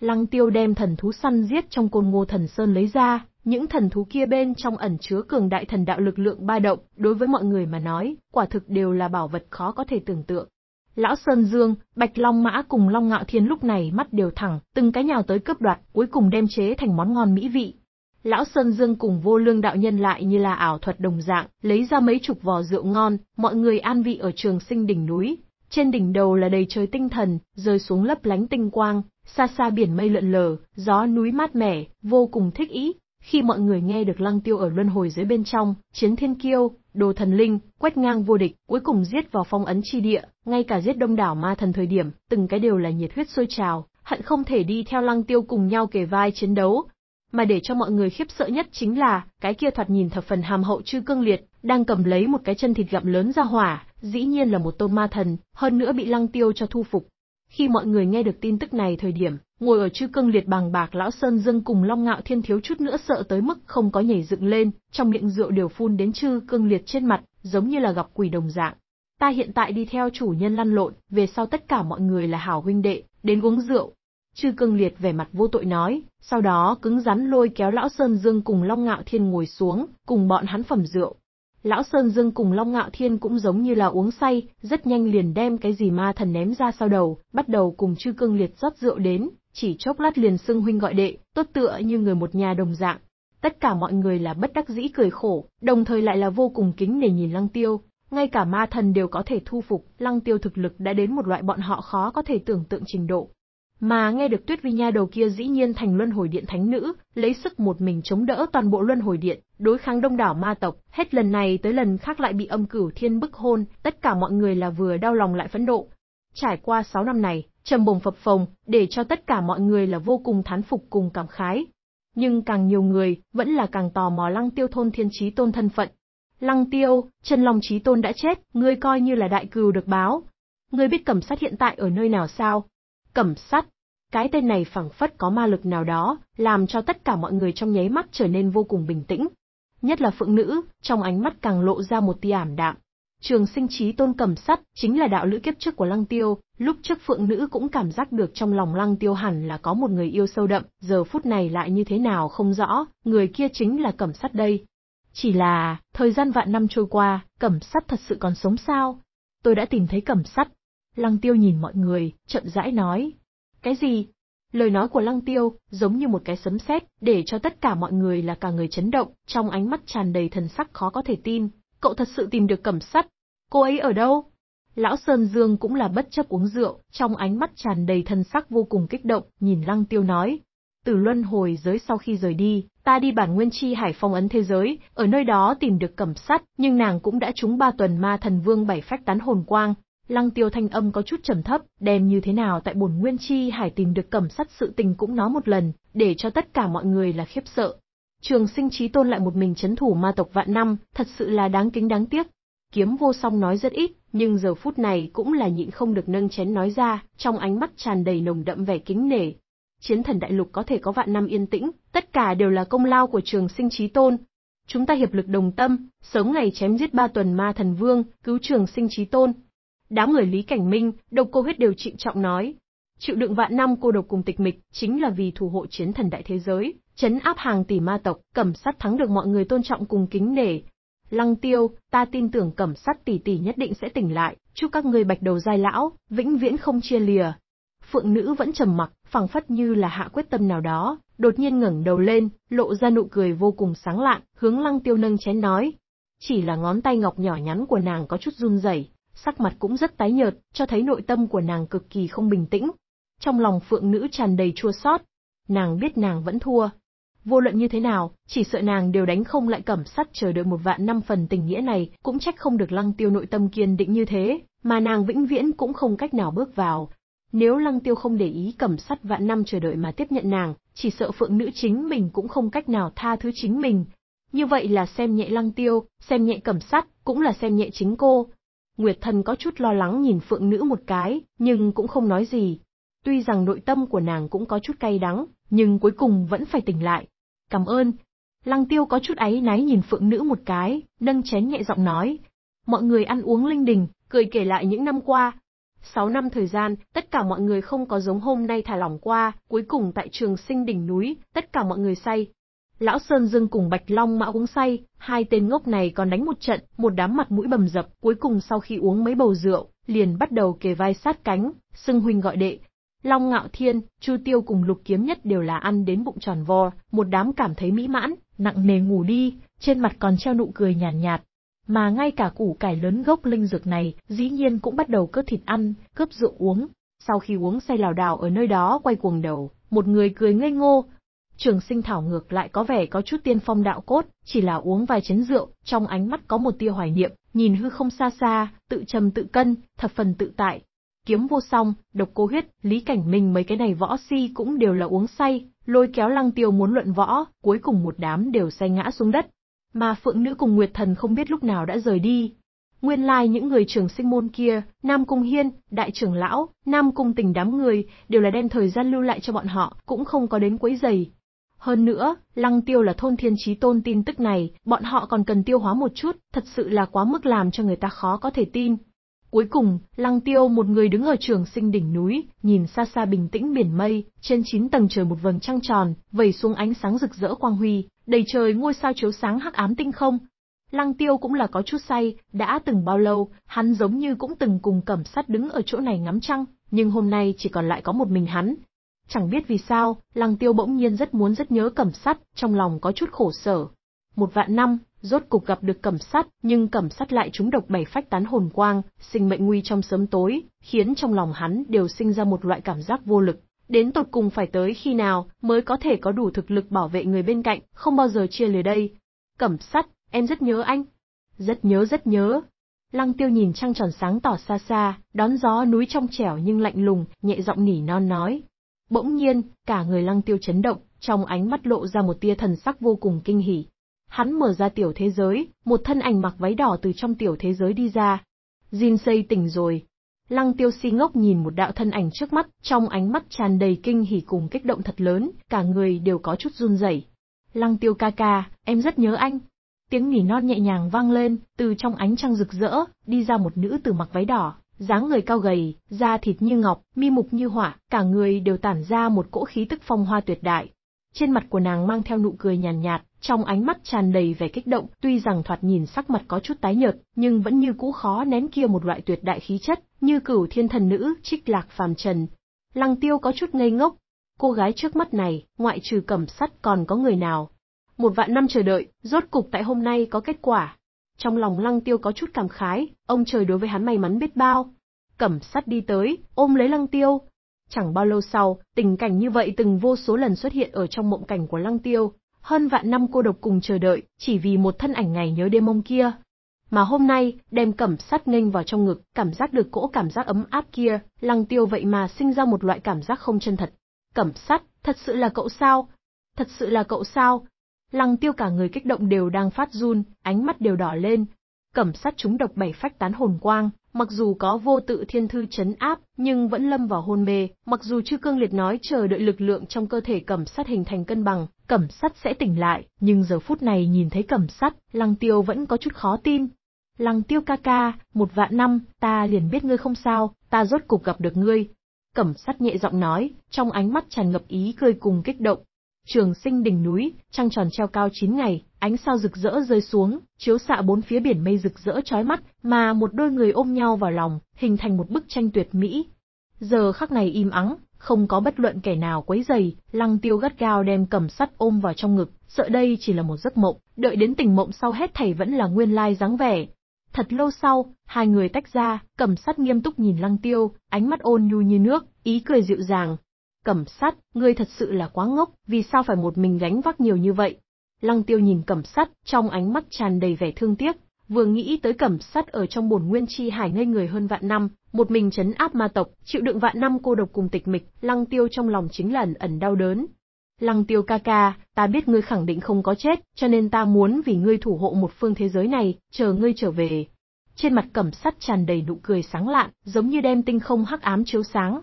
Lăng Tiêu đem thần thú săn giết trong côn ngô thần sơn lấy ra, những thần thú kia bên trong ẩn chứa cường đại thần đạo lực lượng ba động, đối với mọi người mà nói, quả thực đều là bảo vật khó có thể tưởng tượng. Lão Sơn Dương, Bạch Long Mã cùng Long Ngạo Thiên lúc này mắt đều thẳng, từng cái nhào tới cướp đoạt, cuối cùng đem chế thành món ngon mỹ vị, Lão Sơn Dương cùng vô lương đạo nhân lại như là ảo thuật đồng dạng, lấy ra mấy chục vò rượu ngon, mọi người an vị ở trường sinh đỉnh núi. Trên đỉnh đầu là đầy trời tinh thần, rơi xuống lấp lánh tinh quang, xa xa biển mây lượn lờ, gió núi mát mẻ, vô cùng thích ý. Khi mọi người nghe được lăng tiêu ở luân hồi dưới bên trong, chiến thiên kiêu, đồ thần linh, quét ngang vô địch, cuối cùng giết vào phong ấn chi địa, ngay cả giết đông đảo ma thần thời điểm, từng cái đều là nhiệt huyết sôi trào, hận không thể đi theo lăng tiêu cùng nhau kề vai chiến đấu, mà để cho mọi người khiếp sợ nhất chính là, cái kia thoạt nhìn thập phần hàm hậu chư cương liệt, đang cầm lấy một cái chân thịt gặm lớn ra hỏa, dĩ nhiên là một tôn ma thần, hơn nữa bị lăng tiêu cho thu phục. Khi mọi người nghe được tin tức này thời điểm, ngồi ở chư cương liệt bàng bạc lão Sơn dâng cùng Long Ngạo Thiên thiếu chút nữa sợ tới mức không có nhảy dựng lên, trong miệng rượu đều phun đến chư cương liệt trên mặt, giống như là gặp quỷ đồng dạng. Ta hiện tại đi theo chủ nhân lăn lộn, về sau tất cả mọi người là hảo huynh đệ, đến uống rượu, Chư cương liệt vẻ mặt vô tội nói, sau đó cứng rắn lôi kéo Lão Sơn Dương cùng Long Ngạo Thiên ngồi xuống, cùng bọn hắn phẩm rượu. Lão Sơn Dương cùng Long Ngạo Thiên cũng giống như là uống say, rất nhanh liền đem cái gì ma thần ném ra sau đầu, bắt đầu cùng chư cương liệt rót rượu đến, chỉ chốc lát liền xưng huynh gọi đệ, tốt tựa như người một nhà đồng dạng. Tất cả mọi người là bất đắc dĩ cười khổ, đồng thời lại là vô cùng kính để nhìn Lăng Tiêu, ngay cả ma thần đều có thể thu phục, Lăng Tiêu thực lực đã đến một loại bọn họ khó có thể tưởng tượng trình độ, mà nghe được Tuyết Vi Nha đầu kia dĩ nhiên thành luân hồi điện thánh nữ, lấy sức một mình chống đỡ toàn bộ luân hồi điện, đối kháng đông đảo ma tộc, hết lần này tới lần khác lại bị âm cửu thiên bức hôn, tất cả mọi người là vừa đau lòng lại phẫn nộ. Trải qua 6 năm này, trầm bổng phập phồng, để cho tất cả mọi người là vô cùng thán phục cùng cảm khái. Nhưng càng nhiều người, vẫn là càng tò mò lăng tiêu thôn thiên trí tôn thân phận. Lăng tiêu, chân lòng trí tôn đã chết, ngươi coi như là đại cừu được báo. Ngươi biết cẩm sát hiện tại ở nơi nào sao? cẩm sắt. Cái tên này phảng phất có ma lực nào đó, làm cho tất cả mọi người trong nháy mắt trở nên vô cùng bình tĩnh. Nhất là phượng nữ, trong ánh mắt càng lộ ra một tia ảm đạm. Trường sinh trí tôn Cẩm sắt chính là đạo lữ kiếp trước của Lăng Tiêu, lúc trước phượng nữ cũng cảm giác được trong lòng Lăng Tiêu hẳn là có một người yêu sâu đậm, giờ phút này lại như thế nào không rõ, người kia chính là Cẩm sắt đây. Chỉ là, thời gian vạn năm trôi qua, cẩm sắt thật sự còn sống sao? Tôi đã tìm thấy cẩm sắt, Lăng tiêu nhìn mọi người, chậm rãi nói. Cái gì? Lời nói của lăng tiêu, giống như một cái sấm sét, để cho tất cả mọi người là cả người chấn động, trong ánh mắt tràn đầy thần sắc khó có thể tin. Cậu thật sự tìm được cẩm sắt. Cô ấy ở đâu? Lão Sơn Dương cũng là bất chấp uống rượu, trong ánh mắt tràn đầy thần sắc vô cùng kích động, nhìn lăng tiêu nói. Từ luân hồi giới sau khi rời đi, ta đi bản nguyên chi hải phong ấn thế giới, ở nơi đó tìm được cẩm sắt, nhưng nàng cũng đã trúng ba tuần ma thần vương bảy phách tán hồn quang, Lăng tiêu thanh âm có chút trầm thấp, đem như thế nào tại bổn nguyên chi hải tìm được cẩm sắt sự tình cũng nói một lần, để cho tất cả mọi người là khiếp sợ. Trường sinh chí tôn lại một mình chấn thủ ma tộc vạn năm, thật sự là đáng kính đáng tiếc. Kiếm vô song nói rất ít, nhưng giờ phút này cũng là nhịn không được nâng chén nói ra, trong ánh mắt tràn đầy nồng đậm vẻ kính nể. Chiến thần đại lục có thể có vạn năm yên tĩnh, tất cả đều là công lao của trường sinh chí tôn. Chúng ta hiệp lực đồng tâm, sớm ngày chém giết ba tuần ma thần vương, cứu trường sinh chí tôn, Đám người Lý Cảnh Minh, độc cô huyết đều trịnh trọng nói. Chịu đựng vạn năm cô độc cùng tịch mịch, chính là vì thủ hộ chiến thần đại thế giới, chấn áp hàng tỷ ma tộc, cẩm sát thắng được mọi người tôn trọng cùng kính nể. Lăng tiêu, ta tin tưởng cẩm sát tỷ tỷ nhất định sẽ tỉnh lại, chúc các ngươi bạch đầu giai lão, vĩnh viễn không chia lìa. Phượng nữ vẫn trầm mặc, phẳng phất như là hạ quyết tâm nào đó, đột nhiên ngẩng đầu lên, lộ ra nụ cười vô cùng sáng lạn, hướng lăng tiêu nâng chén nói. Chỉ là ngón tay ngọc nhỏ nhắn của nàng có chút run rẩy, sắc mặt cũng rất tái nhợt, cho thấy nội tâm của nàng cực kỳ không bình tĩnh. Trong lòng phượng nữ tràn đầy chua xót, nàng biết nàng vẫn thua. Vô luận như thế nào, chỉ sợ nàng đều đánh không lại cẩm sắt chờ đợi một vạn năm phần tình nghĩa này, cũng trách không được lăng tiêu nội tâm kiên định như thế, mà nàng vĩnh viễn cũng không cách nào bước vào. Nếu lăng tiêu không để ý cẩm sắt vạn năm chờ đợi mà tiếp nhận nàng, chỉ sợ phượng nữ chính mình cũng không cách nào tha thứ chính mình. Như vậy là xem nhẹ lăng tiêu, xem nhẹ cẩm sắt, cũng là xem nhẹ chính cô, Nguyệt Thần có chút lo lắng nhìn phượng nữ một cái, nhưng cũng không nói gì. Tuy rằng nội tâm của nàng cũng có chút cay đắng, nhưng cuối cùng vẫn phải tỉnh lại. Cảm ơn. Lăng tiêu có chút áy náy nhìn phượng nữ một cái, nâng chén nhẹ giọng nói. Mọi người ăn uống linh đình, cười kể lại những năm qua. Sáu năm thời gian, tất cả mọi người không có giống hôm nay thả lỏng qua, cuối cùng tại trường sinh đỉnh núi, tất cả mọi người say, Lão Sơn Dương cùng Bạch Long Mã uống say, hai tên ngốc này còn đánh một trận, một đám mặt mũi bầm dập, cuối cùng sau khi uống mấy bầu rượu, liền bắt đầu kề vai sát cánh, xưng huynh gọi đệ. Long Ngạo Thiên, Chu Tiêu cùng Lục Kiếm Nhất đều là ăn đến bụng tròn vo, một đám cảm thấy mỹ mãn, nặng nề ngủ đi, trên mặt còn treo nụ cười nhàn nhạt, nhạt. Mà ngay cả củ cải lớn gốc linh dược này, dĩ nhiên cũng bắt đầu cướp thịt ăn, cướp rượu uống. Sau khi uống say lào đảo ở nơi đó quay cuồng đầu, một người cười ngây ngô, trường sinh thảo ngược lại có vẻ có chút tiên phong đạo cốt, chỉ là uống vài chén rượu, trong ánh mắt có một tia hoài niệm, nhìn hư không xa xa, tự trầm tự cân, thập phần tự tại. Kiếm vô song, độc cô huyết, lý cảnh minh mấy cái này võ si cũng đều là uống say, lôi kéo lăng tiêu muốn luận võ, cuối cùng một đám đều say ngã xuống đất. Mà phượng nữ cùng nguyệt thần không biết lúc nào đã rời đi, nguyên lai like những người trưởng sinh môn kia, Nam Cung Hiên, Đại trưởng lão, Nam Cung tình đám người, đều là đem thời gian lưu lại cho bọn họ, cũng không có đến quấy giày, hơn nữa, Lăng Tiêu là thôn thiên trí tôn tin tức này, bọn họ còn cần tiêu hóa một chút, thật sự là quá mức làm cho người ta khó có thể tin. Cuối cùng, Lăng Tiêu một người đứng ở trường sinh đỉnh núi, nhìn xa xa bình tĩnh biển mây, trên chín tầng trời một vầng trăng tròn, vẩy xuống ánh sáng rực rỡ quang huy, đầy trời ngôi sao chiếu sáng hắc ám tinh không. Lăng Tiêu cũng là có chút say, đã từng bao lâu, hắn giống như cũng từng cùng cẩm sát đứng ở chỗ này ngắm trăng, nhưng hôm nay chỉ còn lại có một mình hắn, Chẳng biết vì sao, lăng tiêu bỗng nhiên rất muốn rất nhớ cẩm sắt, trong lòng có chút khổ sở. Một vạn năm, rốt cục gặp được cẩm sắt, nhưng cẩm sắt lại trúng độc bảy phách tán hồn quang, sinh mệnh nguy trong sớm tối, khiến trong lòng hắn đều sinh ra một loại cảm giác vô lực. Đến tột cùng phải tới khi nào mới có thể có đủ thực lực bảo vệ người bên cạnh, không bao giờ chia lìa đây. Cẩm sắt, em rất nhớ anh. Rất nhớ rất nhớ. Lăng tiêu nhìn trăng tròn sáng tỏ xa xa, đón gió núi trong trẻo nhưng lạnh lùng, nhẹ giọng nỉ non nói. Bỗng nhiên, cả người lăng tiêu chấn động, trong ánh mắt lộ ra một tia thần sắc vô cùng kinh hỉ. Hắn mở ra tiểu thế giới, một thân ảnh mặc váy đỏ từ trong tiểu thế giới đi ra. Jin xây tỉnh rồi. Lăng tiêu si ngốc nhìn một đạo thân ảnh trước mắt, trong ánh mắt tràn đầy kinh hỉ cùng kích động thật lớn, cả người đều có chút run rẩy. Lăng tiêu ca ca, em rất nhớ anh. Tiếng nỉ non nhẹ nhàng vang lên, từ trong ánh trăng rực rỡ, đi ra một nữ từ mặc váy đỏ, dáng người cao gầy, da thịt như ngọc, mi mục như họa, cả người đều tản ra một cỗ khí tức phong hoa tuyệt đại. Trên mặt của nàng mang theo nụ cười nhàn nhạt, nhạt, trong ánh mắt tràn đầy vẻ kích động, tuy rằng thoạt nhìn sắc mặt có chút tái nhợt, nhưng vẫn như cũ khó nén kia một loại tuyệt đại khí chất, như cửu thiên thần nữ, trích lạc phàm trần. Lăng tiêu có chút ngây ngốc, cô gái trước mắt này, ngoại trừ cẩm sắt còn có người nào. Một vạn năm chờ đợi, rốt cục tại hôm nay có kết quả. Trong lòng lăng tiêu có chút cảm khái, ông trời đối với hắn may mắn biết bao. Cẩm sắt đi tới, ôm lấy lăng tiêu. Chẳng bao lâu sau, tình cảnh như vậy từng vô số lần xuất hiện ở trong mộng cảnh của lăng tiêu. Hơn vạn năm cô độc cùng chờ đợi, chỉ vì một thân ảnh ngày nhớ đêm mông kia. Mà hôm nay, đem cẩm sắt nghênh vào trong ngực, cảm giác được cỗ cảm giác ấm áp kia, lăng tiêu vậy mà sinh ra một loại cảm giác không chân thật. Cẩm sắt, thật sự là cậu sao? Thật sự là cậu sao? Lăng tiêu cả người kích động đều đang phát run, ánh mắt đều đỏ lên. Cẩm sát chúng độc bảy phách tán hồn quang, mặc dù có vô tự thiên thư chấn áp, nhưng vẫn lâm vào hôn mê, mặc dù chư cương liệt nói chờ đợi lực lượng trong cơ thể cẩm sát hình thành cân bằng, cẩm sát sẽ tỉnh lại, nhưng giờ phút này nhìn thấy cẩm sát, lăng tiêu vẫn có chút khó tin. Lăng tiêu ca ca, một vạn năm, ta liền biết ngươi không sao, ta rốt cục gặp được ngươi. Cẩm sát nhẹ giọng nói, trong ánh mắt tràn ngập ý cười cùng kích động, trường sinh đỉnh núi, trăng tròn treo cao 9 ngày, ánh sao rực rỡ rơi xuống, chiếu xạ bốn phía biển mây rực rỡ chói mắt, mà một đôi người ôm nhau vào lòng, hình thành một bức tranh tuyệt mỹ. Giờ khắc này im ắng, không có bất luận kẻ nào quấy rầy, Lăng Tiêu gắt gao đem cầm sắt ôm vào trong ngực, sợ đây chỉ là một giấc mộng, đợi đến tỉnh mộng sau hết thầy vẫn là nguyên lai dáng vẻ. Thật lâu sau, hai người tách ra, cầm sắt nghiêm túc nhìn Lăng Tiêu, ánh mắt ôn nhu như nước, ý cười dịu dàng, Cẩm sắt, ngươi thật sự là quá ngốc, vì sao phải một mình gánh vác nhiều như vậy? Lăng tiêu nhìn cẩm sắt, trong ánh mắt tràn đầy vẻ thương tiếc, vừa nghĩ tới cẩm sắt ở trong bổn nguyên chi hải ngây người hơn vạn năm, một mình chấn áp ma tộc, chịu đựng vạn năm cô độc cùng tịch mịch, lăng tiêu trong lòng chính là ẩn ẩn đau đớn. Lăng tiêu ca ca, ta biết ngươi khẳng định không có chết, cho nên ta muốn vì ngươi thủ hộ một phương thế giới này, chờ ngươi trở về. Trên mặt cẩm sắt tràn đầy nụ cười sáng lạn, giống như đem tinh không hắc ám chiếu sáng,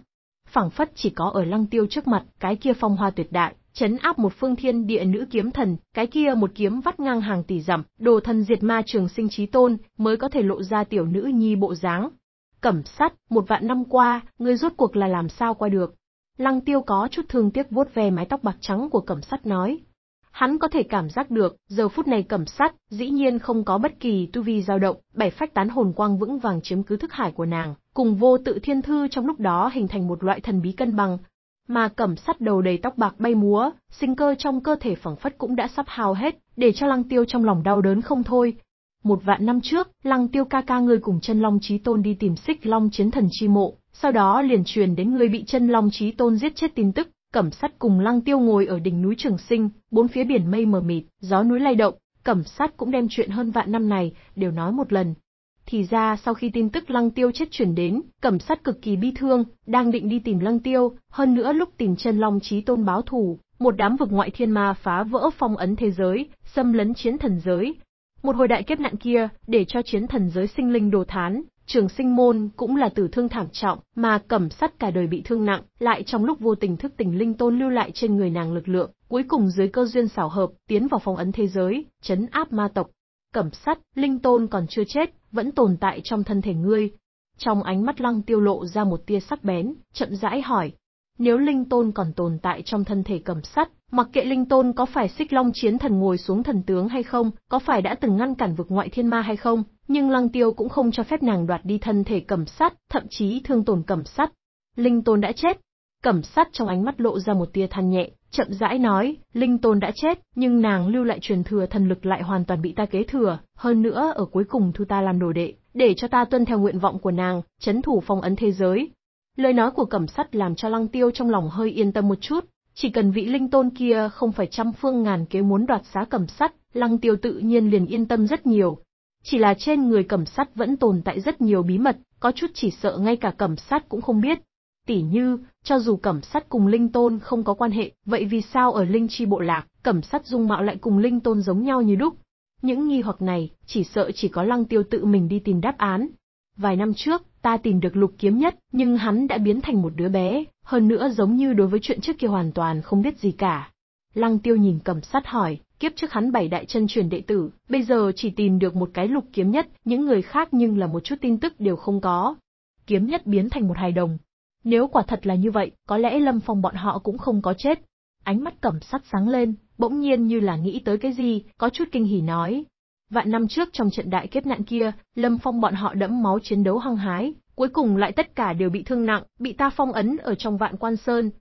phảng phất chỉ có ở lăng tiêu trước mặt, cái kia phong hoa tuyệt đại, chấn áp một phương thiên địa nữ kiếm thần, cái kia một kiếm vắt ngang hàng tỷ dặm, đồ thần diệt ma trường sinh trí tôn, mới có thể lộ ra tiểu nữ nhi bộ dáng. Cẩm sắt, một vạn năm qua, ngươi rốt cuộc là làm sao qua được. Lăng tiêu có chút thương tiếc vuốt ve mái tóc bạc trắng của cẩm sắt nói, Hắn có thể cảm giác được, giờ phút này cẩm sắt, dĩ nhiên không có bất kỳ tu vi dao động, bảy phách tán hồn quang vững vàng chiếm cứ thức hải của nàng, cùng vô tự thiên thư trong lúc đó hình thành một loại thần bí cân bằng. Mà cẩm sắt đầu đầy tóc bạc bay múa, sinh cơ trong cơ thể phẳng phất cũng đã sắp hao hết, để cho lăng tiêu trong lòng đau đớn không thôi. Một vạn năm trước, lăng tiêu ca ca người cùng chân long trí tôn đi tìm xích long chiến thần chi mộ, sau đó liền truyền đến người bị chân long trí tôn giết chết tin tức, Cẩm sát cùng Lăng Tiêu ngồi ở đỉnh núi Trường Sinh, bốn phía biển mây mờ mịt, gió núi lay động, Cẩm sát cũng đem chuyện hơn vạn năm này đều nói một lần. Thì ra sau khi tin tức Lăng Tiêu chết chuyển đến, Cẩm sát cực kỳ bi thương, đang định đi tìm Lăng Tiêu, hơn nữa lúc tìm chân Long trí Tôn báo thủ, một đám vực ngoại thiên ma phá vỡ phong ấn thế giới, xâm lấn chiến thần giới. Một hồi đại kiếp nạn kia, để cho chiến thần giới sinh linh đồ thán, Trường sinh môn cũng là tử thương thảm trọng, mà cẩm sắt cả đời bị thương nặng, lại trong lúc vô tình thức tình linh tôn lưu lại trên người nàng lực lượng, cuối cùng dưới cơ duyên xảo hợp, tiến vào phong ấn thế giới, chấn áp ma tộc. Cẩm sắt, linh tôn còn chưa chết, vẫn tồn tại trong thân thể ngươi. Trong ánh mắt lăng tiêu lộ ra một tia sắc bén, chậm rãi hỏi, nếu linh tôn còn tồn tại trong thân thể cầm sắt, mặc kệ linh tôn có phải xích long chiến thần ngồi xuống thần tướng hay không, có phải đã từng ngăn cản vực ngoại thiên ma hay không, nhưng lăng tiêu cũng không cho phép nàng đoạt đi thân thể cầm sắt, thậm chí thương tổn cầm sắt. Linh tôn đã chết. Cẩm sắt trong ánh mắt lộ ra một tia than nhẹ, chậm rãi nói, linh tôn đã chết, nhưng nàng lưu lại truyền thừa thần lực lại hoàn toàn bị ta kế thừa, hơn nữa ở cuối cùng thu ta làm đồ đệ, để cho ta tuân theo nguyện vọng của nàng, chấn thủ phong ấn thế giới, Lời nói của cẩm sắt làm cho lăng tiêu trong lòng hơi yên tâm một chút, chỉ cần vị linh tôn kia không phải trăm phương ngàn kế muốn đoạt xá cẩm sắt, lăng tiêu tự nhiên liền yên tâm rất nhiều. Chỉ là trên người cẩm sắt vẫn tồn tại rất nhiều bí mật, có chút chỉ sợ ngay cả cẩm sắt cũng không biết. Tỉ như, cho dù cẩm sắt cùng linh tôn không có quan hệ, vậy vì sao ở linh chi bộ lạc, cẩm sắt dung mạo lại cùng linh tôn giống nhau như đúc? Những nghi hoặc này, chỉ sợ chỉ có lăng tiêu tự mình đi tìm đáp án. Vài năm trước, ta tìm được lục kiếm nhất, nhưng hắn đã biến thành một đứa bé, hơn nữa giống như đối với chuyện trước kia hoàn toàn không biết gì cả. Lăng tiêu nhìn cầm sắt hỏi, kiếp trước hắn bảy đại chân truyền đệ tử, bây giờ chỉ tìm được một cái lục kiếm nhất, những người khác nhưng là một chút tin tức đều không có. Kiếm nhất biến thành một hài đồng. Nếu quả thật là như vậy, có lẽ lâm phong bọn họ cũng không có chết. Ánh mắt cẩm sắt sáng lên, bỗng nhiên như là nghĩ tới cái gì, có chút kinh hỉ nói, Vạn năm trước trong trận đại kiếp nạn kia, Lâm Phong bọn họ đẫm máu chiến đấu hăng hái, cuối cùng lại tất cả đều bị thương nặng, bị ta phong ấn ở trong Vạn Quan Sơn.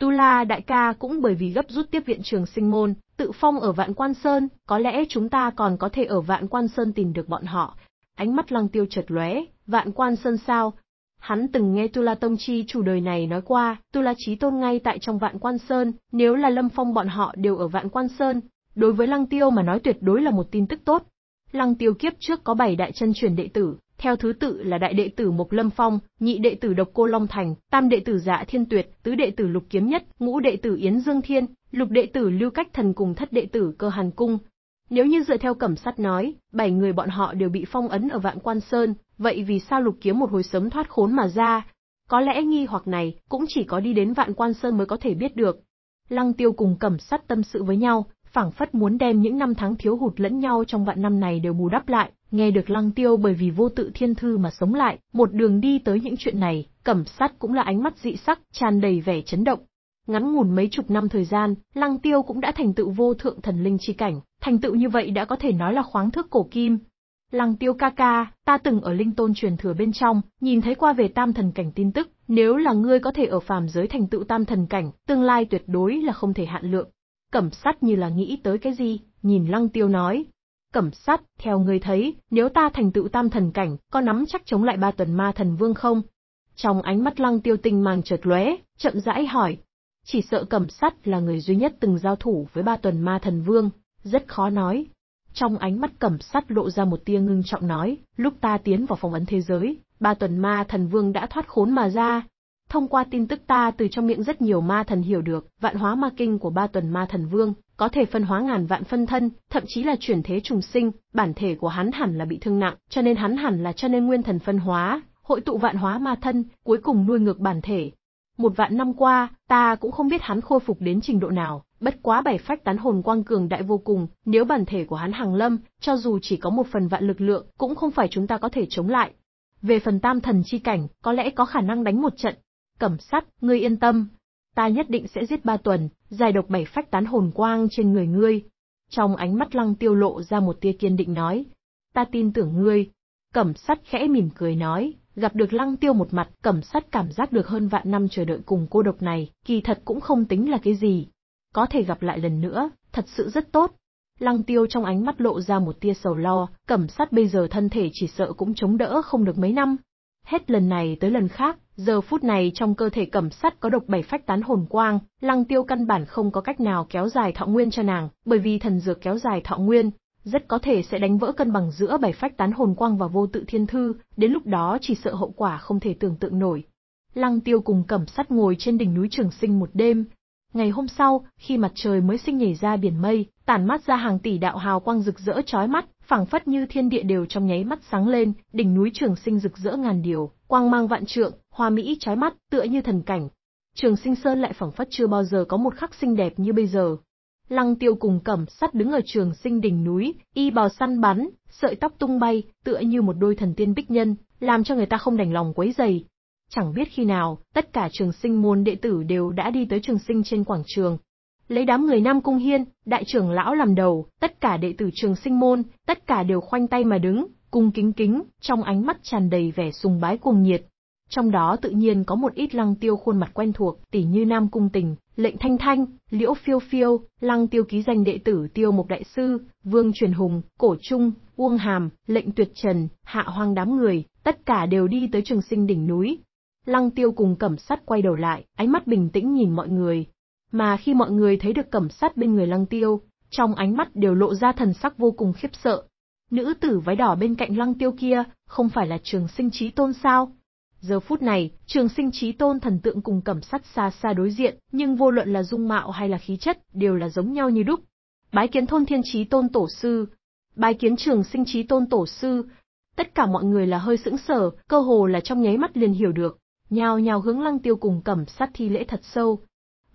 Tu La đại ca cũng bởi vì gấp rút tiếp viện trường sinh môn, tự phong ở Vạn Quan Sơn, có lẽ chúng ta còn có thể ở Vạn Quan Sơn tìm được bọn họ. Ánh mắt lăng tiêu chợt lóe, Vạn Quan Sơn sao? Hắn từng nghe Tu La Tông Chi chủ đời này nói qua, Tu La Chí Tôn ngay tại trong Vạn Quan Sơn, nếu là Lâm Phong bọn họ đều ở Vạn Quan Sơn. Đối với Lăng Tiêu mà nói tuyệt đối là một tin tức tốt, Lăng Tiêu kiếp trước có 7 đại chân truyền đệ tử, theo thứ tự là đại đệ tử Mộc Lâm Phong, nhị đệ tử Độc Cô Long Thành, tam đệ tử Dạ Thiên Tuyệt, tứ đệ tử Lục Kiếm Nhất, ngũ đệ tử Yến Dương Thiên, lục đệ tử Lưu Cách Thần cùng thất đệ tử Cơ Hàn Cung. Nếu như dựa theo cẩm sắt nói, bảy người bọn họ đều bị phong ấn ở Vạn Quan Sơn, vậy vì sao Lục Kiếm một hồi sớm thoát khốn mà ra? Có lẽ nghi hoặc này cũng chỉ có đi đến Vạn Quan Sơn mới có thể biết được. Lăng Tiêu cùng cẩm sắt tâm sự với nhau, phảng phất muốn đem những năm tháng thiếu hụt lẫn nhau trong vạn năm này đều bù đắp lại, nghe được lăng tiêu bởi vì vô tự thiên thư mà sống lại, một đường đi tới những chuyện này, cẩm sát cũng là ánh mắt dị sắc, tràn đầy vẻ chấn động. Ngắn ngủn mấy chục năm thời gian, lăng tiêu cũng đã thành tựu vô thượng thần linh chi cảnh, thành tựu như vậy đã có thể nói là khoáng thước cổ kim. Lăng tiêu ca ca, ta từng ở linh tôn truyền thừa bên trong, nhìn thấy qua về tam thần cảnh tin tức, nếu là ngươi có thể ở phàm giới thành tựu tam thần cảnh, tương lai tuyệt đối là không thể hạn lượng. Cẩm sắt như là nghĩ tới cái gì, nhìn lăng tiêu nói. Cẩm sắt, theo người thấy, nếu ta thành tựu tam thần cảnh, có nắm chắc chống lại ba tuần ma thần vương không? Trong ánh mắt lăng tiêu tinh màng chợt lóe, chậm rãi hỏi. Chỉ sợ cẩm sắt là người duy nhất từng giao thủ với ba tuần ma thần vương, rất khó nói. Trong ánh mắt cẩm sắt lộ ra một tia ngưng trọng nói, lúc ta tiến vào phòng ấn thế giới, ba tuần ma thần vương đã thoát khốn mà ra, Thông qua tin tức ta từ trong miệng rất nhiều ma thần hiểu được, vạn hóa ma kinh của ba tuần ma thần vương, có thể phân hóa ngàn vạn phân thân, thậm chí là chuyển thế trùng sinh, bản thể của hắn hẳn là bị thương nặng, cho nên hắn hẳn là cho nên nguyên thần phân hóa, hội tụ vạn hóa ma thân, cuối cùng nuôi ngược bản thể. Một vạn năm qua, ta cũng không biết hắn khôi phục đến trình độ nào, bất quá bảy phách tán hồn quang cường đại vô cùng, nếu bản thể của hắn hàng lâm, cho dù chỉ có một phần vạn lực lượng, cũng không phải chúng ta có thể chống lại. Về phần tam thần chi cảnh, có lẽ có khả năng đánh một trận, Cẩm sắt, ngươi yên tâm. Ta nhất định sẽ giết ba tuần, giải độc bảy phách tán hồn quang trên người ngươi. Trong ánh mắt lăng tiêu lộ ra một tia kiên định nói. Ta tin tưởng ngươi. Cẩm sắt khẽ mỉm cười nói, gặp được lăng tiêu một mặt, cẩm sắt cảm giác được hơn vạn năm chờ đợi cùng cô độc này, kỳ thật cũng không tính là cái gì. Có thể gặp lại lần nữa, thật sự rất tốt. Lăng tiêu trong ánh mắt lộ ra một tia sầu lo, cẩm sắt bây giờ thân thể chỉ sợ cũng chống đỡ không được mấy năm. Hết lần này tới lần khác, Giờ phút này trong cơ thể cẩm sắt có độc bảy phách tán hồn quang, lăng tiêu căn bản không có cách nào kéo dài thọ nguyên cho nàng, bởi vì thần dược kéo dài thọ nguyên, rất có thể sẽ đánh vỡ cân bằng giữa bảy phách tán hồn quang và vô tự thiên thư, đến lúc đó chỉ sợ hậu quả không thể tưởng tượng nổi. Lăng tiêu cùng cẩm sắt ngồi trên đỉnh núi Trường Sinh một đêm. Ngày hôm sau, khi mặt trời mới sinh nhảy ra biển mây, tản mát ra hàng tỷ đạo hào quang rực rỡ chói mắt, phảng phất như thiên địa đều trong nháy mắt sáng lên, đỉnh núi Trường Sinh rực rỡ ngàn điều, quang mang vạn trượng, hoa mỹ trái mắt, tựa như thần cảnh. Trường Sinh Sơn lại phảng phất chưa bao giờ có một khắc xinh đẹp như bây giờ. Lăng Tiêu cùng Cẩm Sắt đứng ở Trường Sinh đỉnh núi, y bào săn bắn, sợi tóc tung bay, tựa như một đôi thần tiên bích nhân, làm cho người ta không đành lòng quấy rầy. Chẳng biết khi nào, tất cả Trường Sinh môn đệ tử đều đã đi tới Trường Sinh trên quảng trường, Lấy đám người Nam Cung Hiên, đại trưởng lão làm đầu, tất cả đệ tử trường sinh môn, tất cả đều khoanh tay mà đứng, cung kính kính, trong ánh mắt tràn đầy vẻ sùng bái cuồng nhiệt. Trong đó tự nhiên có một ít lăng tiêu khuôn mặt quen thuộc, tỉ như Nam Cung Tình, Lệnh Thanh Thanh, Liễu Phiêu Phiêu, lăng tiêu ký danh đệ tử tiêu mục đại sư, Vương Truyền Hùng, Cổ Trung, Uông Hàm, Lệnh Tuyệt Trần, Hạ Hoang đám người, tất cả đều đi tới trường sinh đỉnh núi. Lăng tiêu cùng cẩm sắt quay đầu lại, ánh mắt bình tĩnh nhìn mọi người, mà khi mọi người thấy được cẩm sát bên người lăng tiêu, trong ánh mắt đều lộ ra thần sắc vô cùng khiếp sợ. Nữ tử váy đỏ bên cạnh lăng tiêu kia, không phải là trường sinh trí tôn sao? Giờ phút này, trường sinh trí tôn thần tượng cùng cẩm sát xa xa đối diện, nhưng vô luận là dung mạo hay là khí chất, đều là giống nhau như đúc. Bái kiến thôn thiên trí tôn tổ sư, bái kiến trường sinh trí tôn tổ sư, tất cả mọi người là hơi sững sờ, cơ hồ là trong nháy mắt liền hiểu được, nhào nhào hướng lăng tiêu cùng cẩm sát thi lễ thật sâu,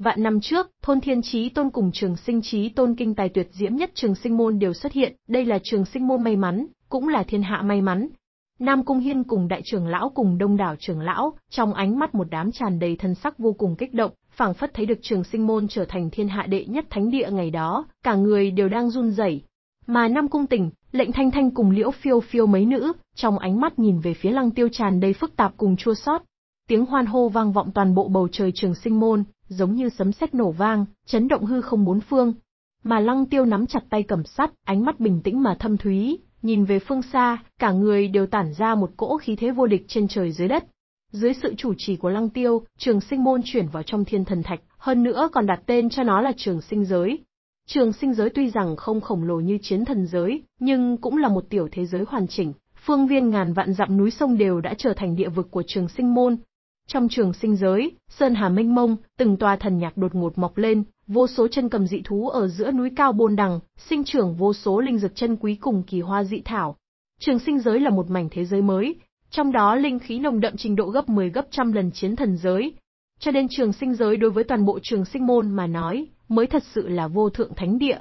Vạn năm trước, thôn Thiên trí Tôn cùng Trường Sinh trí Tôn kinh tài tuyệt diễm nhất Trường Sinh môn đều xuất hiện, đây là Trường Sinh môn may mắn, cũng là thiên hạ may mắn. Nam Cung Hiên cùng đại trưởng lão cùng đông đảo trưởng lão, trong ánh mắt một đám tràn đầy thân sắc vô cùng kích động, phảng phất thấy được Trường Sinh môn trở thành thiên hạ đệ nhất thánh địa ngày đó, cả người đều đang run rẩy. Mà Nam Cung Tỉnh, Lệnh Thanh Thanh cùng Liễu Phiêu Phiêu mấy nữ, trong ánh mắt nhìn về phía Lăng Tiêu tràn đầy phức tạp cùng chua xót tiếng hoan hô vang vọng toàn bộ bầu trời trường sinh môn, giống như sấm sét nổ vang, chấn động hư không bốn phương. Mà Lăng Tiêu nắm chặt tay cầm sắt, ánh mắt bình tĩnh mà thâm thúy, nhìn về phương xa, cả người đều tản ra một cỗ khí thế vô địch trên trời dưới đất. Dưới sự chủ trì của Lăng Tiêu, Trường Sinh môn chuyển vào trong Thiên Thần Thạch, hơn nữa còn đặt tên cho nó là Trường Sinh giới. Trường Sinh giới tuy rằng không khổng lồ như Chiến Thần giới, nhưng cũng là một tiểu thế giới hoàn chỉnh, phương viên ngàn vạn dặm núi sông đều đã trở thành địa vực của Trường Sinh môn, trong trường sinh giới, sơn hà mênh mông, từng tòa thần nhạc đột ngột mọc lên, vô số chân cầm dị thú ở giữa núi cao bôn đằng, sinh trưởng vô số linh dược chân quý cùng kỳ hoa dị thảo. Trường sinh giới là một mảnh thế giới mới, trong đó linh khí nồng đậm trình độ gấp 10 gấp trăm lần chiến thần giới. Cho nên trường sinh giới đối với toàn bộ trường sinh môn mà nói, mới thật sự là vô thượng thánh địa.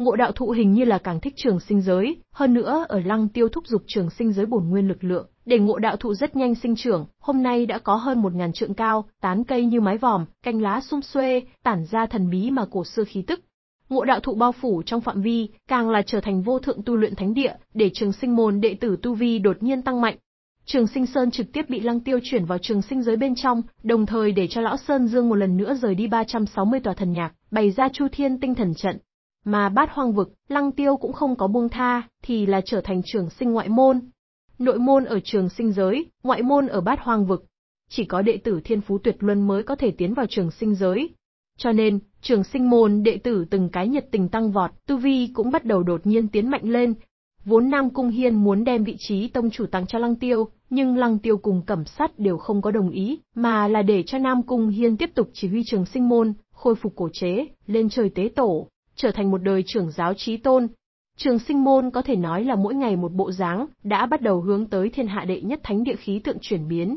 Ngộ đạo thụ hình như là càng thích trường sinh giới, hơn nữa ở lăng tiêu thúc dục trường sinh giới bổn nguyên lực lượng, để ngộ đạo thụ rất nhanh sinh trưởng, hôm nay đã có hơn một ngàn trượng cao, tán cây như mái vòm, cành lá sum xuê, tản ra thần bí mà cổ xưa khí tức. Ngộ đạo thụ bao phủ trong phạm vi, càng là trở thành vô thượng tu luyện thánh địa, để trường sinh môn đệ tử tu vi đột nhiên tăng mạnh. Trường sinh sơn trực tiếp bị lăng tiêu chuyển vào trường sinh giới bên trong, đồng thời để cho lão sơn dương một lần nữa rời đi 360 tòa thần nhạc, bày ra chu thiên tinh thần trận, mà bát hoang vực, lăng tiêu cũng không có buông tha, thì là trở thành trường sinh ngoại môn. Nội môn ở trường sinh giới, ngoại môn ở bát hoang vực. Chỉ có đệ tử thiên phú tuyệt luân mới có thể tiến vào trường sinh giới. Cho nên, trường sinh môn đệ tử từng cái nhiệt tình tăng vọt, tu vi cũng bắt đầu đột nhiên tiến mạnh lên. Vốn Nam Cung Hiên muốn đem vị trí tông chủ tặng cho Lăng Tiêu, nhưng Lăng Tiêu cùng Cẩm sát đều không có đồng ý, mà là để cho Nam Cung Hiên tiếp tục chỉ huy trường sinh môn, khôi phục cổ chế, lên trời tế tổ trở thành một đời trưởng giáo trí tôn. Trường sinh môn có thể nói là mỗi ngày một bộ dáng, đã bắt đầu hướng tới thiên hạ đệ nhất thánh địa khí tượng chuyển biến.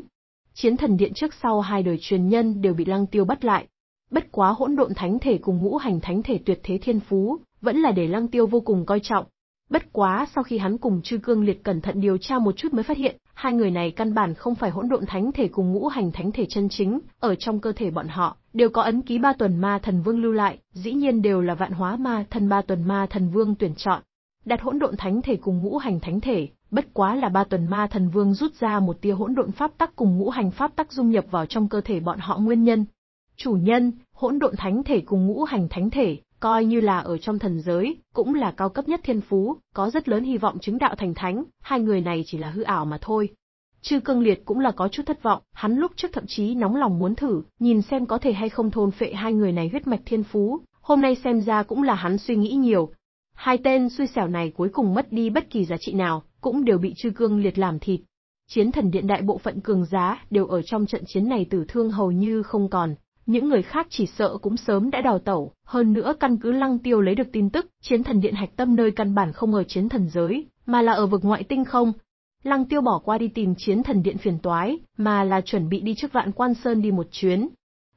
Chiến thần điện trước sau hai đời truyền nhân đều bị lăng tiêu bắt lại. Bất quá hỗn độn thánh thể cùng ngũ hành thánh thể tuyệt thế thiên phú, vẫn là để lăng tiêu vô cùng coi trọng. Bất quá sau khi hắn cùng chư cương liệt cẩn thận điều tra một chút mới phát hiện, Hai người này căn bản không phải hỗn độn thánh thể cùng ngũ hành thánh thể chân chính, ở trong cơ thể bọn họ, đều có ấn ký ba tuần ma thần vương lưu lại, dĩ nhiên đều là vạn hóa ma thần ba tuần ma thần vương tuyển chọn. Đặt hỗn độn thánh thể cùng ngũ hành thánh thể, bất quá là ba tuần ma thần vương rút ra một tia hỗn độn pháp tắc cùng ngũ hành pháp tắc dung nhập vào trong cơ thể bọn họ nguyên nhân. Chủ nhân, hỗn độn thánh thể cùng ngũ hành thánh thể, coi như là ở trong thần giới, cũng là cao cấp nhất thiên phú, có rất lớn hy vọng chứng đạo thành thánh, hai người này chỉ là hư ảo mà thôi. Trư Cương Liệt cũng là có chút thất vọng, hắn lúc trước thậm chí nóng lòng muốn thử, nhìn xem có thể hay không thôn phệ hai người này huyết mạch thiên phú, hôm nay xem ra cũng là hắn suy nghĩ nhiều. Hai tên xui xẻo này cuối cùng mất đi bất kỳ giá trị nào, cũng đều bị Trư Cương Liệt làm thịt. Chiến thần điện đại bộ phận cường giá đều ở trong trận chiến này tử thương hầu như không còn, những người khác chỉ sợ cũng sớm đã đào tẩu, hơn nữa căn cứ lăng tiêu lấy được tin tức, chiến thần điện hạch tâm nơi căn bản không ở chiến thần giới, mà là ở vực ngoại tinh không. Lăng tiêu bỏ qua đi tìm chiến thần điện phiền toái, mà là chuẩn bị đi trước vạn quan sơn đi một chuyến.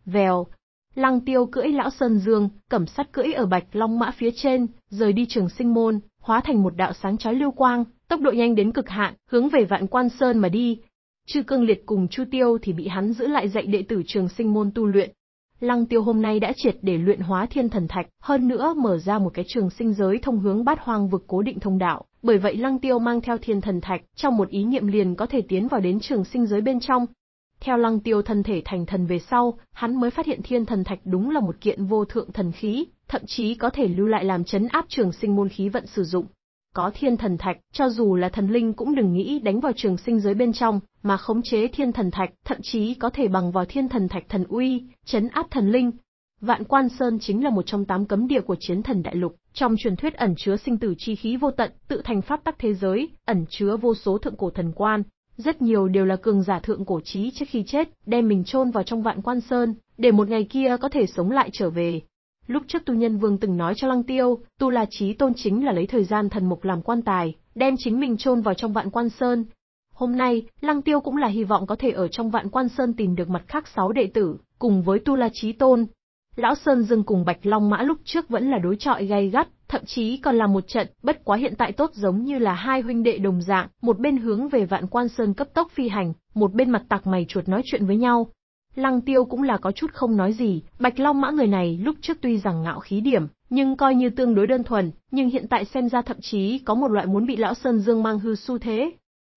Vèo, lăng tiêu cưỡi lão sơn dương, cẩm sắt cưỡi ở bạch long mã phía trên, rời đi trường sinh môn, hóa thành một đạo sáng chói lưu quang, tốc độ nhanh đến cực hạn, hướng về vạn quan sơn mà đi, Chư Cương Liệt cùng Chu Tiêu thì bị hắn giữ lại dạy đệ tử trường sinh môn tu luyện. Lăng Tiêu hôm nay đã triệt để luyện hóa thiên thần thạch, hơn nữa mở ra một cái trường sinh giới thông hướng bát hoang vực cố định thông đạo, bởi vậy Lăng Tiêu mang theo thiên thần thạch, trong một ý niệm liền có thể tiến vào đến trường sinh giới bên trong. Theo Lăng Tiêu thân thể thành thần về sau, hắn mới phát hiện thiên thần thạch đúng là một kiện vô thượng thần khí, thậm chí có thể lưu lại làm chấn áp trường sinh môn khí vận sử dụng có thiên thần thạch, cho dù là thần linh cũng đừng nghĩ đánh vào trường sinh giới bên trong, mà khống chế thiên thần thạch, thậm chí có thể bằng vào thiên thần thạch thần uy, chấn áp thần linh. Vạn Quan Sơn chính là một trong tám cấm địa của chiến thần đại lục, trong truyền thuyết ẩn chứa sinh tử chi khí vô tận, tự thành pháp tắc thế giới, ẩn chứa vô số thượng cổ thần quan, rất nhiều đều là cường giả thượng cổ chí trước khi chết, đem mình chôn vào trong Vạn Quan Sơn, để một ngày kia có thể sống lại trở về. Lúc trước tu nhân vương từng nói cho lăng tiêu, tu la trí tôn chính là lấy thời gian thần mục làm quan tài, đem chính mình chôn vào trong vạn quan sơn. Hôm nay, lăng tiêu cũng là hy vọng có thể ở trong vạn quan sơn tìm được mặt khác sáu đệ tử, cùng với tu la trí tôn. Lão Sơn Dương cùng Bạch Long Mã lúc trước vẫn là đối trọi gay gắt, thậm chí còn là một trận, bất quá hiện tại tốt giống như là hai huynh đệ đồng dạng, một bên hướng về vạn quan sơn cấp tốc phi hành, một bên mặt tạc mày chuột nói chuyện với nhau, Lăng tiêu cũng là có chút không nói gì, bạch long mã người này lúc trước tuy rằng ngạo khí điểm, nhưng coi như tương đối đơn thuần, nhưng hiện tại xem ra thậm chí có một loại muốn bị lão Sơn Dương mang hư su thế.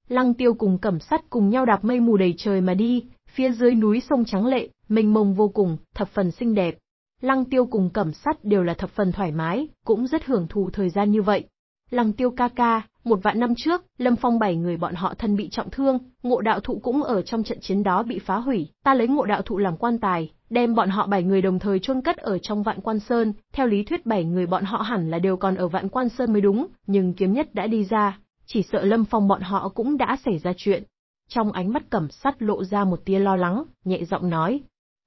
Lăng tiêu cùng cẩm sắt cùng nhau đạp mây mù đầy trời mà đi, phía dưới núi sông trắng lệ, mênh mông vô cùng, thập phần xinh đẹp. Lăng tiêu cùng cẩm sắt đều là thập phần thoải mái, cũng rất hưởng thụ thời gian như vậy. Lăng tiêu ca ca, một vạn năm trước, Lâm Phong bảy người bọn họ thân bị trọng thương, ngộ đạo thụ cũng ở trong trận chiến đó bị phá hủy, ta lấy ngộ đạo thụ làm quan tài, đem bọn họ bảy người đồng thời chôn cất ở trong vạn quan sơn, theo lý thuyết bảy người bọn họ hẳn là đều còn ở vạn quan sơn mới đúng, nhưng kiếm nhất đã đi ra, chỉ sợ Lâm Phong bọn họ cũng đã xảy ra chuyện. Trong ánh mắt cẩm sắt lộ ra một tia lo lắng, nhẹ giọng nói.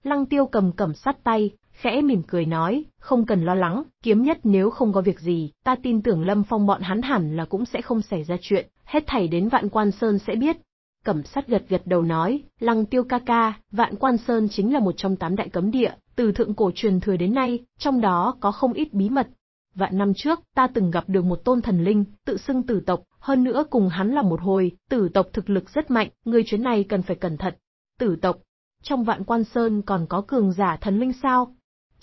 Lăng tiêu cầm cẩm sắt tay, khẽ mỉm cười nói, không cần lo lắng, kiếm nhất nếu không có việc gì, ta tin tưởng Lâm Phong bọn hắn hẳn là cũng sẽ không xảy ra chuyện, hết thảy đến Vạn Quan Sơn sẽ biết. Cẩm sát gật gật đầu nói, lăng tiêu ca ca, Vạn Quan Sơn chính là một trong tám đại cấm địa, từ thượng cổ truyền thừa đến nay, trong đó có không ít bí mật. Vạn năm trước, ta từng gặp được một tôn thần linh, tự xưng tử tộc, hơn nữa cùng hắn là một hồi, tử tộc thực lực rất mạnh, người chuyến này cần phải cẩn thận. Tử tộc, trong vạn quan sơn còn có cường giả thần linh sao,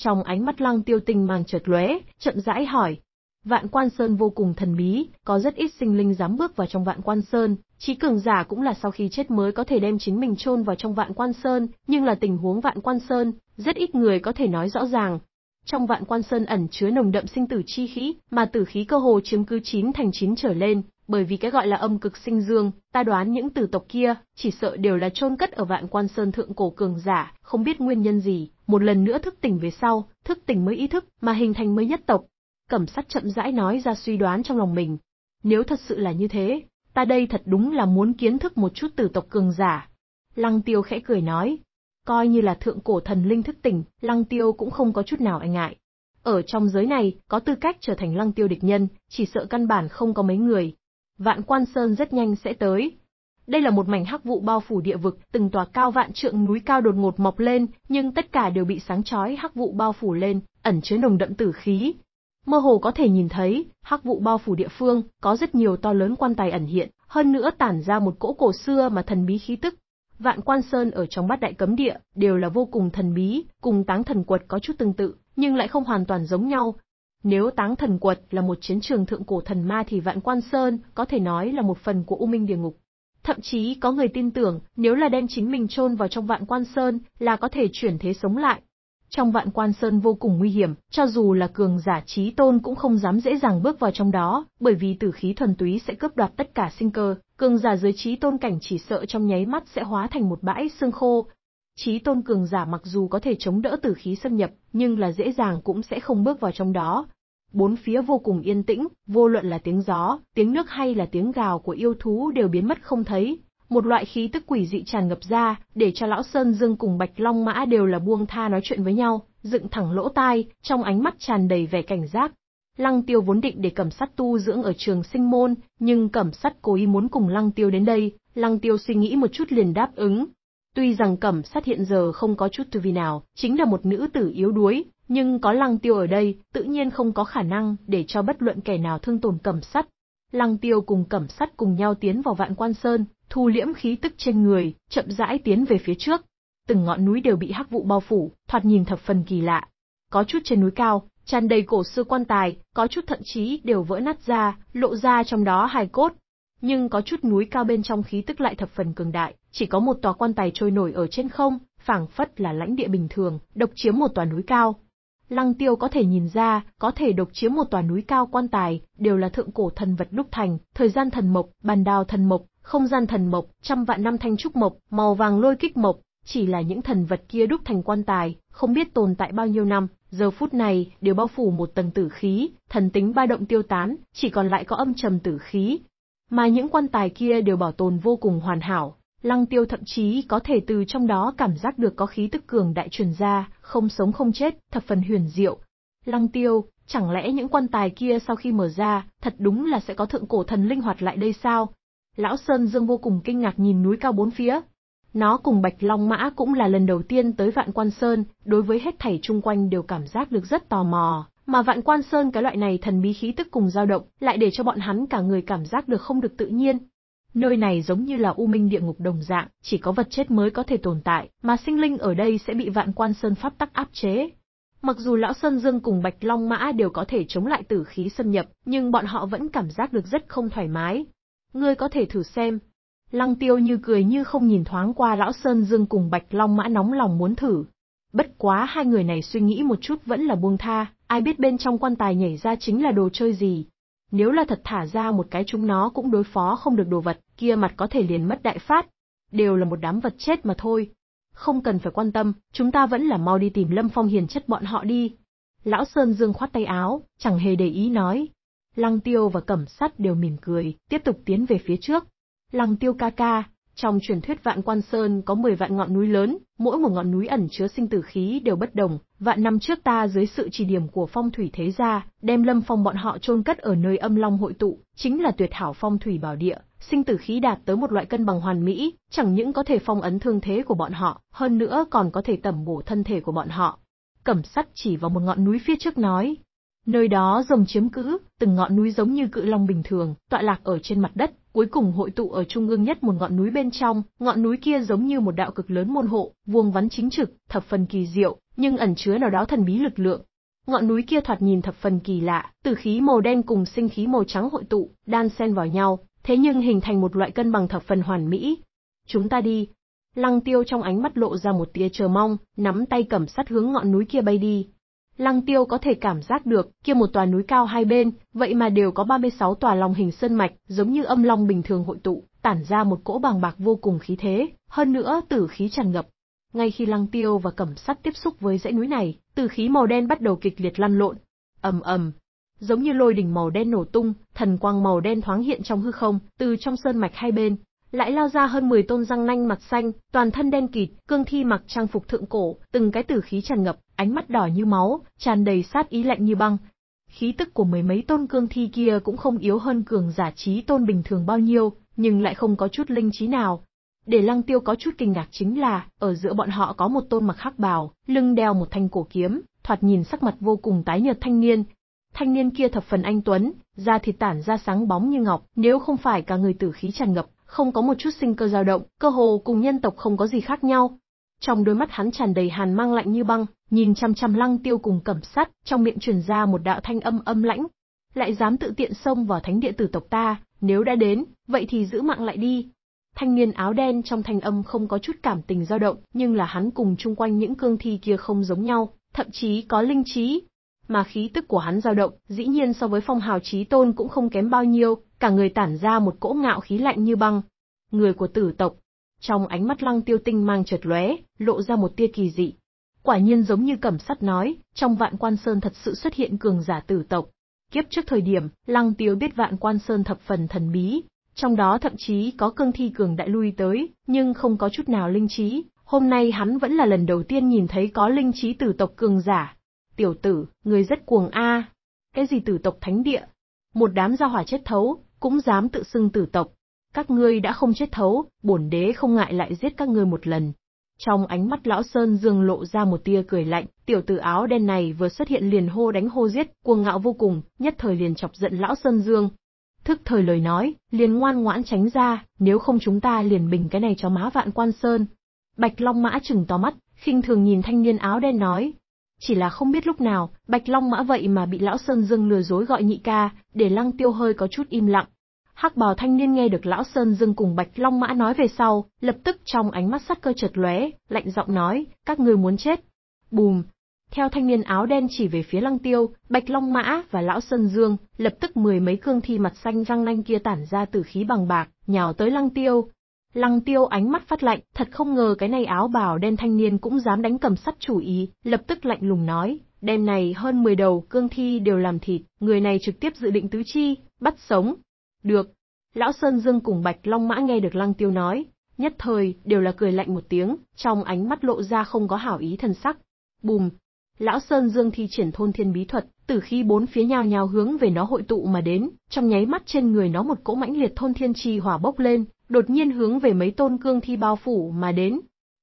trong ánh mắt lăng tiêu tinh mang chợt lóe, chậm rãi hỏi. Vạn quan sơn vô cùng thần bí, có rất ít sinh linh dám bước vào trong vạn quan sơn, chí cường giả cũng là sau khi chết mới có thể đem chính mình chôn vào trong vạn quan sơn, nhưng là tình huống vạn quan sơn, rất ít người có thể nói rõ ràng. Trong vạn quan sơn ẩn chứa nồng đậm sinh tử chi khí, mà tử khí cơ hồ chiếm cứ chín thành chín trở lên, bởi vì cái gọi là âm cực sinh dương, ta đoán những tử tộc kia, chỉ sợ đều là chôn cất ở vạn quan sơn thượng cổ cường giả, không biết nguyên nhân gì, một lần nữa thức tỉnh về sau, thức tỉnh mới ý thức, mà hình thành mới nhất tộc. Cẩm sắt chậm rãi nói ra suy đoán trong lòng mình. Nếu thật sự là như thế, ta đây thật đúng là muốn kiến thức một chút tử tộc cường giả. Lăng tiêu khẽ cười nói, coi như là thượng cổ thần linh thức tỉnh, lăng tiêu cũng không có chút nào anh e ngại. Ở trong giới này, có tư cách trở thành lăng tiêu địch nhân, chỉ sợ căn bản không có mấy người, Vạn Quan Sơn rất nhanh sẽ tới. Đây là một mảnh hắc vụ bao phủ địa vực, từng tòa cao vạn trượng núi cao đột ngột mọc lên, nhưng tất cả đều bị sáng chói hắc vụ bao phủ lên, ẩn chứa nồng đậm tử khí. Mơ hồ có thể nhìn thấy, hắc vụ bao phủ địa phương, có rất nhiều to lớn quan tài ẩn hiện, hơn nữa tản ra một cỗ cổ xưa mà thần bí khí tức. Vạn Quan Sơn ở trong bát đại cấm địa, đều là vô cùng thần bí, cùng táng thần quật có chút tương tự, nhưng lại không hoàn toàn giống nhau, nếu Táng Thần Quật là một chiến trường thượng cổ thần ma thì Vạn Quan Sơn có thể nói là một phần của U Minh Địa Ngục. Thậm chí có người tin tưởng, nếu là đem chính mình chôn vào trong Vạn Quan Sơn, là có thể chuyển thế sống lại. Trong Vạn Quan Sơn vô cùng nguy hiểm, cho dù là cường giả trí tôn cũng không dám dễ dàng bước vào trong đó, bởi vì tử khí thuần túy sẽ cướp đoạt tất cả sinh cơ, cường giả dưới trí tôn cảnh chỉ sợ trong nháy mắt sẽ hóa thành một bãi xương khô, Chí tôn cường giả mặc dù có thể chống đỡ tử khí xâm nhập, nhưng là dễ dàng cũng sẽ không bước vào trong đó. Bốn phía vô cùng yên tĩnh, vô luận là tiếng gió, tiếng nước hay là tiếng gào của yêu thú đều biến mất không thấy. Một loại khí tức quỷ dị tràn ngập ra, để cho Lão Sơn Dương cùng Bạch Long Mã đều là buông tha nói chuyện với nhau, dựng thẳng lỗ tai, trong ánh mắt tràn đầy vẻ cảnh giác. Lăng Tiêu vốn định để Cẩm Sắt tu dưỡng ở trường sinh môn, nhưng Cẩm Sắt cố ý muốn cùng Lăng Tiêu đến đây, Lăng Tiêu suy nghĩ một chút liền đáp ứng, Tuy rằng cẩm sát hiện giờ không có chút tư vi nào, chính là một nữ tử yếu đuối, nhưng có lăng tiêu ở đây, tự nhiên không có khả năng để cho bất luận kẻ nào thương tổn cẩm sắt. Lăng tiêu cùng cẩm sắt cùng nhau tiến vào vạn quan sơn, thu liễm khí tức trên người, chậm rãi tiến về phía trước. Từng ngọn núi đều bị hắc vụ bao phủ, thoạt nhìn thập phần kỳ lạ. Có chút trên núi cao, tràn đầy cổ sư quan tài, có chút thậm chí đều vỡ nát ra, lộ ra trong đó hài cốt, nhưng có chút núi cao bên trong khí tức lại thập phần cường đại, chỉ có một tòa quan tài trôi nổi ở trên không, phảng phất là lãnh địa bình thường, độc chiếm một tòa núi cao. Lăng Tiêu có thể nhìn ra, có thể độc chiếm một tòa núi cao quan tài, đều là thượng cổ thần vật đúc thành, thời gian thần mộc, bàn đào thần mộc, không gian thần mộc, trăm vạn năm thanh trúc mộc, màu vàng lôi kích mộc, chỉ là những thần vật kia đúc thành quan tài, không biết tồn tại bao nhiêu năm, giờ phút này đều bao phủ một tầng tử khí, thần tính ba động tiêu tán, chỉ còn lại có âm trầm tử khí, mà những quan tài kia đều bảo tồn vô cùng hoàn hảo. Lăng tiêu thậm chí có thể từ trong đó cảm giác được có khí tức cường đại truyền ra, không sống không chết, thập phần huyền diệu. Lăng tiêu, chẳng lẽ những quan tài kia sau khi mở ra, thật đúng là sẽ có thượng cổ thần linh hoạt lại đây sao? Lão Sơn Dương vô cùng kinh ngạc nhìn núi cao bốn phía. Nó cùng Bạch Long Mã cũng là lần đầu tiên tới Vạn Quan Sơn, đối với hết thảy chung quanh đều cảm giác được rất tò mò. Mà vạn quan sơn cái loại này thần bí khí tức cùng dao động, lại để cho bọn hắn cả người cảm giác được không được tự nhiên. Nơi này giống như là u minh địa ngục đồng dạng, chỉ có vật chết mới có thể tồn tại, mà sinh linh ở đây sẽ bị vạn quan sơn pháp tắc áp chế. Mặc dù lão Sơn Dương cùng Bạch Long Mã đều có thể chống lại tử khí xâm nhập, nhưng bọn họ vẫn cảm giác được rất không thoải mái. Ngươi có thể thử xem. Lăng tiêu như cười như không nhìn thoáng qua lão Sơn Dương cùng Bạch Long Mã nóng lòng muốn thử. Bất quá hai người này suy nghĩ một chút vẫn là buông tha, ai biết bên trong quan tài nhảy ra chính là đồ chơi gì. Nếu là thật thả ra một cái chúng nó cũng đối phó không được đồ vật, kia mặt có thể liền mất đại phát. Đều là một đám vật chết mà thôi. Không cần phải quan tâm, chúng ta vẫn là mau đi tìm Lâm Phong hiền chất bọn họ đi. Lão Sơn Dương khoát tay áo, chẳng hề để ý nói. Lăng tiêu và cẩm sắt đều mỉm cười, tiếp tục tiến về phía trước. Lăng tiêu ca ca, trong truyền thuyết Vạn Quan Sơn có 10 vạn ngọn núi lớn, mỗi một ngọn núi ẩn chứa sinh tử khí đều bất đồng. Vạn năm trước ta dưới sự chỉ điểm của phong thủy thế gia, đem lâm phong bọn họ chôn cất ở nơi âm long hội tụ, chính là tuyệt hảo phong thủy bảo địa, sinh tử khí đạt tới một loại cân bằng hoàn mỹ, chẳng những có thể phong ấn thương thế của bọn họ, hơn nữa còn có thể tẩm bổ thân thể của bọn họ. Cẩm sắt chỉ vào một ngọn núi phía trước nói. Nơi đó rồng chiếm cữ, từng ngọn núi giống như cự long bình thường, tọa lạc ở trên mặt đất, cuối cùng hội tụ ở trung ương nhất một ngọn núi bên trong, ngọn núi kia giống như một đạo cực lớn môn hộ, vuông vắn chính trực, thập phần kỳ diệu, nhưng ẩn chứa nào đó thần bí lực lượng. Ngọn núi kia thoạt nhìn thập phần kỳ lạ, từ khí màu đen cùng sinh khí màu trắng hội tụ, đan xen vào nhau, thế nhưng hình thành một loại cân bằng thập phần hoàn mỹ. Chúng ta đi. Lăng tiêu trong ánh mắt lộ ra một tia chờ mong, nắm tay cầm sắt hướng ngọn núi kia bay đi, Lăng Tiêu có thể cảm giác được, kia một tòa núi cao hai bên, vậy mà đều có 36 tòa long hình sơn mạch, giống như âm long bình thường hội tụ, tản ra một cỗ bàng bạc vô cùng khí thế, hơn nữa tử khí tràn ngập. Ngay khi Lăng Tiêu và Cẩm Sắt tiếp xúc với dãy núi này, tử khí màu đen bắt đầu kịch liệt lăn lộn. Ầm ầm, giống như lôi đỉnh màu đen nổ tung, thần quang màu đen thoáng hiện trong hư không, từ trong sơn mạch hai bên, lại lao ra hơn 10 tôn răng nanh mặt xanh, toàn thân đen kịt, cương thi mặc trang phục thượng cổ, từng cái tử khí tràn ngập, ánh mắt đỏ như máu, tràn đầy sát ý lạnh như băng. Khí tức của mấy mấy tôn cương thi kia cũng không yếu hơn cường giả trí tôn bình thường bao nhiêu, nhưng lại không có chút linh trí nào. Để Lăng Tiêu có chút kinh ngạc chính là, ở giữa bọn họ có một tôn mặc hắc bào, lưng đeo một thanh cổ kiếm, thoạt nhìn sắc mặt vô cùng tái nhợt thanh niên, thanh niên kia thập phần anh tuấn, da thịt tản ra sáng bóng như ngọc, nếu không phải cả người tử khí tràn ngập, không có một chút sinh cơ dao động, cơ hồ cùng nhân tộc không có gì khác nhau. Trong đôi mắt hắn tràn đầy hàn mang lạnh như băng, nhìn chăm chăm Lăng Tiêu cùng cẩm sắt, trong miệng truyền ra một đạo thanh âm âm lãnh. Lại dám tự tiện xông vào thánh địa tử tộc ta, nếu đã đến, vậy thì giữ mạng lại đi. Thanh niên áo đen trong thanh âm không có chút cảm tình dao động, nhưng là hắn cùng chung quanh những cương thi kia không giống nhau, thậm chí có linh trí. Mà khí tức của hắn dao động, dĩ nhiên so với phong hào chí tôn cũng không kém bao nhiêu, cả người tản ra một cỗ ngạo khí lạnh như băng. Người của tử tộc. Trong ánh mắt lăng tiêu tinh mang chợt lóe, lộ ra một tia kỳ dị. Quả nhiên giống như cẩm sắt nói, trong vạn quan sơn thật sự xuất hiện cường giả tử tộc. Kiếp trước thời điểm, lăng tiêu biết vạn quan sơn thập phần thần bí, trong đó thậm chí có cương thi cường đại lui tới, nhưng không có chút nào linh trí. Hôm nay hắn vẫn là lần đầu tiên nhìn thấy có linh trí tử tộc cường giả. Tiểu tử, người rất cuồng a. Cái gì tử tộc thánh địa? Một đám gia hỏa chết thấu, cũng dám tự xưng tử tộc. Các ngươi đã không chết thấu, bổn đế không ngại lại giết các ngươi một lần. Trong ánh mắt lão Sơn Dương lộ ra một tia cười lạnh, tiểu tử áo đen này vừa xuất hiện liền hô đánh hô giết, cuồng ngạo vô cùng, nhất thời liền chọc giận lão Sơn Dương. Thức thời lời nói, liền ngoan ngoãn tránh ra, nếu không chúng ta liền bình cái này cho má vạn quan Sơn. Bạch Long Mã chừng to mắt, khinh thường nhìn thanh niên áo đen nói, chỉ là không biết lúc nào, Bạch Long Mã vậy mà bị Lão Sơn Dương lừa dối gọi nhị ca, để Lăng Tiêu hơi có chút im lặng. Hắc bào thanh niên nghe được Lão Sơn Dương cùng Bạch Long Mã nói về sau, lập tức trong ánh mắt sắt cơ chợt lóe, lạnh giọng nói, các người muốn chết. Bùm! Theo thanh niên áo đen chỉ về phía Lăng Tiêu, Bạch Long Mã và Lão Sơn Dương, lập tức mười mấy cương thi mặt xanh răng nanh kia tản ra từ khí bằng bạc, nhào tới Lăng Tiêu, Lăng tiêu ánh mắt phát lạnh, thật không ngờ cái này áo bảo đen thanh niên cũng dám đánh cầm sắt chủ ý, lập tức lạnh lùng nói, đêm này hơn 10 đầu cương thi đều làm thịt, người này trực tiếp dự định tứ chi, bắt sống. Được. Lão Sơn Dương cùng Bạch Long Mã nghe được Lăng Tiêu nói, nhất thời đều là cười lạnh một tiếng, trong ánh mắt lộ ra không có hảo ý thần sắc. Bùm. Lão Sơn Dương thi triển thôn thiên bí thuật, từ khi bốn phía nhào nhào hướng về nó hội tụ mà đến, trong nháy mắt trên người nó một cỗ mãnh liệt thôn thiên chi hỏa bốc lên, đột nhiên hướng về mấy tôn cương thi bao phủ mà đến.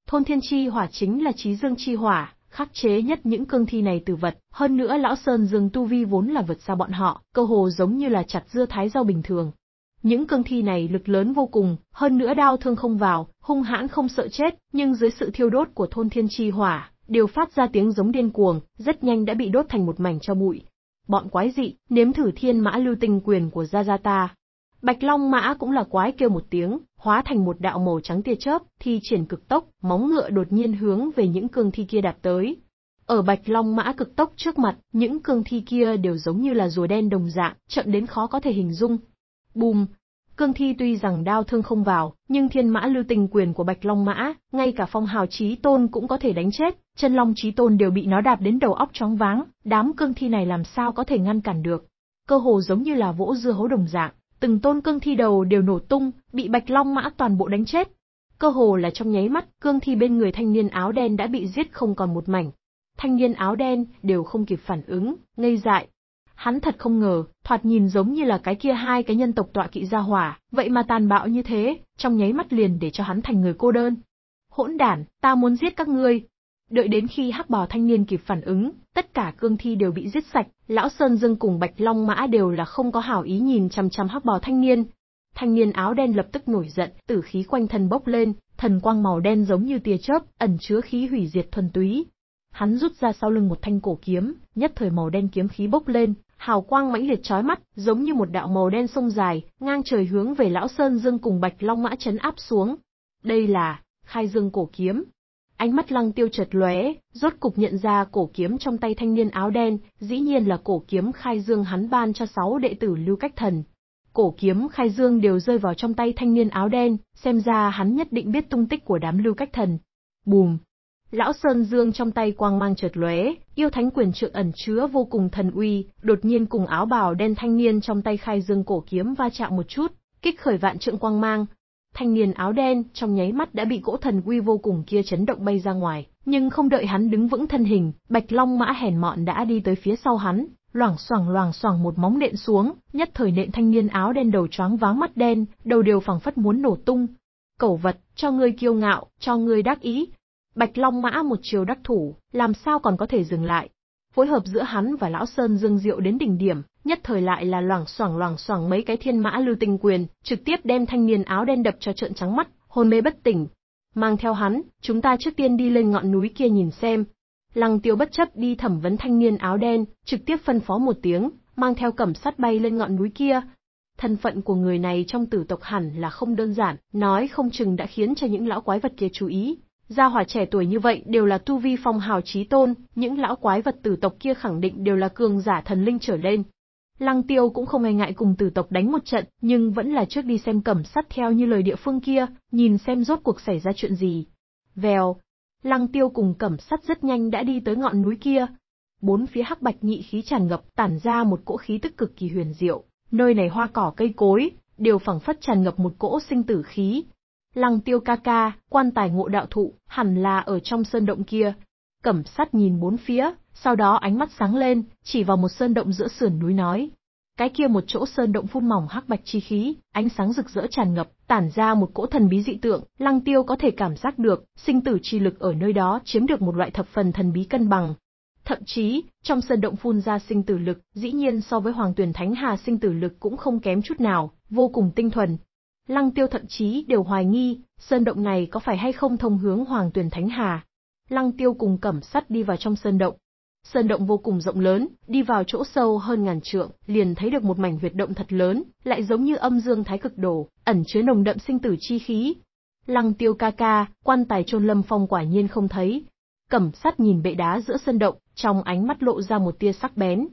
Thôn thiên chi hỏa chính là trí dương chi hỏa, khắc chế nhất những cương thi này từ vật, hơn nữa lão Sơn Dương Tu Vi vốn là vượt xa bọn họ, cơ hồ giống như là chặt dưa thái rau bình thường. Những cương thi này lực lớn vô cùng, hơn nữa đau thương không vào, hung hãn không sợ chết, nhưng dưới sự thiêu đốt của thôn thiên chi hỏa, đều phát ra tiếng giống điên cuồng, rất nhanh đã bị đốt thành một mảnh cho bụi. Bọn quái dị, nếm thử thiên mã lưu tinh quyền của Gia Gia ta, Bạch Long Mã cũng là quái kêu một tiếng, hóa thành một đạo màu trắng tia chớp, thi triển cực tốc, móng ngựa đột nhiên hướng về những cương thi kia đạp tới. Ở Bạch Long Mã cực tốc trước mặt, những cương thi kia đều giống như là rùa đen đồng dạng, chậm đến khó có thể hình dung. Bùm! Cương thi tuy rằng đau thương không vào, nhưng thiên mã lưu tình quyền của Bạch Long Mã, ngay cả phong hào trí tôn cũng có thể đánh chết, chân long trí tôn đều bị nó đạp đến đầu óc chóng váng, đám cương thi này làm sao có thể ngăn cản được. Cơ hồ giống như là vỗ dưa hấu đồng dạng, Từng tôn cương thi đầu đều nổ tung, bị bạch long mã toàn bộ đánh chết. Cơ hồ là trong nháy mắt, cương thi bên người thanh niên áo đen đã bị giết không còn một mảnh. Thanh niên áo đen đều không kịp phản ứng, ngây dại. Hắn thật không ngờ, thoạt nhìn giống như là cái kia hai cái nhân tộc tọa kỵ gia hỏa, vậy mà tàn bạo như thế, trong nháy mắt liền để cho hắn thành người cô đơn. Hỗn đản, ta muốn giết các ngươi, Đợi đến khi hắc bò thanh niên kịp phản ứng, tất cả cương thi đều bị giết sạch, lão Sơn Dương cùng Bạch Long Mã đều là không có hảo ý nhìn chằm chằm hắc bò thanh niên. Thanh niên áo đen lập tức nổi giận, tử khí quanh thân bốc lên, thần quang màu đen giống như tia chớp, ẩn chứa khí hủy diệt thuần túy. Hắn rút ra sau lưng một thanh cổ kiếm, nhất thời màu đen kiếm khí bốc lên, hào quang mãnh liệt chói mắt, giống như một đạo màu đen sông dài, ngang trời hướng về lão Sơn Dương cùng Bạch Long Mã chấn áp xuống. Đây là Khai Dương cổ kiếm, Ánh mắt lăng tiêu chật lóe, rốt cục nhận ra cổ kiếm trong tay thanh niên áo đen, dĩ nhiên là cổ kiếm khai dương hắn ban cho sáu đệ tử lưu cách thần. Cổ kiếm khai dương đều rơi vào trong tay thanh niên áo đen, xem ra hắn nhất định biết tung tích của đám lưu cách thần. Bùm! Lão Sơn Dương trong tay quang mang chợt lóe, yêu thánh quyền trượng ẩn chứa vô cùng thần uy, đột nhiên cùng áo bào đen thanh niên trong tay khai dương cổ kiếm va chạm một chút, kích khởi vạn trượng quang mang, thanh niên áo đen trong nháy mắt đã bị cỗ thần uy vô cùng kia chấn động bay ra ngoài, nhưng không đợi hắn đứng vững thân hình, Bạch Long mã hèn mọn đã đi tới phía sau hắn, loảng xoảng loảng xoảng một móng nện xuống, nhất thời nện thanh niên áo đen đầu choáng váng mắt đen, đầu đều phẳng phất muốn nổ tung. Cẩu vật, cho ngươi kiêu ngạo, cho ngươi đắc ý. Bạch Long mã một chiều đắc thủ, làm sao còn có thể dừng lại, phối hợp giữa hắn và lão Sơn Dương Diệu đến đỉnh điểm, nhất thời lại là loảng xoảng loảng xoảng mấy cái thiên mã lưu tinh quyền, trực tiếp đem thanh niên áo đen đập cho trợn trắng mắt, hôn mê bất tỉnh. Mang theo hắn, chúng ta trước tiên đi lên ngọn núi kia nhìn xem. Lăng tiêu bất chấp đi thẩm vấn thanh niên áo đen, trực tiếp phân phó một tiếng, mang theo cẩm sắt bay lên ngọn núi kia. Thân phận của người này trong tử tộc hẳn là không đơn giản, nói không chừng đã khiến cho những lão quái vật kia chú ý, Gia hỏa trẻ tuổi như vậy đều là tu vi phong hào trí tôn, những lão quái vật tử tộc kia khẳng định đều là cường giả thần linh trở lên. Lăng tiêu cũng không hề e ngại cùng tử tộc đánh một trận, nhưng vẫn là trước đi xem cẩm sắt theo như lời địa phương kia, nhìn xem rốt cuộc xảy ra chuyện gì. Vèo, lăng tiêu cùng cẩm sắt rất nhanh đã đi tới ngọn núi kia. Bốn phía hắc bạch nhị khí tràn ngập tản ra một cỗ khí tức cực kỳ huyền diệu, nơi này hoa cỏ cây cối, đều phẳng phất tràn ngập một cỗ sinh tử khí, Lăng tiêu ca ca, quan tài ngộ đạo thụ, hẳn là ở trong sơn động kia. Cẩm sắt nhìn bốn phía, sau đó ánh mắt sáng lên, chỉ vào một sơn động giữa sườn núi nói. Cái kia một chỗ sơn động phun mỏng hắc bạch chi khí, ánh sáng rực rỡ tràn ngập, tản ra một cỗ thần bí dị tượng, lăng tiêu có thể cảm giác được, sinh tử chi lực ở nơi đó chiếm được một loại thập phần thần bí cân bằng. Thậm chí, trong sơn động phun ra sinh tử lực, dĩ nhiên so với hoàng tuyển thánh hà sinh tử lực cũng không kém chút nào, vô cùng tinh thuần, Lăng tiêu thậm chí đều hoài nghi, sơn động này có phải hay không thông hướng Hoàng Tuyền Thánh Hà. Lăng tiêu cùng cẩm sắt đi vào trong sơn động. Sơn động vô cùng rộng lớn, đi vào chỗ sâu hơn ngàn trượng, liền thấy được một mảnh huyệt động thật lớn, lại giống như âm dương thái cực đồ, ẩn chứa nồng đậm sinh tử chi khí. Lăng tiêu ca ca, quan tài chôn lâm phong quả nhiên không thấy. Cẩm sắt nhìn bệ đá giữa sơn động, trong ánh mắt lộ ra một tia sắc bén,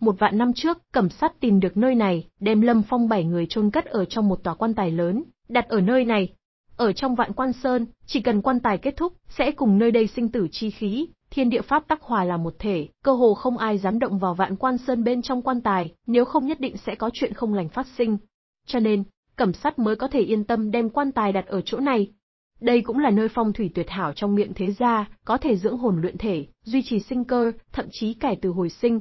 một vạn năm trước, cẩm sát tìm được nơi này, đem lâm phong bảy người chôn cất ở trong một tòa quan tài lớn, đặt ở nơi này. Ở trong vạn quan sơn, chỉ cần quan tài kết thúc, sẽ cùng nơi đây sinh tử chi khí, thiên địa pháp tắc hòa là một thể, cơ hồ không ai dám động vào vạn quan sơn bên trong quan tài, nếu không nhất định sẽ có chuyện không lành phát sinh. Cho nên, cẩm sát mới có thể yên tâm đem quan tài đặt ở chỗ này. Đây cũng là nơi phong thủy tuyệt hảo trong miệng thế gia, có thể dưỡng hồn luyện thể, duy trì sinh cơ, thậm chí cải từ hồi sinh,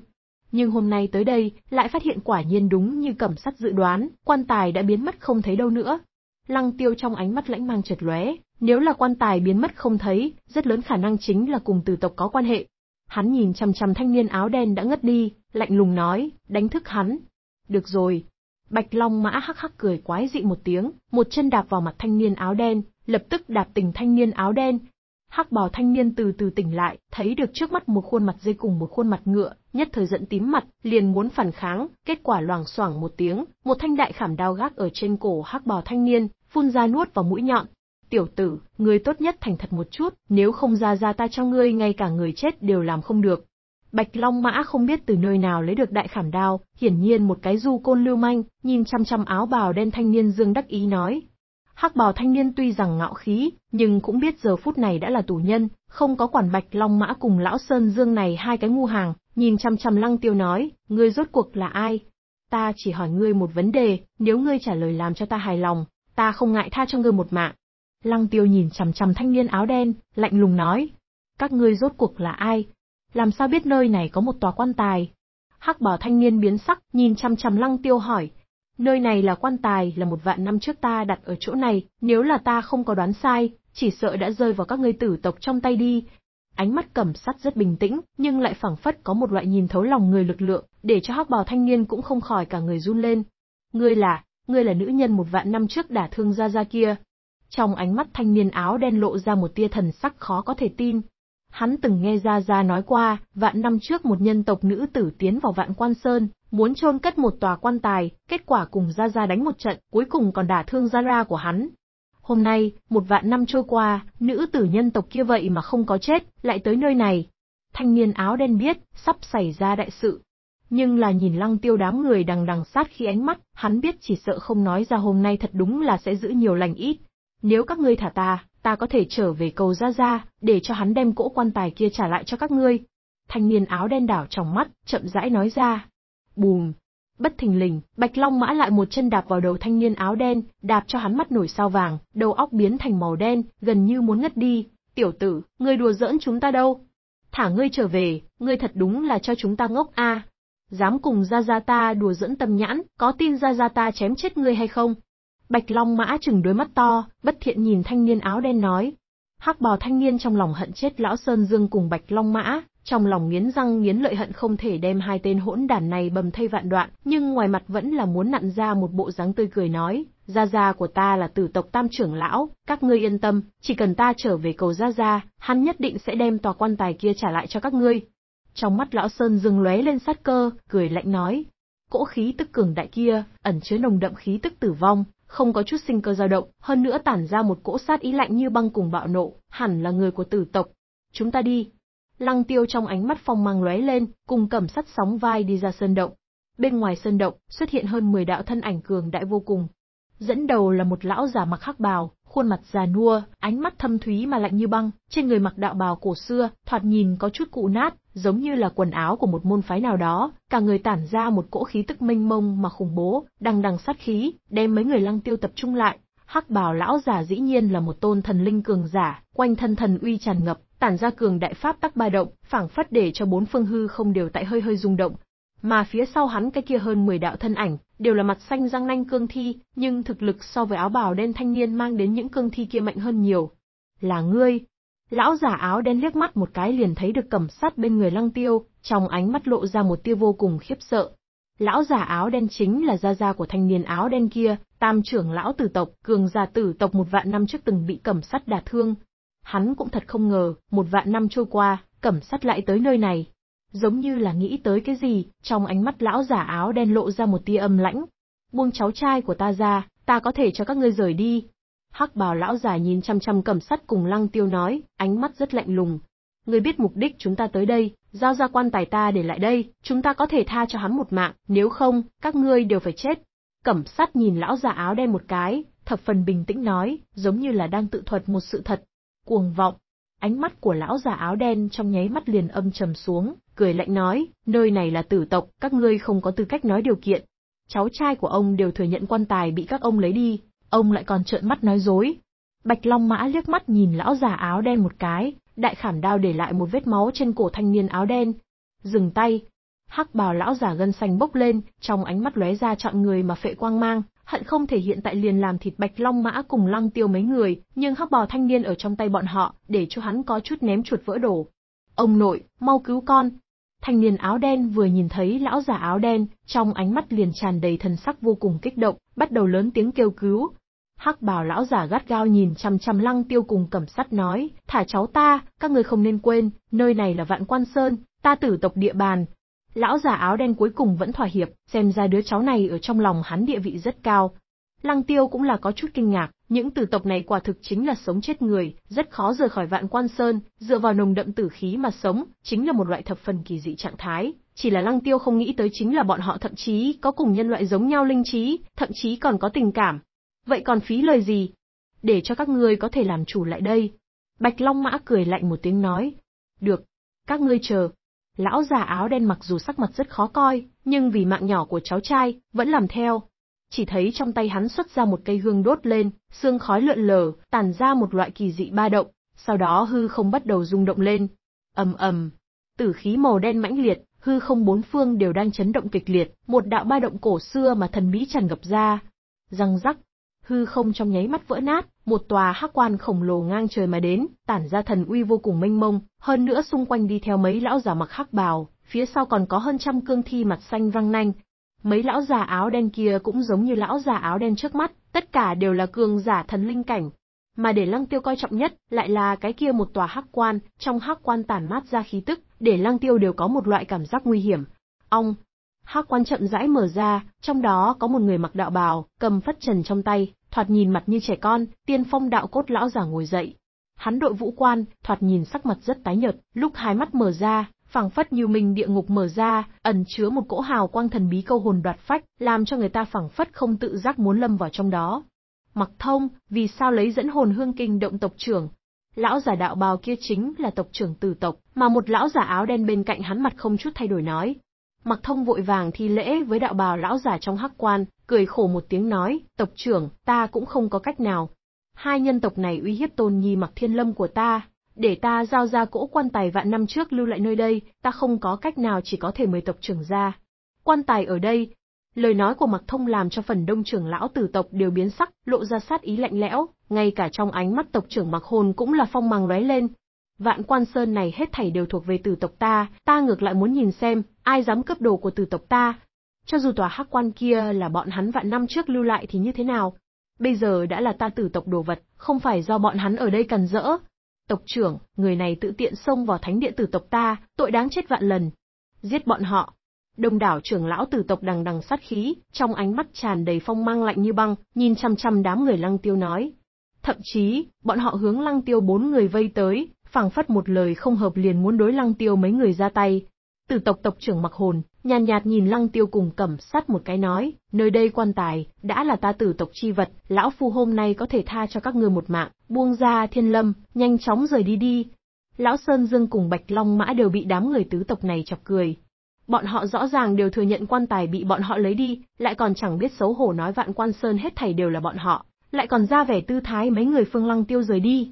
nhưng hôm nay tới đây, lại phát hiện quả nhiên đúng như cẩm sắt dự đoán, quan tài đã biến mất không thấy đâu nữa. Lăng tiêu trong ánh mắt lãnh mang chợt lóe, nếu là quan tài biến mất không thấy, rất lớn khả năng chính là cùng từ tộc có quan hệ. Hắn nhìn chằm chằm thanh niên áo đen đã ngất đi, lạnh lùng nói, đánh thức hắn. Được rồi. Bạch Long mã hắc hắc cười quái dị một tiếng, một chân đạp vào mặt thanh niên áo đen, lập tức đạp tỉnh thanh niên áo đen, Hắc bào thanh niên từ từ tỉnh lại, thấy được trước mắt một khuôn mặt dây cùng một khuôn mặt ngựa, nhất thời giận tím mặt, liền muốn phản kháng, kết quả loảng xoảng một tiếng, một thanh đại khảm đao gác ở trên cổ hắc bào thanh niên, phun ra nuốt vào mũi nhọn. Tiểu tử, người tốt nhất thành thật một chút, nếu không ra ra ta cho ngươi ngay cả người chết đều làm không được. Bạch Long Mã không biết từ nơi nào lấy được đại khảm đao, hiển nhiên một cái du côn lưu manh, nhìn chăm chăm áo bào đen thanh niên dương đắc ý nói, Hắc bào thanh niên tuy rằng ngạo khí, nhưng cũng biết giờ phút này đã là tù nhân, không có quản bạch long mã cùng lão sơn dương này hai cái ngu hàng, nhìn chăm chăm lăng tiêu nói, ngươi rốt cuộc là ai? Ta chỉ hỏi ngươi một vấn đề, nếu ngươi trả lời làm cho ta hài lòng, ta không ngại tha cho ngươi một mạng. Lăng tiêu nhìn chằm chằm thanh niên áo đen, lạnh lùng nói, các ngươi rốt cuộc là ai? Làm sao biết nơi này có một tòa quan tài? Hắc bào thanh niên biến sắc, nhìn chằm chằm lăng tiêu hỏi, nơi này là quan tài là một vạn năm trước ta đặt ở chỗ này, nếu là ta không có đoán sai, chỉ sợ đã rơi vào các ngươi tử tộc trong tay đi. Ánh mắt cẩm sắt rất bình tĩnh, nhưng lại phảng phất có một loại nhìn thấu lòng người lực lượng, để cho hắc bào thanh niên cũng không khỏi cả người run lên. Ngươi là, ngươi là nữ nhân một vạn năm trước đả thương ra ra kia. Trong ánh mắt thanh niên áo đen lộ ra một tia thần sắc khó có thể tin. Hắn từng nghe gia gia nói qua, vạn năm trước một nhân tộc nữ tử tiến vào vạn quan sơn, muốn chôn cất một tòa quan tài, kết quả cùng Gia Gia đánh một trận, cuối cùng còn đả thương Gia Ra của hắn. Hôm nay, một vạn năm trôi qua, nữ tử nhân tộc kia vậy mà không có chết, lại tới nơi này. Thanh niên áo đen biết, sắp xảy ra đại sự. Nhưng là nhìn lăng tiêu đám người đằng đằng sát khi ánh mắt, hắn biết chỉ sợ không nói ra hôm nay thật đúng là sẽ giữ nhiều lành ít. Nếu các ngươi thả ta, ta có thể trở về cầu Gia Gia, để cho hắn đem cỗ quan tài kia trả lại cho các ngươi. Thanh niên áo đen đảo trong mắt, chậm rãi nói ra, bùm. Bất thình lình, Bạch Long mã lại một chân đạp vào đầu thanh niên áo đen, đạp cho hắn mắt nổi sao vàng, đầu óc biến thành màu đen, gần như muốn ngất đi. Tiểu tử, ngươi đùa giỡn chúng ta đâu? Thả ngươi trở về, ngươi thật đúng là cho chúng ta ngốc a. Dám cùng Gia Gia ta đùa giỡn tâm nhãn, có tin Gia Gia ta chém chết ngươi hay không? Bạch Long mã chừng đôi mắt to, bất thiện nhìn thanh niên áo đen nói. Hắc bào thanh niên trong lòng hận chết lão Sơn Dương cùng Bạch Long mã, trong lòng nghiến răng nghiến lợi hận không thể đem hai tên hỗn đản này bầm thay vạn đoạn, nhưng ngoài mặt vẫn là muốn nặn ra một bộ dáng tươi cười nói, Gia Gia của ta là tử tộc tam trưởng lão, các ngươi yên tâm, chỉ cần ta trở về cầu Gia Gia, hắn nhất định sẽ đem tòa quan tài kia trả lại cho các ngươi. Trong mắt lão Sơn dừng lóe lên sát cơ, cười lạnh nói. Cỗ khí tức cường đại kia, ẩn chứa nồng đậm khí tức tử vong, không có chút sinh cơ dao động, hơn nữa tản ra một cỗ sát ý lạnh như băng cùng bạo nộ, hẳn là người của tử tộc. Chúng ta đi. Lăng tiêu trong ánh mắt phong mang lóe lên, cùng cầm sắt sóng vai đi ra sơn động. Bên ngoài sơn động, xuất hiện hơn 10 đạo thân ảnh cường đại vô cùng. Dẫn đầu là một lão già mặc khắc bào, khuôn mặt già nua, ánh mắt thâm thúy mà lạnh như băng, trên người mặc đạo bào cổ xưa, thoạt nhìn có chút cụ nát, giống như là quần áo của một môn phái nào đó, cả người tản ra một cỗ khí tức mênh mông mà khủng bố, đằng đằng sát khí, đem mấy người lăng tiêu tập trung lại. Hắc bào lão già dĩ nhiên là một tôn thần linh cường giả, quanh thân thần uy tràn ngập, tản ra cường đại pháp tắc ba động, phảng phất để cho bốn phương hư không đều tại hơi hơi rung động. Mà phía sau hắn cái kia hơn 10 đạo thân ảnh, đều là mặt xanh răng nanh cương thi, nhưng thực lực so với áo bào đen thanh niên mang đến những cương thi kia mạnh hơn nhiều. Là ngươi. Lão giả áo đen liếc mắt một cái liền thấy được cầm sát bên người lăng tiêu, trong ánh mắt lộ ra một tia vô cùng khiếp sợ. Lão giả áo đen chính là gia gia của thanh niên áo đen kia, tam trưởng lão tử tộc, cường gia tử tộc một vạn năm trước từng bị cầm sắt đả thương, hắn cũng thật không ngờ, một vạn năm trôi qua, cẩm sắt lại tới nơi này. Giống như là nghĩ tới cái gì, trong ánh mắt lão giả áo đen lộ ra một tia âm lãnh. Buông cháu trai của ta ra, ta có thể cho các ngươi rời đi. Hắc bào lão giả nhìn chăm chăm cẩm sắt cùng lăng tiêu nói, ánh mắt rất lạnh lùng. Ngươi biết mục đích chúng ta tới đây, giao ra quan tài ta để lại đây, chúng ta có thể tha cho hắn một mạng, nếu không, các ngươi đều phải chết. Cẩm sắt nhìn lão già áo đen một cái, thập phần bình tĩnh nói, giống như là đang tự thuật một sự thật, cuồng vọng. Ánh mắt của lão già áo đen trong nháy mắt liền âm trầm xuống, cười lạnh nói, nơi này là tử tộc, các ngươi không có tư cách nói điều kiện. Cháu trai của ông đều thừa nhận quan tài bị các ông lấy đi, ông lại còn trợn mắt nói dối. Bạch Long Mã liếc mắt nhìn lão già áo đen một cái, đại khảm đao để lại một vết máu trên cổ thanh niên áo đen. Dừng tay. Hắc bào lão già gân xanh bốc lên, trong ánh mắt lóe ra chọn người mà phệ quang mang, hận không thể hiện tại liền làm thịt Bạch Long Mã cùng Lăng Tiêu mấy người, nhưng hắc bò thanh niên ở trong tay bọn họ, để cho hắn có chút ném chuột vỡ đổ. Ông nội, mau cứu con. Thanh niên áo đen vừa nhìn thấy lão giả áo đen, trong ánh mắt liền tràn đầy thần sắc vô cùng kích động, bắt đầu lớn tiếng kêu cứu. Hắc bào lão giả gắt gao nhìn chăm chăm Lăng Tiêu cùng cẩm sắt nói, thả cháu ta, các ngươi không nên quên, nơi này là Vạn Quan Sơn, ta tử tộc địa bàn, Lão già áo đen cuối cùng vẫn thỏa hiệp, xem ra đứa cháu này ở trong lòng hắn địa vị rất cao. Lăng tiêu cũng là có chút kinh ngạc, những tử tộc này quả thực chính là sống chết người, rất khó rời khỏi vạn quan sơn, dựa vào nồng đậm tử khí mà sống, chính là một loại thập phần kỳ dị trạng thái. Chỉ là lăng tiêu không nghĩ tới chính là bọn họ thậm chí có cùng nhân loại giống nhau linh trí, thậm chí còn có tình cảm. Vậy còn phí lời gì? Để cho các ngươi có thể làm chủ lại đây. Bạch Long Mã cười lạnh một tiếng nói. Được, các ngươi chờ, Lão già áo đen mặc dù sắc mặt rất khó coi, nhưng vì mạng nhỏ của cháu trai, vẫn làm theo. Chỉ thấy trong tay hắn xuất ra một cây hương đốt lên, xương khói lượn lờ, tản ra một loại kỳ dị ba động, sau đó hư không bắt đầu rung động lên. ầm ầm, tử khí màu đen mãnh liệt, hư không bốn phương đều đang chấn động kịch liệt, một đạo ba động cổ xưa mà thần mỹ tràn ngập ra. Răng rắc, hư không trong nháy mắt vỡ nát, một tòa hắc quan khổng lồ ngang trời mà đến, tản ra thần uy vô cùng mênh mông, hơn nữa xung quanh đi theo mấy lão già mặc hắc bào, phía sau còn có hơn trăm cương thi mặt xanh răng nanh. Mấy lão già áo đen kia cũng giống như lão già áo đen trước mắt, tất cả đều là cường giả thần linh cảnh. Mà để Lăng Tiêu coi trọng nhất, lại là cái kia một tòa hắc quan, trong hắc quan tản mát ra khí tức, để Lăng Tiêu đều có một loại cảm giác nguy hiểm. Ông, hắc quan chậm rãi mở ra, trong đó có một người mặc đạo bào, cầm phất trần trong tay, thoạt nhìn mặt như trẻ con, tiên phong đạo cốt lão già ngồi dậy. Hắn đội vũ quan, thoạt nhìn sắc mặt rất tái nhợt, lúc hai mắt mở ra, phảng phất như mình địa ngục mở ra, ẩn chứa một cỗ hào quang thần bí câu hồn đoạt phách, làm cho người ta phảng phất không tự giác muốn lâm vào trong đó. Mặc thông, vì sao lấy dẫn hồn hương kinh động tộc trưởng? Lão giả đạo bào kia chính là tộc trưởng tử tộc, mà một lão giả áo đen bên cạnh hắn mặt không chút thay đổi nói, Mặc thông vội vàng thi lễ với đạo bào lão giả trong hắc quan, cười khổ một tiếng nói, tộc trưởng, ta cũng không có cách nào. Hai nhân tộc này uy hiếp tôn nhi mặc thiên lâm của ta, để ta giao ra cỗ quan tài vạn năm trước lưu lại nơi đây, ta không có cách nào chỉ có thể mời tộc trưởng ra. Quan tài ở đây. Lời nói của Mạc Thông làm cho phần đông trưởng lão tử tộc đều biến sắc, lộ ra sát ý lạnh lẽo, ngay cả trong ánh mắt tộc trưởng Mạc Hồn cũng là phong màng lóe lên. Vạn quan sơn này hết thảy đều thuộc về tử tộc ta, ta ngược lại muốn nhìn xem, ai dám cướp đồ của tử tộc ta. Cho dù tòa hắc quan kia là bọn hắn vạn năm trước lưu lại thì như thế nào, bây giờ đã là ta tử tộc đồ vật, không phải do bọn hắn ở đây cần dỡ. Tộc trưởng, người này tự tiện xông vào thánh địa tử tộc ta, tội đáng chết vạn lần. Giết bọn họ. Đông đảo trưởng lão tử tộc đằng đằng sát khí, trong ánh mắt tràn đầy phong mang lạnh như băng, nhìn chăm chăm đám người lăng tiêu nói. Thậm chí, bọn họ hướng lăng tiêu bốn người vây tới, phảng phất một lời không hợp liền muốn đối lăng tiêu mấy người ra tay, Tử tộc tộc trưởng mặc hồn, nhàn nhạt, nhìn lăng tiêu cùng cẩm sát một cái nói, nơi đây quan tài, đã là ta tử tộc chi vật, lão phu hôm nay có thể tha cho các ngươi một mạng, buông ra thiên lâm, nhanh chóng rời đi đi. Lão Sơn Dương cùng Bạch Long Mã đều bị đám người tứ tộc này chọc cười. Bọn họ rõ ràng đều thừa nhận quan tài bị bọn họ lấy đi, lại còn chẳng biết xấu hổ nói vạn quan Sơn hết thảy đều là bọn họ, lại còn ra vẻ tư thái mấy người phương lăng tiêu rời đi.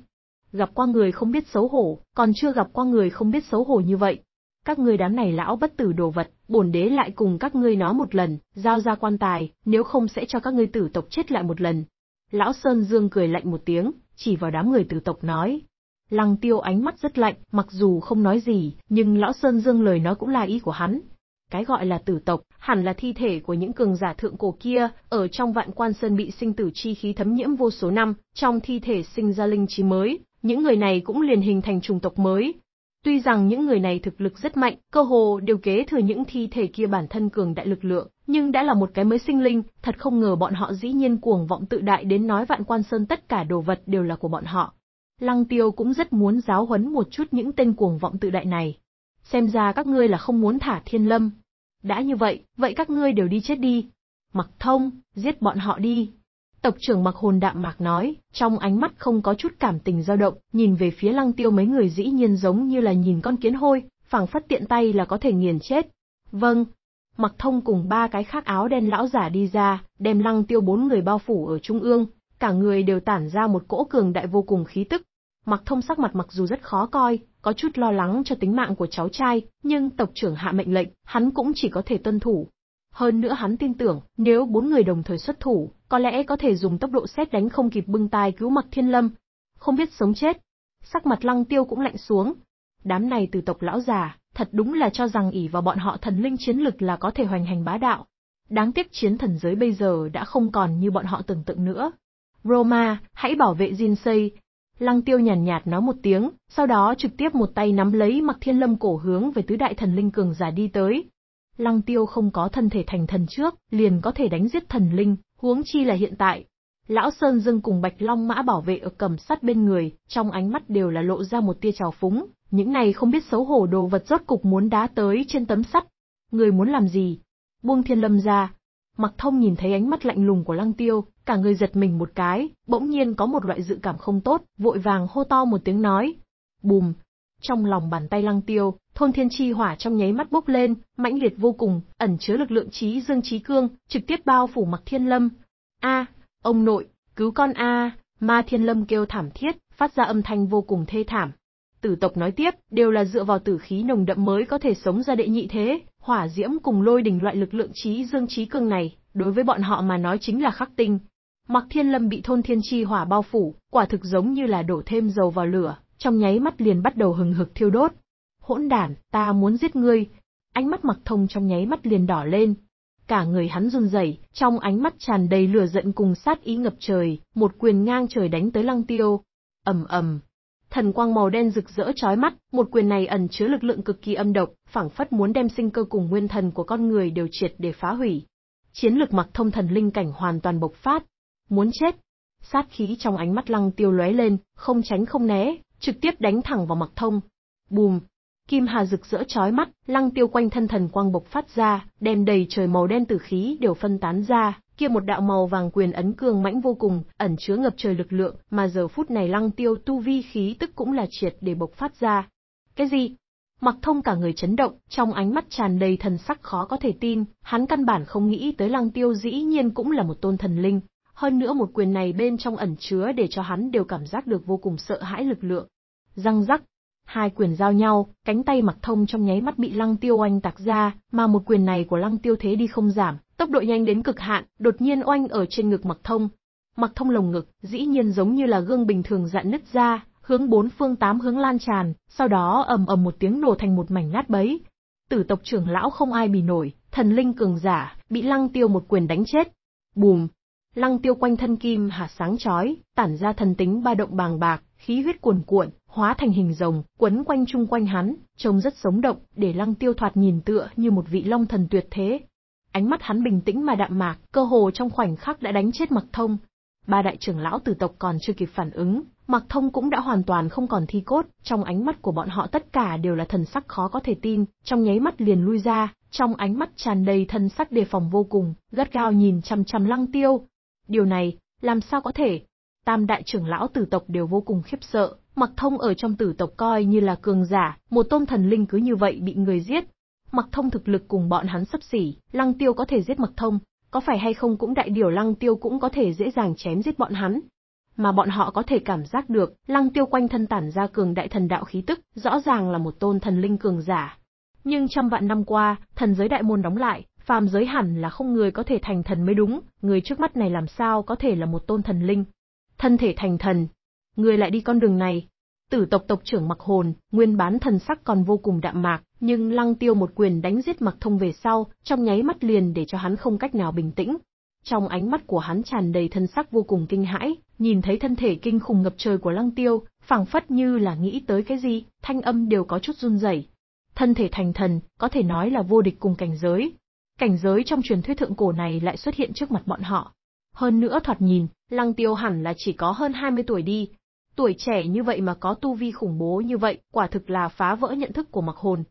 Gặp qua người không biết xấu hổ, còn chưa gặp qua người không biết xấu hổ như vậy, các ngươi đám này lão bất tử đồ vật, bổn đế lại cùng các ngươi nói một lần, giao ra quan tài, nếu không sẽ cho các ngươi tử tộc chết lại một lần. Lão Sơn Dương cười lạnh một tiếng, chỉ vào đám người tử tộc nói. Lăng tiêu ánh mắt rất lạnh, mặc dù không nói gì, nhưng Lão Sơn Dương lời nói cũng là ý của hắn. Cái gọi là tử tộc, hẳn là thi thể của những cường giả thượng cổ kia, ở trong vạn quan sơn bị sinh tử chi khí thấm nhiễm vô số năm, trong thi thể sinh ra linh trí mới, những người này cũng liền hình thành trùng tộc mới, Tuy rằng những người này thực lực rất mạnh, cơ hồ đều kế thừa những thi thể kia bản thân cường đại lực lượng, nhưng đã là một cái mới sinh linh, thật không ngờ bọn họ dĩ nhiên cuồng vọng tự đại đến nói vạn quan sơn tất cả đồ vật đều là của bọn họ. Lăng tiêu cũng rất muốn giáo huấn một chút những tên cuồng vọng tự đại này. Xem ra các ngươi là không muốn thả thiên lâm. Đã như vậy, vậy các ngươi đều đi chết đi. Mặc thông, giết bọn họ đi, Tộc trưởng mặc hồn đạm mạc nói, trong ánh mắt không có chút cảm tình dao động, nhìn về phía lăng tiêu mấy người dĩ nhiên giống như là nhìn con kiến hôi, phẳng phất tiện tay là có thể nghiền chết. Vâng. Mặc thông cùng ba cái khác áo đen lão giả đi ra, đem lăng tiêu bốn người bao phủ ở trung ương, cả người đều tản ra một cỗ cường đại vô cùng khí tức. Mặc thông sắc mặt mặc dù rất khó coi, có chút lo lắng cho tính mạng của cháu trai, nhưng tộc trưởng hạ mệnh lệnh, hắn cũng chỉ có thể tuân thủ. Hơn nữa hắn tin tưởng, nếu bốn người đồng thời xuất thủ, có lẽ có thể dùng tốc độ xét đánh không kịp bưng tai cứu mặc thiên lâm. Không biết sống chết. Sắc mặt lăng tiêu cũng lạnh xuống. Đám này từ tộc lão già, thật đúng là cho rằng ỷ vào bọn họ thần linh chiến lực là có thể hoành hành bá đạo. Đáng tiếc chiến thần giới bây giờ đã không còn như bọn họ tưởng tượng nữa. Roma, hãy bảo vệ Jinsei. Lăng tiêu nhàn nhạt, nhạt nói một tiếng, sau đó trực tiếp một tay nắm lấy mặc thiên lâm cổ hướng về tứ đại thần linh cường giả đi tới. Lăng tiêu không có thân thể thành thần trước, liền có thể đánh giết thần linh, huống chi là hiện tại. Lão Sơn Dương cùng Bạch Long Mã bảo vệ ở cầm sắt bên người, trong ánh mắt đều là lộ ra một tia trào phúng, những này không biết xấu hổ đồ vật rốt cục muốn đá tới trên tấm sắt. Người muốn làm gì? Buông thiên lâm ra. Mặc thông nhìn thấy ánh mắt lạnh lùng của lăng tiêu, cả người giật mình một cái, bỗng nhiên có một loại dự cảm không tốt, vội vàng hô to một tiếng nói. Bùm! Trong lòng bàn tay lăng tiêu, thôn thiên chi hỏa trong nháy mắt bốc lên, mãnh liệt vô cùng, ẩn chứa lực lượng trí dương trí cương, trực tiếp bao phủ mặc thiên lâm. A, ông nội, cứu con a, ma thiên lâm kêu thảm thiết, phát ra âm thanh vô cùng thê thảm. Tử tộc nói tiếp, đều là dựa vào tử khí nồng đậm mới có thể sống ra đệ nhị thế, hỏa diễm cùng lôi đỉnh loại lực lượng trí dương trí cương này, đối với bọn họ mà nói chính là khắc tinh. Mặc thiên lâm bị thôn thiên chi hỏa bao phủ, quả thực giống như là đổ thêm dầu vào lửa, trong nháy mắt liền bắt đầu hừng hực thiêu đốt, hỗn đản, ta muốn giết ngươi. Ánh mắt mặc thông trong nháy mắt liền đỏ lên. Cả người hắn run rẩy, trong ánh mắt tràn đầy lửa giận cùng sát ý ngập trời, một quyền ngang trời đánh tới lăng tiêu. ầm ầm, Thần quang màu đen rực rỡ chói mắt, một quyền này ẩn chứa lực lượng cực kỳ âm độc, phảng phất muốn đem sinh cơ cùng nguyên thần của con người đều triệt để phá hủy. Chiến lực mặc thông thần linh cảnh hoàn toàn bộc phát. Muốn chết. Sát khí trong ánh mắt lăng tiêu lóe lên, không tránh không né, trực tiếp đánh thẳng vào mặc thông. Bùm, Kim hà rực rỡ chói mắt, lăng tiêu quanh thân thần quang bộc phát ra, đem đầy trời màu đen tử khí đều phân tán ra, kia một đạo màu vàng quyền ấn cường mãnh vô cùng, ẩn chứa ngập trời lực lượng, mà giờ phút này lăng tiêu tu vi khí tức cũng là triệt để bộc phát ra. Cái gì? Mặc thông cả người chấn động, trong ánh mắt tràn đầy thần sắc khó có thể tin, hắn căn bản không nghĩ tới lăng tiêu dĩ nhiên cũng là một tôn thần linh. Hơn nữa một quyền này bên trong ẩn chứa để cho hắn đều cảm giác được vô cùng sợ hãi lực lượng. Răng rắc, Hai quyền giao nhau, cánh tay mặc thông trong nháy mắt bị lăng tiêu oanh tạc ra, mà một quyền này của lăng tiêu thế đi không giảm, tốc độ nhanh đến cực hạn, đột nhiên oanh ở trên ngực mặc thông. Mặc thông lồng ngực, dĩ nhiên giống như là gương bình thường dạn nứt ra, hướng bốn phương tám hướng lan tràn, sau đó ầm ầm một tiếng nổ thành một mảnh nát bấy. Tử tộc trưởng lão không ai bì nổi, thần linh cường giả, bị lăng tiêu một quyền đánh chết. Bùm! Lăng tiêu quanh thân kim hạt sáng chói, tản ra thần tính ba động bàng bạc, khí huyết cuồn cuộn, hóa thành hình rồng, quấn quanh chung quanh hắn, trông rất sống động, để Lăng Tiêu thoạt nhìn tựa như một vị long thần tuyệt thế. Ánh mắt hắn bình tĩnh mà đạm mạc, cơ hồ trong khoảnh khắc đã đánh chết Mặc Thông. Ba đại trưởng lão tử tộc còn chưa kịp phản ứng, Mặc Thông cũng đã hoàn toàn không còn thi cốt, trong ánh mắt của bọn họ tất cả đều là thần sắc khó có thể tin, trong nháy mắt liền lui ra, trong ánh mắt tràn đầy thần sắc đề phòng vô cùng, gắt gao nhìn chằm chằm Lăng Tiêu. Điều này, làm sao có thể? tam đại trưởng lão tử tộc đều vô cùng khiếp sợ, Mặc Thông ở trong tử tộc coi như là cường giả, một tôn thần linh cứ như vậy bị người giết. Mặc Thông thực lực cùng bọn hắn sấp xỉ, Lăng Tiêu có thể giết Mặc Thông, có phải hay không cũng đại điều Lăng Tiêu cũng có thể dễ dàng chém giết bọn hắn. Mà bọn họ có thể cảm giác được, Lăng Tiêu quanh thân tản ra cường đại thần đạo khí tức, rõ ràng là một tôn thần linh cường giả. Nhưng trăm vạn năm qua, thần giới đại môn đóng lại, phàm giới hẳn là không người có thể thành thần mới đúng, người trước mắt này làm sao có thể là một tôn thần linh, thân thể thành thần. Người lại đi con đường này. Tử tộc tộc trưởng mặc hồn, nguyên bán thần sắc còn vô cùng đạm mạc, nhưng lăng tiêu một quyền đánh giết mặc thông về sau, trong nháy mắt liền để cho hắn không cách nào bình tĩnh. Trong ánh mắt của hắn tràn đầy thân sắc vô cùng kinh hãi, nhìn thấy thân thể kinh khủng ngập trời của lăng tiêu, phảng phất như là nghĩ tới cái gì, thanh âm đều có chút run rẩy. Thân thể thành thần, có thể nói là vô địch cùng cảnh giới. Cảnh giới trong truyền thuyết thượng cổ này lại xuất hiện trước mặt bọn họ, hơn nữa thoạt nhìn, Lăng Tiêu hẳn là chỉ có hơn 20 tuổi đi. Tuổi trẻ như vậy mà có tu vi khủng bố như vậy, quả thực là phá vỡ nhận thức của mặc hồn.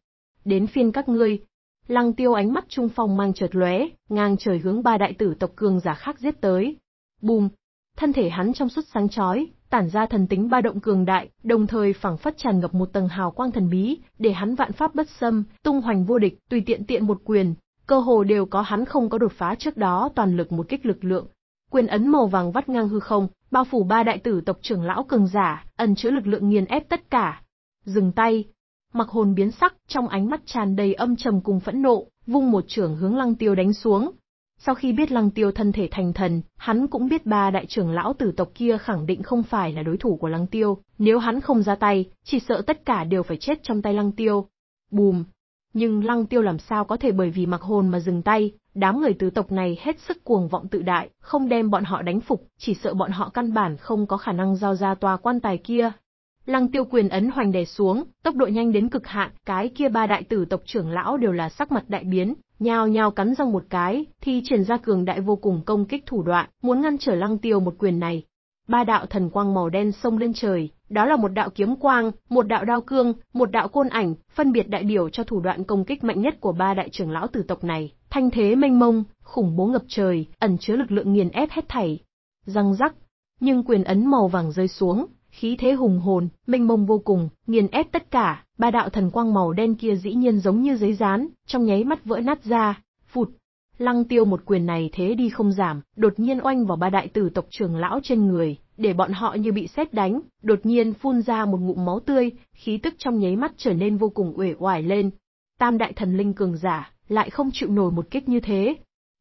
Đến phiên các ngươi. Lăng Tiêu ánh mắt trung phong mang chợt lóe, ngang trời hướng ba đại tử tộc cường giả khác giết tới. Bùm! Thân thể hắn trong suốt sáng chói, tản ra thần tính ba động cường đại, đồng thời phảng phất tràn ngập một tầng hào quang thần bí, để hắn vạn pháp bất xâm, tung hoành vô địch, tùy tiện tiện một quyền, cơ hồ đều có hắn không có đột phá trước đó toàn lực một kích lực lượng, Quyền ấn màu vàng vắt ngang hư không, bao phủ ba đại tử tộc trưởng lão cường giả, ẩn chứa lực lượng nghiền ép tất cả. Dừng tay. Mặc hồn biến sắc, trong ánh mắt tràn đầy âm trầm cùng phẫn nộ, vung một trưởng hướng lăng tiêu đánh xuống. Sau khi biết lăng tiêu thân thể thành thần, hắn cũng biết ba đại trưởng lão tử tộc kia khẳng định không phải là đối thủ của lăng tiêu, nếu hắn không ra tay, chỉ sợ tất cả đều phải chết trong tay lăng tiêu. Bùm! Nhưng lăng tiêu làm sao có thể bởi vì mặc hồn mà dừng tay, Đám người tứ tộc này hết sức cuồng vọng tự đại, không đem bọn họ đánh phục, chỉ sợ bọn họ căn bản không có khả năng giao ra tòa quan tài kia. Lăng tiêu quyền ấn hoành đè xuống, tốc độ nhanh đến cực hạn, cái kia ba đại tử tộc trưởng lão đều là sắc mặt đại biến, nhào nhào cắn răng một cái, thì triển ra cường đại vô cùng công kích thủ đoạn, muốn ngăn trở lăng tiêu một quyền này. Ba đạo thần quang màu đen sông lên trời, đó là một đạo kiếm quang, một đạo đao cương, một đạo côn ảnh, phân biệt đại biểu cho thủ đoạn công kích mạnh nhất của ba đại trưởng lão tử tộc này. Thanh thế mênh mông, khủng bố ngập trời, ẩn chứa lực lượng nghiền ép hết thảy. Răng rắc, nhưng quyền ấn màu vàng rơi xuống, khí thế hùng hồn, mênh mông vô cùng, nghiền ép tất cả, ba đạo thần quang màu đen kia dĩ nhiên giống như giấy dán, trong nháy mắt vỡ nát ra, phụt. Lăng tiêu một quyền này thế đi không giảm, đột nhiên oanh vào ba đại tử tộc trưởng lão trên người, để bọn họ như bị sét đánh, đột nhiên phun ra một ngụm máu tươi, khí tức trong nháy mắt trở nên vô cùng uể oải lên. Tam đại thần linh cường giả, lại không chịu nổi một kích như thế.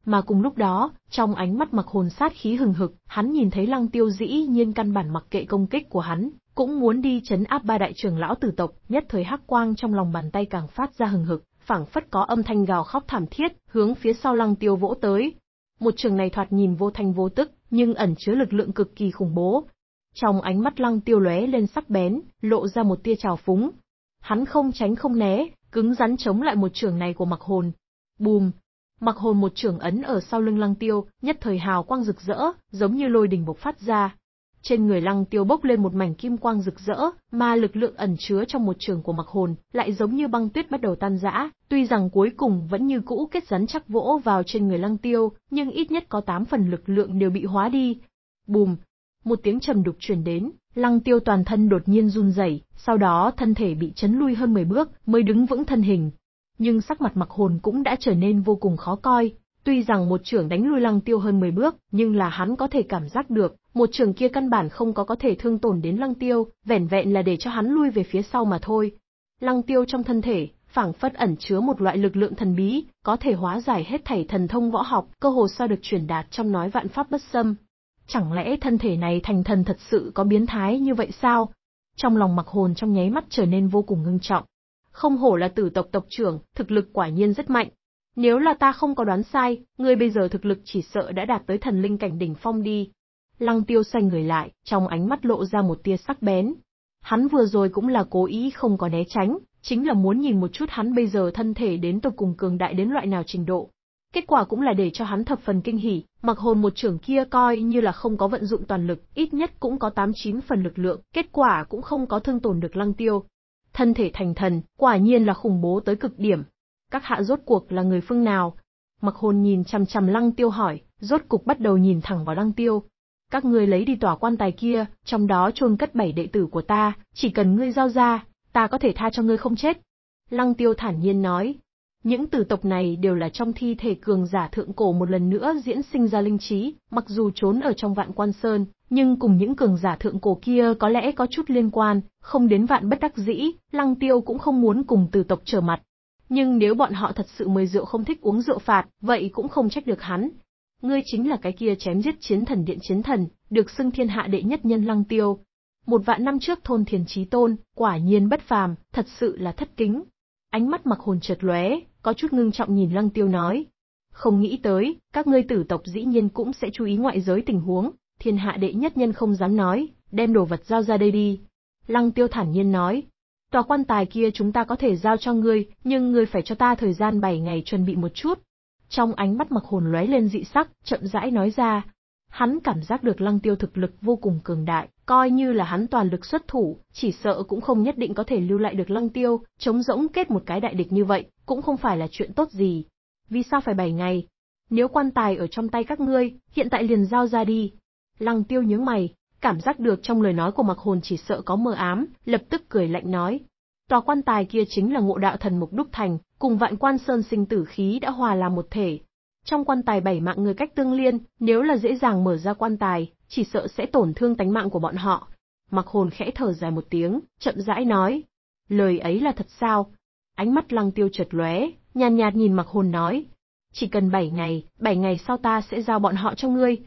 Mà cùng lúc đó, trong ánh mắt mặc hồn sát khí hừng hực, hắn nhìn thấy lăng tiêu dĩ nhiên căn bản mặc kệ công kích của hắn, cũng muốn đi chấn áp ba đại trưởng lão tử tộc, nhất thời hắc quang trong lòng bàn tay càng phát ra hừng hực, phảng phất có âm thanh gào khóc thảm thiết, hướng phía sau lăng tiêu vỗ tới. Một trường này thoạt nhìn vô thanh vô tức, nhưng ẩn chứa lực lượng cực kỳ khủng bố. Trong ánh mắt Lăng Tiêu lóe lên sắc bén, lộ ra một tia trào phúng. Hắn không tránh không né, cứng rắn chống lại một trường này của Mặc Hồn. Bùm! Mặc Hồn một trường ấn ở sau lưng Lăng Tiêu, nhất thời hào quang rực rỡ, giống như lôi đình bộc phát ra, trên người lăng tiêu bốc lên một mảnh kim quang rực rỡ, mà lực lượng ẩn chứa trong một trường của mặc hồn, lại giống như băng tuyết bắt đầu tan rã. Tuy rằng cuối cùng vẫn như cũ kết rắn chắc vỗ vào trên người lăng tiêu, nhưng ít nhất có tám phần lực lượng đều bị hóa đi. Bùm! Một tiếng trầm đục truyền đến, lăng tiêu toàn thân đột nhiên run rẩy, sau đó thân thể bị chấn lui hơn 10 bước, mới đứng vững thân hình. Nhưng sắc mặt mặc hồn cũng đã trở nên vô cùng khó coi, Tuy rằng một trưởng đánh lui Lăng Tiêu hơn 10 bước, nhưng là hắn có thể cảm giác được, một trưởng kia căn bản không có có thể thương tổn đến Lăng Tiêu, vẻn vẹn là để cho hắn lui về phía sau mà thôi. Lăng Tiêu trong thân thể, phảng phất ẩn chứa một loại lực lượng thần bí, có thể hóa giải hết thảy thần thông võ học, cơ hồ sao được truyền đạt trong nói vạn pháp bất xâm. Chẳng lẽ thân thể này thành thần thật sự có biến thái như vậy sao? Trong lòng mặc hồn trong nháy mắt trở nên vô cùng ngưng trọng. Không hổ là tử tộc tộc trưởng, thực lực quả nhiên rất mạnh, nếu là ta không có đoán sai, ngươi bây giờ thực lực chỉ sợ đã đạt tới thần linh cảnh đỉnh phong đi. Lăng tiêu xoay người lại, trong ánh mắt lộ ra một tia sắc bén. Hắn vừa rồi cũng là cố ý không có né tránh, chính là muốn nhìn một chút hắn bây giờ thân thể đến tột cùng cường đại đến loại nào trình độ. Kết quả cũng là để cho hắn thập phần kinh hỉ, mặc hồn một trưởng kia coi như là không có vận dụng toàn lực, ít nhất cũng có 8-9 phần lực lượng, kết quả cũng không có thương tổn được lăng tiêu. Thân thể thành thần, quả nhiên là khủng bố tới cực điểm, các hạ rốt cuộc là người phương nào? Mặc hồn nhìn chằm chằm lăng tiêu hỏi, rốt cục bắt đầu nhìn thẳng vào lăng tiêu. Các ngươi lấy đi tòa quan tài kia, trong đó chôn cất bảy đệ tử của ta, chỉ cần ngươi giao ra, ta có thể tha cho ngươi không chết. Lăng tiêu thản nhiên nói, những tử tộc này đều là trong thi thể cường giả thượng cổ một lần nữa diễn sinh ra linh trí, mặc dù trốn ở trong vạn quan sơn, nhưng cùng những cường giả thượng cổ kia có lẽ có chút liên quan, không đến vạn bất đắc dĩ, lăng tiêu cũng không muốn cùng tử tộc trở mặt, nhưng nếu bọn họ thật sự mời rượu không thích uống rượu phạt, vậy cũng không trách được hắn. Ngươi chính là cái kia chém giết chiến thần điện chiến thần, được xưng thiên hạ đệ nhất nhân lăng tiêu. Một vạn năm trước thôn thiền trí tôn, quả nhiên bất phàm, thật sự là thất kính. Ánh mắt mặc hồn chợt lóe, có chút ngưng trọng nhìn lăng tiêu nói. Không nghĩ tới, các ngươi tử tộc dĩ nhiên cũng sẽ chú ý ngoại giới tình huống, thiên hạ đệ nhất nhân không dám nói, đem đồ vật giao ra đây đi. Lăng tiêu thản nhiên nói, tòa quan tài kia chúng ta có thể giao cho ngươi, nhưng ngươi phải cho ta thời gian 7 ngày chuẩn bị một chút. Trong ánh mắt mặc hồn lóe lên dị sắc, chậm rãi nói ra. Hắn cảm giác được lăng tiêu thực lực vô cùng cường đại, coi như là hắn toàn lực xuất thủ, chỉ sợ cũng không nhất định có thể lưu lại được lăng tiêu, chống rỗng kết một cái đại địch như vậy, cũng không phải là chuyện tốt gì. Vì sao phải 7 ngày? Nếu quan tài ở trong tay các ngươi, hiện tại liền giao ra đi. Lăng tiêu nhướng mày, cảm giác được trong lời nói của mặc hồn chỉ sợ có mờ ám, lập tức cười lạnh nói. Tòa quan tài kia chính là ngộ đạo thần mục đúc thành, cùng vạn quan sơn sinh tử khí đã hòa làm một thể. Trong quan tài bảy mạng người cách tương liên, nếu là dễ dàng mở ra quan tài, chỉ sợ sẽ tổn thương tánh mạng của bọn họ. Mặc hồn khẽ thở dài một tiếng, chậm rãi nói. Lời ấy là thật sao? Ánh mắt lăng tiêu chợt lóe, nhàn nhạt, nhạt nhìn mặc hồn nói. Chỉ cần bảy ngày, bảy ngày sau ta sẽ giao bọn họ cho ngươi,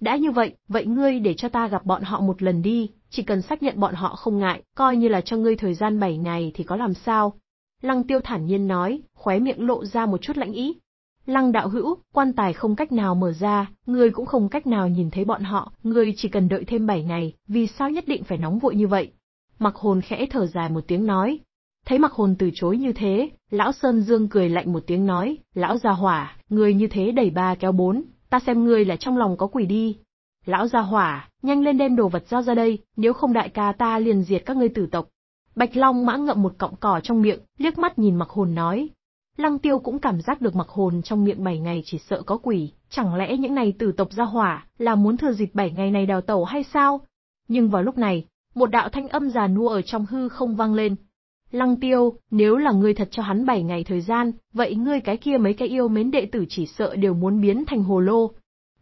đã như vậy, vậy ngươi để cho ta gặp bọn họ một lần đi, chỉ cần xác nhận bọn họ không ngại, coi như là cho ngươi thời gian 7 ngày thì có làm sao. Lăng tiêu thản nhiên nói, khóe miệng lộ ra một chút lãnh ý. Lăng đạo hữu, quan tài không cách nào mở ra, ngươi cũng không cách nào nhìn thấy bọn họ, ngươi chỉ cần đợi thêm 7 ngày, vì sao nhất định phải nóng vội như vậy? Mặc hồn khẽ thở dài một tiếng nói. Thấy mặc hồn từ chối như thế, lão Sơn Dương cười lạnh một tiếng nói, lão gia hỏa, ngươi như thế đẩy ba kéo bốn, ta xem ngươi là trong lòng có quỷ đi. Lão gia hỏa, nhanh lên đem đồ vật giao ra đây, nếu không đại ca ta liền diệt các ngươi tử tộc. Bạch Long mã ngậm một cọng cỏ trong miệng, liếc mắt nhìn mặc hồn nói. Lăng tiêu cũng cảm giác được mặc hồn trong miệng bảy ngày chỉ sợ có quỷ, chẳng lẽ những này tử tộc gia hỏa là muốn thừa dịp bảy ngày này đào tẩu hay sao? Nhưng vào lúc này, một đạo thanh âm già nua ở trong hư không vang lên, Lăng tiêu, nếu là ngươi thật cho hắn 7 ngày thời gian, vậy ngươi cái kia mấy cái yêu mến đệ tử chỉ sợ đều muốn biến thành hồ lô.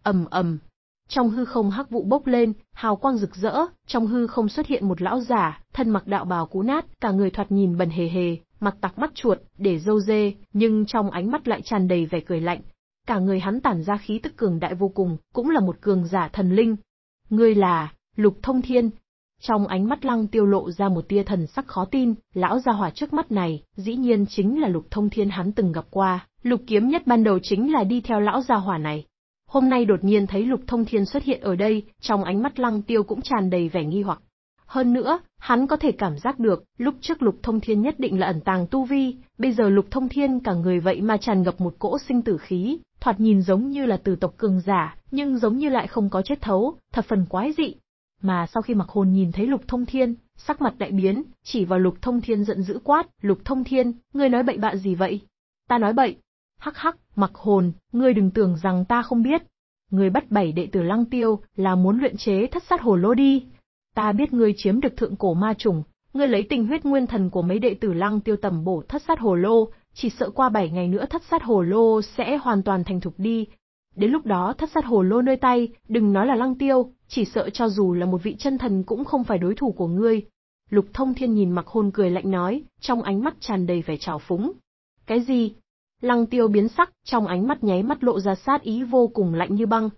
ầm ầm Trong hư không hắc vụ bốc lên, hào quang rực rỡ, trong hư không xuất hiện một lão giả, thân mặc đạo bào cũ nát, cả người thoạt nhìn bẩn hề hề, mặt tặc mắt chuột, để dâu dê, nhưng trong ánh mắt lại tràn đầy vẻ cười lạnh. Cả người hắn tản ra khí tức cường đại vô cùng, cũng là một cường giả thần linh. Ngươi là, Lục Thông Thiên, trong ánh mắt lăng tiêu lộ ra một tia thần sắc khó tin, lão gia hỏa trước mắt này, dĩ nhiên chính là lục thông thiên hắn từng gặp qua, lục kiếm nhất ban đầu chính là đi theo lão gia hỏa này. Hôm nay đột nhiên thấy lục thông thiên xuất hiện ở đây, trong ánh mắt lăng tiêu cũng tràn đầy vẻ nghi hoặc. Hơn nữa, hắn có thể cảm giác được, lúc trước lục thông thiên nhất định là ẩn tàng tu vi, bây giờ lục thông thiên cả người vậy mà tràn ngập một cỗ sinh tử khí, thoạt nhìn giống như là từ tộc cường giả, nhưng giống như lại không có chết thấu, thật phần quái dị, mà sau khi mặc hồn nhìn thấy lục thông thiên, sắc mặt đại biến, chỉ vào lục thông thiên giận dữ quát, lục thông thiên, ngươi nói bậy bạ gì vậy? Ta nói bậy. Hắc hắc, mặc hồn, ngươi đừng tưởng rằng ta không biết. Ngươi bắt bảy đệ tử lăng tiêu là muốn luyện chế thất sát hồ lô đi. Ta biết ngươi chiếm được thượng cổ ma trùng, ngươi lấy tình huyết nguyên thần của mấy đệ tử lăng tiêu tầm bổ thất sát hồ lô, chỉ sợ qua bảy ngày nữa thất sát hồ lô sẽ hoàn toàn thành thục đi. Đến lúc đó thất sát hồ lô nơi tay, đừng nói là lăng tiêu, chỉ sợ cho dù là một vị chân thần cũng không phải đối thủ của ngươi. Lục thông thiên nhìn mặc hôn cười lạnh nói, trong ánh mắt tràn đầy vẻ trào phúng. Cái gì? Lăng tiêu biến sắc, trong ánh mắt nháy mắt lộ ra sát ý vô cùng lạnh như băng.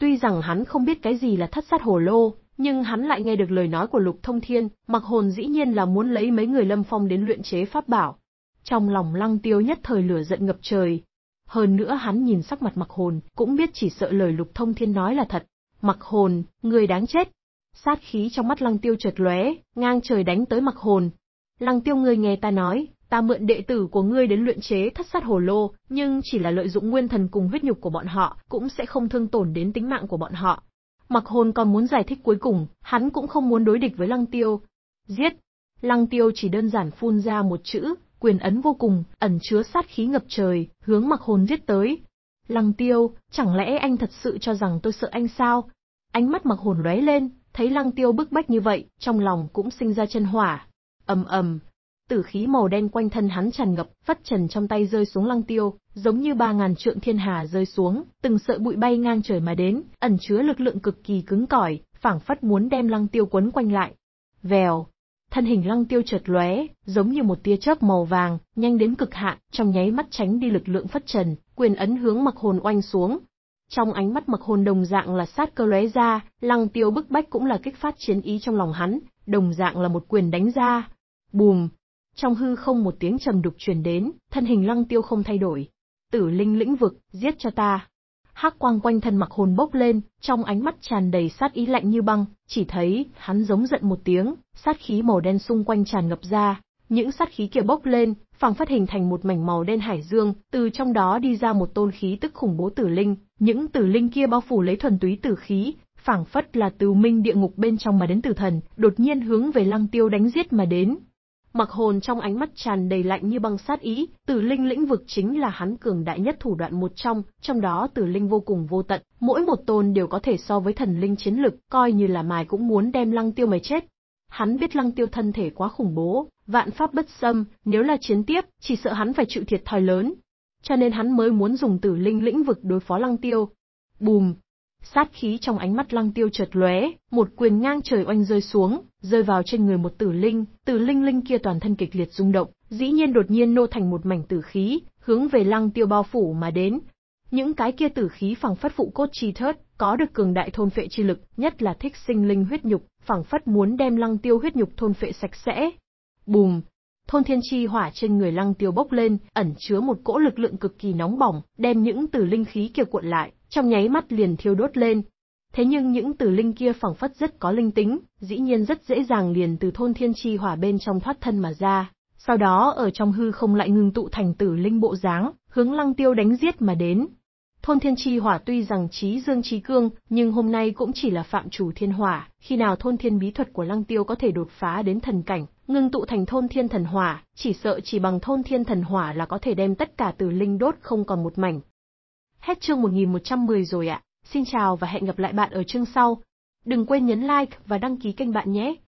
Tuy rằng hắn không biết cái gì là thất sát hồ lô, nhưng hắn lại nghe được lời nói của lục thông thiên, mặc hồn dĩ nhiên là muốn lấy mấy người lâm phong đến luyện chế pháp bảo. Trong lòng lăng tiêu nhất thời lửa giận ngập trời. Hơn nữa hắn nhìn sắc mặt mặc hồn, cũng biết chỉ sợ lời lục thông thiên nói là thật. Mặc hồn, người đáng chết. Sát khí trong mắt lăng tiêu chợt lóe, ngang trời đánh tới mặc hồn. Lăng tiêu người nghe ta nói, ta mượn đệ tử của ngươi đến luyện chế thất sát hồ lô, nhưng chỉ là lợi dụng nguyên thần cùng huyết nhục của bọn họ, cũng sẽ không thương tổn đến tính mạng của bọn họ. Mặc hồn còn muốn giải thích cuối cùng, hắn cũng không muốn đối địch với lăng tiêu. Giết! Lăng tiêu chỉ đơn giản phun ra một chữ, quyền ấn vô cùng, ẩn chứa sát khí ngập trời, hướng mặc hồn giết tới. Lăng tiêu, chẳng lẽ anh thật sự cho rằng tôi sợ anh sao? Ánh mắt mặc hồn lóe lên, thấy lăng tiêu bức bách như vậy, trong lòng cũng sinh ra chân hỏa. ầm ầm, tử khí màu đen quanh thân hắn tràn ngập, phát trần trong tay rơi xuống lăng tiêu, giống như ba ngàn trượng thiên hà rơi xuống, từng sợi bụi bay ngang trời mà đến, ẩn chứa lực lượng cực kỳ cứng cỏi, phảng phất muốn đem lăng tiêu quấn quanh lại. Vèo, thân hình lăng tiêu chợt lóe, giống như một tia chớp màu vàng, nhanh đến cực hạn, trong nháy mắt tránh đi lực lượng phất trần, quyền ấn hướng mặc hồn oanh xuống. Trong ánh mắt mặc hồn đồng dạng là sát cơ lóe ra, lăng tiêu bức bách cũng là kích phát chiến ý trong lòng hắn, đồng dạng là một quyền đánh ra. Bùm! Trong hư không một tiếng trầm đục truyền đến, thân hình lăng tiêu không thay đổi. Tử linh lĩnh vực, giết cho ta hắc quang quanh thân mặc hồn bốc lên, trong ánh mắt tràn đầy sát ý lạnh như băng, chỉ thấy hắn giống giận một tiếng, sát khí màu đen xung quanh tràn ngập ra, những sát khí kia bốc lên, phảng phát hình thành một mảnh màu đen hải dương, từ trong đó đi ra một tôn khí tức khủng bố tử linh, những tử linh kia bao phủ lấy thuần túy tử khí, phảng phất là từ minh địa ngục bên trong mà đến tử thần, đột nhiên hướng về Lăng Tiêu đánh giết mà đến, Mặc hồn trong ánh mắt tràn đầy lạnh như băng sát ý, tử linh lĩnh vực chính là hắn cường đại nhất thủ đoạn một trong, trong đó tử linh vô cùng vô tận, mỗi một tôn đều có thể so với thần linh chiến lực, coi như là mài cũng muốn đem lăng tiêu mày chết. Hắn biết lăng tiêu thân thể quá khủng bố, vạn pháp bất xâm, nếu là chiến tiếp, chỉ sợ hắn phải chịu thiệt thòi lớn. Cho nên hắn mới muốn dùng tử linh lĩnh vực đối phó lăng tiêu. Bùm, Sát khí trong ánh mắt lăng tiêu chợt lóe, một quyền ngang trời oanh rơi xuống, rơi vào trên người một tử linh, tử linh linh kia toàn thân kịch liệt rung động, dĩ nhiên đột nhiên nô thành một mảnh tử khí, hướng về lăng tiêu bao phủ mà đến. Những cái kia tử khí phẳng phất phụ cốt chi thớt, có được cường đại thôn phệ chi lực, nhất là thích sinh linh huyết nhục, phẳng phất muốn đem lăng tiêu huyết nhục thôn phệ sạch sẽ. Bùm, Thôn thiên chi hỏa trên người lăng tiêu bốc lên, ẩn chứa một cỗ lực lượng cực kỳ nóng bỏng, đem những từ linh khí kia cuộn lại, trong nháy mắt liền thiêu đốt lên. Thế nhưng những từ linh kia phẳng phất rất có linh tính, dĩ nhiên rất dễ dàng liền từ thôn thiên chi hỏa bên trong thoát thân mà ra. Sau đó ở trong hư không lại ngưng tụ thành tử linh bộ dáng, hướng lăng tiêu đánh giết mà đến. Thôn Thiên Chi Hỏa tuy rằng trí dương trí cương, nhưng hôm nay cũng chỉ là phạm chủ thiên hỏa, khi nào thôn thiên bí thuật của Lăng Tiêu có thể đột phá đến thần cảnh, ngưng tụ thành thôn thiên thần hỏa, chỉ sợ chỉ bằng thôn thiên thần hỏa là có thể đem tất cả từ linh đốt không còn một mảnh. Hết chương 1110 rồi ạ, xin chào và hẹn gặp lại bạn ở chương sau. Đừng quên nhấn like và đăng ký kênh bạn nhé.